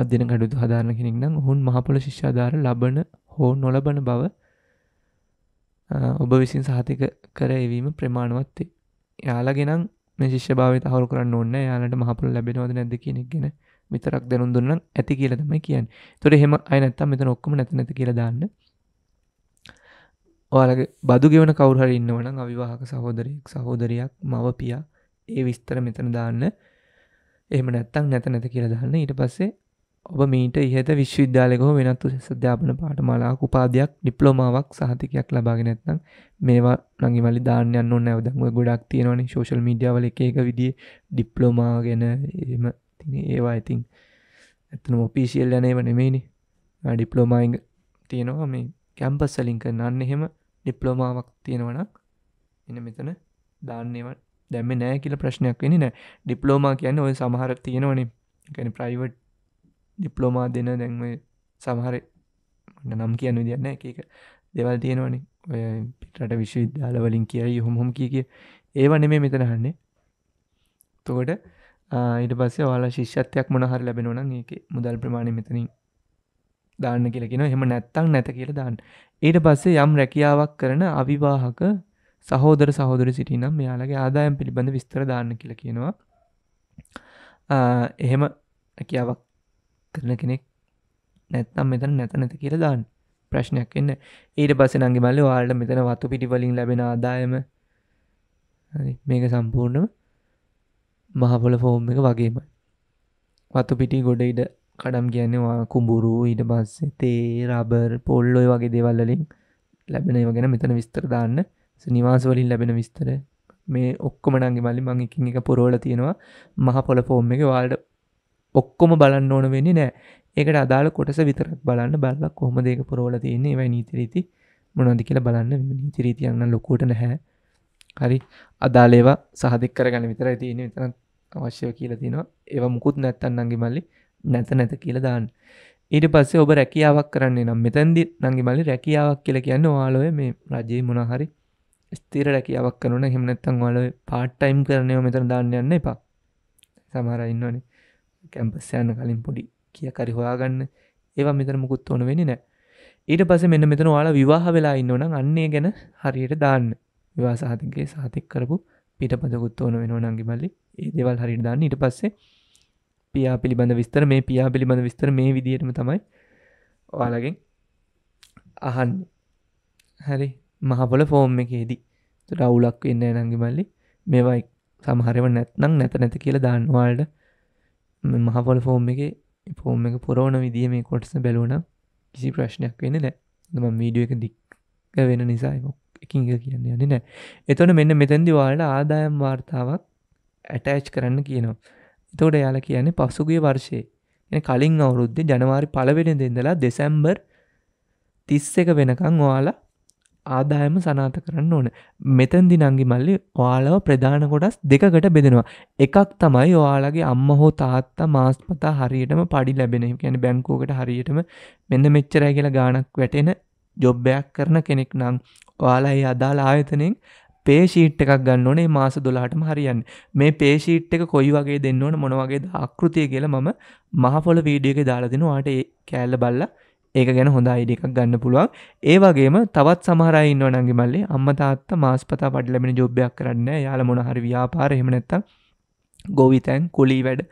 අධ්‍යන කඩුතු හදාරණ කෙනෙක් නම් ඔහුන් මහපොල ශිෂ්‍යාධාර ලබන හෝ නොලබන බව ඔබ විසින් සහතික කර එවීම ප්‍රමාණවත්තේ යාලගෙනම් මේ ශිෂ්‍ය භාව තහරු කරන්න ඕන්න යාලට මහපොල ලැබෙනවද නැද කෙනෙක් ගෙන විතරක් දැනුම් දුන්නන් ඇති කියල තමයි කියන්න තොට හෙම අයනත්තම් මෙත ඔක්කම නැති නැති කියල දාන්න ඔයාලගේ බදු ගෙවන කවුරහරි ඉන්නවනම් අවිවාහක සහෝදරයෙක් සහෝදරයක් මව පියා ඒ විස්තර මෙතන දාන්න එහම නැත්තං නැත නැත කියලා දන්න ඊට පස්සේ ඔබ මීට ඉහත විශ්වවිද්‍යාලකෝ වෙනත්තු සධ්‍යාපන පාටමාලා උපාදයක් ඩිප්ලෝමාවක් සහතිකයක් ලබාගෙන නැත්නම් මේවා නඟිවලි දානයන්න ඔන්න ඇවදම ගොඩක් තියෙනවන ශෝෂල් මීඩියවල එක එක විදිිය ඩිප්ලෝමා ගැන එම තින ඒවා ඉතින් ඇතන ඔපිසිියල් යනේ වනෙමේනි ඩිප්ලෝමයින් තියෙනවා මේ කැම්පස් සලින් කරන්න එහෙම ඩිප්ලෝමාවක් තියෙනවනක් එන මෙතන දාන්නේවත් දැම නෑ කියල ප්‍රශ්නයක් වෙන නෑ ඩිප්ලෝමා කියන්න ඔය සමහර තියෙනවනේ ගැන ප්‍රයිවට් ඩිප්ලෝමා දෙන දැන්ම සමහර නම් කියන්න විදින්න එක දෙවල් තියෙනවනේ ඔය පිටට විශ්වවිද්‍යාල වලින් කියයි හොමහොම කිය කිය ඒවන මේ මෙතනහන්නේ තොකොට ඊට පස්සේ වාලා ශිෂ්‍යත්වයක් මොනහර ලැබෙනවන ඒක මුදල් ප්‍රමාණය මෙතනින් දාන්න කියලගෙන හෙම නැත්තං නැත කියල දාන්න ඊට පස්සේ යම් රැකියාවක් කරන අවිවාහක සහෝදර සහෝදර සිටිනම් මෙයාලගේ ආදායම් පිළිබඳ විස්තර දාන්න කියල කියනවා එහෙම හැකියාවක් කරන කෙනෙක් නැත්නම් මෙතන නැත නැති කියල දාන්න ප්‍රශ්නයක් එන්න ඊට පස නගේ මල්ල වාල්ට මෙතන වතු පිටිවලින් ලැබෙන ආදායම මේක සම්පූර්ණම මහපොල ෆෝම් එක වගේම වතු පිටි ගොඩයිඩ කඩම් කියන්නවා කුඹුරු ඊට පස්සේ තේ රබර් පොල්ලොය වගේ දේවල්ලින් ලැබෙන ඒව ගැන මෙතන විස්තරදාන්න නිවාසවලින් ලැබෙන විස්තර මේ ඔක්කොමනන්ගේ මල්ලි මං එකින් එක පුරෝල තියෙනවා මහ පොල ෆෝම් එක වාල්ඩ ඔක්කොම බලන්න ඕන වෙන්නේ නෑ ඒකට අදාළ කොටස විතරක් බලන්න බලක් කොහොම දෙක පුරෝල තියන්නේ වැයි නීතිරීති මොනොදි කියලා බලන්න නීතිරීතියන්න ලොකුට නැහැ හරි අදාලේවා සහධක් කරගන්න විතර තියෙන විතර අවශ්‍යව කියලා තිනවා ඒව මුකුත් නැත්තන්නගේ මල්ලි නැත නැත කියලා දාන්න ඊට පස්සේ ඔබ රැකියාවක් කරන්නේ නම් මෙතැන්දි නගේ මල්ලි රැකියාවක් කියලා කියන්න වාලොය මේ රජයේ මොනහරි ස්තීර රැකියාවක් කරුණ හෙමනැත්තන් වල පාට්ටයිම් කරනයෝ මෙතර දාන්න යන්න එපා සමහර ඉන්නවන කැම්පස් යන්න කලින් පොඩි කිය කරිහොයාගන්න ඒවා මෙතර මුකුත් ඕන වෙනි නෑ ඊට පස මෙන්න මෙතන වාලා විවාහ වෙලා ඉන්නවනම් අන්නේ ගැන හරියට දාන්න විවාසාහතිගේ සාතික් කරපු පිට පදකුත් ඕන වෙන නංගි බල්ලි ඒ දෙවල් හරි දාන්න ඊට පස්සේ පියා පිළිබඳ විස්තර මේ පියා පිළිබඳ විස්තර මේ විදිටම තමයි ඔයාලගෙන් අහන්න හරි මහපොල ෆෝම් එකේදී තුට අවුලක් වෙන්න නංගි මල්ලි මේවයි සමහරව නැත්නම් නැත නැති කියල දන්නවාල්ට මහපොල ෆෝම් එක ෆෝම් එක පුරෝණ විදිිය මේ කොටස බැලුවන කිසි ප්‍රශ්නයක් වෙන නෑ දම මීඩිය එක දික්ක වෙන නිසා එකින්ග කියන්න යන්නේ නෑ එතොන මෙන්න මෙතැදි වාලට ආදායම් වාර්තාවක් ඇටෑච් කරන්න කියනවා එතෝට යාල කියන්නේ පසුගේ වර්ෂය කලින් අවුරුද්ධ ජනවාරි පලවෙෙන දෙදලා දෙසැම්බර් තිස්ස එක වෙනකං ඔයාලා ආදායම සනාත කරන්න ඕන මෙතැන්දි නංගි මල්ලි ඔයාලව ප්‍රධාන කොටස් දෙකකට බෙදෙනවා එකක් තමයි ඔයාලගේ අම්ම හෝ තාත්තා මාස්පතා හරියටම පඩි ලැබෙන ැන බැංකෝකට හරියටම මෙන්න මෙච්චරෑ කියලා ගානක් වැටෙන ජොබ්බයක් කරන කෙනෙක් නම් ඔයාලා ඒ අදාළ ආයතනෙන් පේෂීට් එකක් ගන්න ඕනේ මාස දොලාටම හරියන් මේ පේෂීට් එක කොයි වගේ දෙන්න ඕන මොනවගේ ආකෘතිය කියලා මම මහපොල වීඩියක දාලා දෙනවා ආට ඒ කෑල්ල බල්ලා ඒක ගැන හොඳ අයිඩ එකක් ගන්න පුළුවන් ඒ වගේම තවත් සමහරයින්න නගේ මල්ලේ අම්මතාත්ත මාස්පතා පඩලමෙන ජොබ්යක් කරන්න යාල මොනහරි ව්‍යාපාර හෙමනැත්ත ගොවිතැන් කුලි වැඩ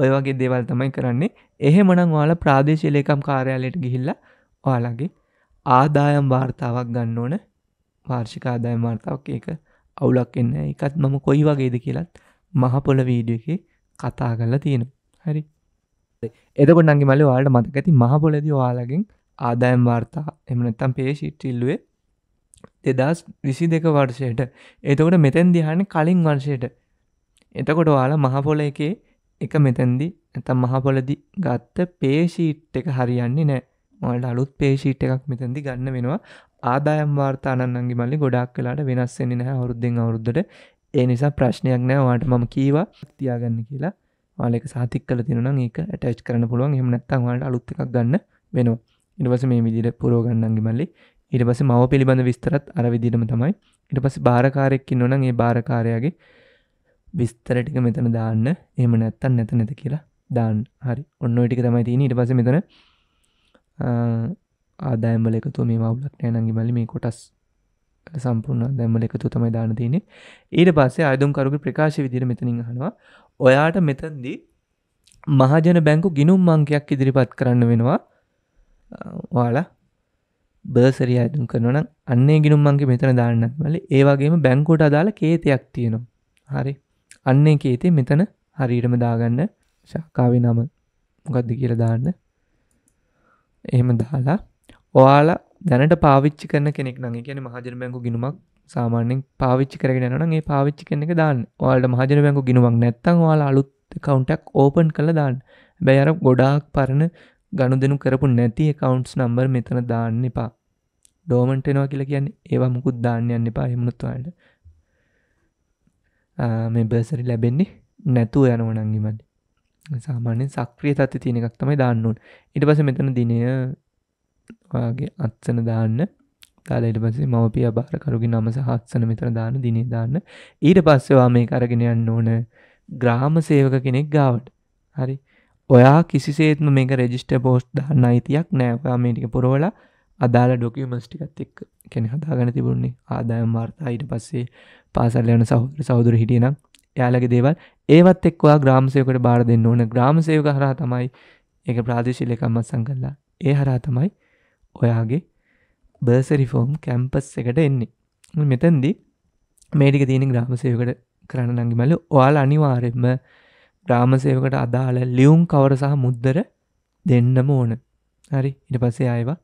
ඔය වගේ දේවල් තමයි කරන්නේ එහෙමනං වාල ප්‍රාදේශලේකම් කාරයාලයට ගිහිල්ල වාලගේ ආදායම් වාර්තාවක් ගන්න ඕන වාර්ෂික ආදායම් වාර්තාවක් ඒක අවුලක් එන්න එකත් මම කොයි වගේද කියලත් මහපොල වීඩිය එක කතා කරලා තියෙන හරි එදකොටන්ගේ මල්ල වාලට මතක ඇති මහපොලද වාලගෙන් ආදායම් වාර්තා එමනත්තම් පේශිට්ටිල්ලුවේ දෙදස් විසි දෙක වර්ෂයට එතකොට මෙතැන් දිහන කලින් වර්ෂයට එතකොට වාලා මහපොල එකේ එක මෙතැන්දි ඇතම් මහපොලදි ගත්ත පේශීට් එක හරියන්නේ නෑ මල්ට අලුත් පේශීට් එකක් මෙතැදි ගන්න වෙනවා ආදායම් වාර්තානන්ගේ මල්ලි ගොඩක් කලාට වෙනස්සෙන්නේ නැහැ අවුරුද්ධෙන් අවුරුද්ධට ඒ නිසා ප්‍රශ්නයක් නෑ වාට මම කීවා තියාගන්න කියලා වාලක සාතික් කල තිනන ඒක ඇටච් කරන පුළුවන් එම නැත්තන් වාට අලුත්තක් ගන්න වෙනවා ඉනිවස මේ විදිර පුරෝගන්නන්ගේ මල්ලි ඉට පස මව පිළිබඳ විස්තරත් අර විදිරම තමයි ඉට පස භාරකාරයක්කින් නොන ඒ භාරකාරයාගේ විස්තරටික මෙතන දාන්න එම නැත්තන් නැත නැත කියලා දාන් හරි ඔන්න ටික තමයි තියෙන ඉට පස මෙතන ආදෑම්බල එකතු මේ මවුලක් නෑනගේ මල්ලි මේ කොටස් සම්පූර්ණ දැම්මල එකතු තමයි දාන තියනෙ ඊට පස්සේ අයදුම් කරුග ප්‍රකාශ විදිර මෙතනින් හනවා ඔයාට මෙතන්දී මහජන බැංකු ගිනුම් මංකයක් ඉදිරිපත් කරන්න වෙනවා වාලා බර්සරි අයතුම් කරනන අන්නේ ගිනුම් මංගේ මෙතන දාන්න වල ඒවාගේම බැංකෝට අදාළ කේතයක් තියෙනවා හරි අන්නේ කේතේ මෙතන හරිටම දාගන්න ශක්කාවේ නම මොකක්ද කියල දාන්න එහෙම දාලා ඔයාලා දැනට පාවිච්චි කරන කෙනෙක් නගේ කියන මහජන බැංකු ගිනුමක් සාමාන්‍යෙන් පාවිච්චි කරගෙන නන ඒ පාවිච්චි කෙනෙ එක දාන්න වාලට මහජන බැංකු ගෙනුවක් නැත්තන් වාල අලුත් කවුන්ටක් ඕපන් කළ දාන්න බැයර ගොඩාක් පරණ ගණු දෙනු කරපු නැති කවුන්ස් නම්බර් මෙතන දාන්න එපා ඩෝමන්ටනවා කියලා කියන්න ඒවා මුකුත් දාන්නයන්න එපා හෙමුණුත්වාට මේ බර්සරි ලැබෙන්නේ නැතුව යනවනංගිමට සාමාන්‍යෙන් සක්‍රිය තත්ති තියෙන එකක් තමයි දාන්නුන් ඉට පස මෙතන දිනය වගේ අත්සන දාන්න දාලට පසේ මව පිය අභාරකරුගේ නම සහක්සන මෙතර දාන දිනේ දාන්න ඊට පස්සවා මේ කරගෙන යන්න ඕන ග්‍රාම සේවක කෙනෙක් ගාවට හරි ඔයා කිසිසේත්ම මේක රෙජිස්ට පෝස්් දාන්න අයිතියක් නෑවා මේටික පුරවල අදාල ඩොකිමස්ටිකත් එක් කෙනෙ හදාගන තිබුණන්නේ ආදායම් වාර්තා ඊට පස්සේ පාසල් යන සහුදර සෞදුර හිටියනම් යාලගේ දේවල් ඒවත් එක්වා ග්‍රාමසයකට බාර දෙන්න ඕන ග්‍රාමසයක හරා තමයි ඒ ප්‍රාදේශිලකම්මත් සංකල්ලා ඒ හරා තමයි ඔයාගේ බර්සරිෆෝම් කැම්පස් එකට එන්නේ මෙතැන්දි මේටික තියෙන ග්‍රාමසයකට කරන්න නඟිමල ඔයාල අනිවාරෙන්ම ග්‍රාමසයකට අදාළ ලියුම් කවර සහ මුද්දර දෙන්නම ඕන හරි ඉට පසේ අයවා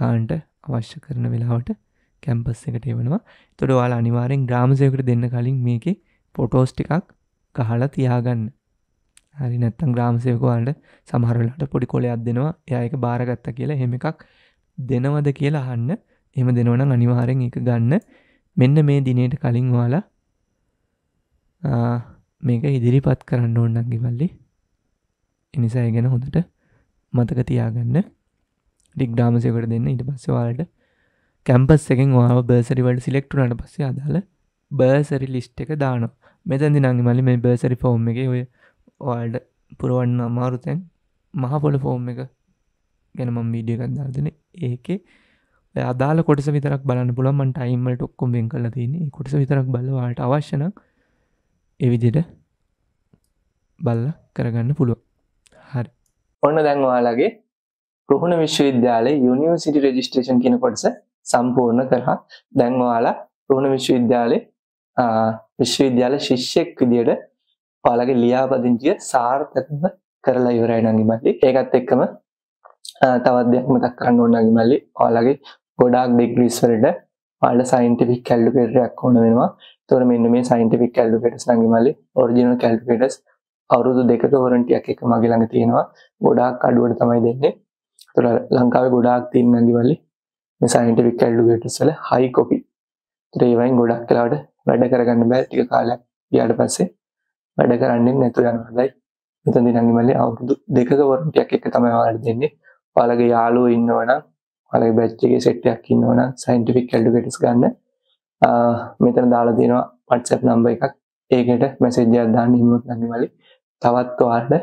ගාන්ට අවශ්‍ය කරන වෙලාවට කැම්පස් එකට එවනවා තොට වාල අනිවාරෙන් ග්‍රාමසයකට දෙන්න කලින් මේක පොටෝස් ටිකක් කහලා තියාගන්න හරි නැත්තම් ග්‍රාමසයකවාන්ට සමහරලට පොඩි කොලයක් දෙනවා යඒක බාරගත්ත කියලා හෙම එකක් දෙනවද කියලා අහන්න එම දෙනවන අනිවාරෙන් එක ගන්න මෙන්න මේ දිනයට කලින් වාලා මේක ඉදිරිපත් කරන්න ඕන්නක්ගේ පල්ලි එනිසා ගැන හොඳට මතක තියාගන්න ඩික් ඩාමසයකට දෙන්න ඉට පස්සවාලට කැම්පස් එකෙන් වා බර්සරිවට සිලෙක්ටුනට පස්සේ අදාළ බර්සරි ලිස්ට් එක දානවා මෙතැදි නංගි මලි මේ බර්සරි ෆෝම් එක ඔය ඔයාල්ඩ පුරුවන්න අමාරුතැන් මහපොල ෆෝම් එක ගැනමම් වීඩිය කන්දාර්දනේ ඒක අදාල කොටස විතරක් බලන්න පුළන්මන් ටයිම්මට ඔක්කොම් බෙන් කල තියන්නේ කොටස විතරක් බලවාට අවශ්‍යන එවිදිට බල්ල කරගන්න පුළුව හරි ඔන්න දැන්වාලාගේ ප්‍රහුණ විශ්වවිද්‍යාලය යුනිවසිටි රජිස්ට්‍රේෂන් කියන කොටස සම්පූර්ණ කරහ දැන්වාලා ප්‍රහුණ විශ්වවිද්‍යාලය විශ්වවිද්‍යාල ශිෂ්‍යයක් විදියට පාලගේ ලියාපදිංචිය සාර්ථකව කරලා ඉවරයි නඟිමට ඒකත් එක්කම තවත් දෙයක් මතක් කරන්න ඕන්නගේ මල්ලි ඔයාලගේ ගොඩාක් ඩිග්‍රීස් වලට පාල සයින්ටිෆික් කැල්ඩුකේටරයක් ඕන වෙනවා තොර මෙන්න මේ සයින්ටිෆික් කැල්ඩුකේටස් නගේ මල්ලි ඔරිජිනල් කැල්ඩුකේටස් අවුරුදු දෙකක වොරන්ටියක් එක මගේ ළඟ තියෙනවා ගොඩාක් අඩුවට තමයි දෙන්නේ තොර ලංකාවේ ගොඩාක් තියන්න නගේ මල්ලි මේ සයින්ටිෆික් කැල්ඩුකේටස් වල හයි කොපි ත්‍රේවයින් ගොඩක් කලාවට වැඩ කරගන්න බෑ ටික කාලයක් ගියාට පස්සේ වැඩ කරන්නේ නැතු යනවාදයි මෙතන දිනන්නේ මල්ලි අවුරුදු දෙකක වොරන්ටියක් එක තමයි ඔයාලට දෙන්නේ ඔයාලගේ යාළුවෝ ඉන්නවනම් ඔයාලගේ බැච් එකේ සෙට් එකක් ඉන්නවනම් සයන්ටිෆික් ඇඩ්වොකේටස් ගන්න මෙතන දාලා තියෙනවා WhatsApp නම්බර් එකක් ඒකට මැසේජ් එකක් දාන්න හිමුත් නැති වලි තවත් ඔයාලට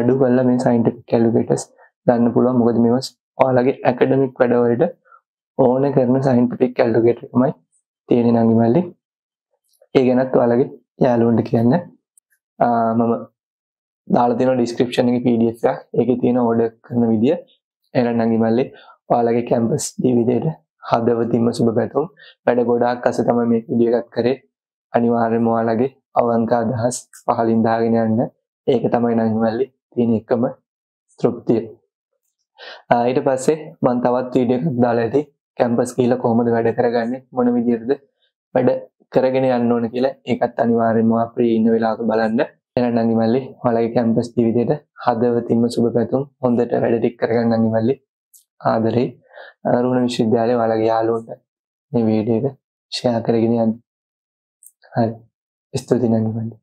අඩු කරලා මේ සයන්ටිෆික් ඇඩ්වොකේටස් ගන්න පුළුවන් මොකද මේවා ඔයාලගේ ඇකඩමික් වැඩවලට ඕන කරන සයින්ටිෆික් ඇල්ඩුගේටර් එකමයි තියෙන නංගිමල්ලි ඒ ගැනත් ඔයාලගේ යාළුවන්ට කියන්න මම දාලා තියෙන ඩිස්ක්‍රිප්ෂන් එක PDF එක ඒකේ තියෙන ඕඩර් කරන විදිය එර නඟිමල්ලේ ඔයාලගේ කැම්පස් දිවිදයට හදවතින්ම සුබ පැතුම් වැඩ ගොඩාක් අස තම මේ විඩියගත් කරේ අනිවාර්ය මවාලගේ අවංකා අදහස් පහලින්දාගෙන යන්න ඒක තමයි නඟිමල්ලි තියෙන එකම තෘප්තිය ඊට පස්සේ මන් තවත් වීඩියකක් දාලා ඇති කැම්පස් කියල කොහොමද වැඩ කරගන්න මොන විදිරද වැඩ කරගෙන යන්න ඕන කියලා ඒකත් අනිවාර්යම ප්‍රී ඉන්න වෙලාක බලන්න එනට නංගිමල්ලි ඔලගේ කැම්පස් ජීවිතයට හදවතින්ම සුබ පැතුම් හොඳට වැඩටික් කරගන්න නංගිමල්ලි ආදරෙයි අරුණ විශ්වවිද්‍යාලය වලගේ යාලුවන්ට මේ වීඩියක ෂයා කරගෙන යන්න හරි ස්තුති නංගිමල්ලි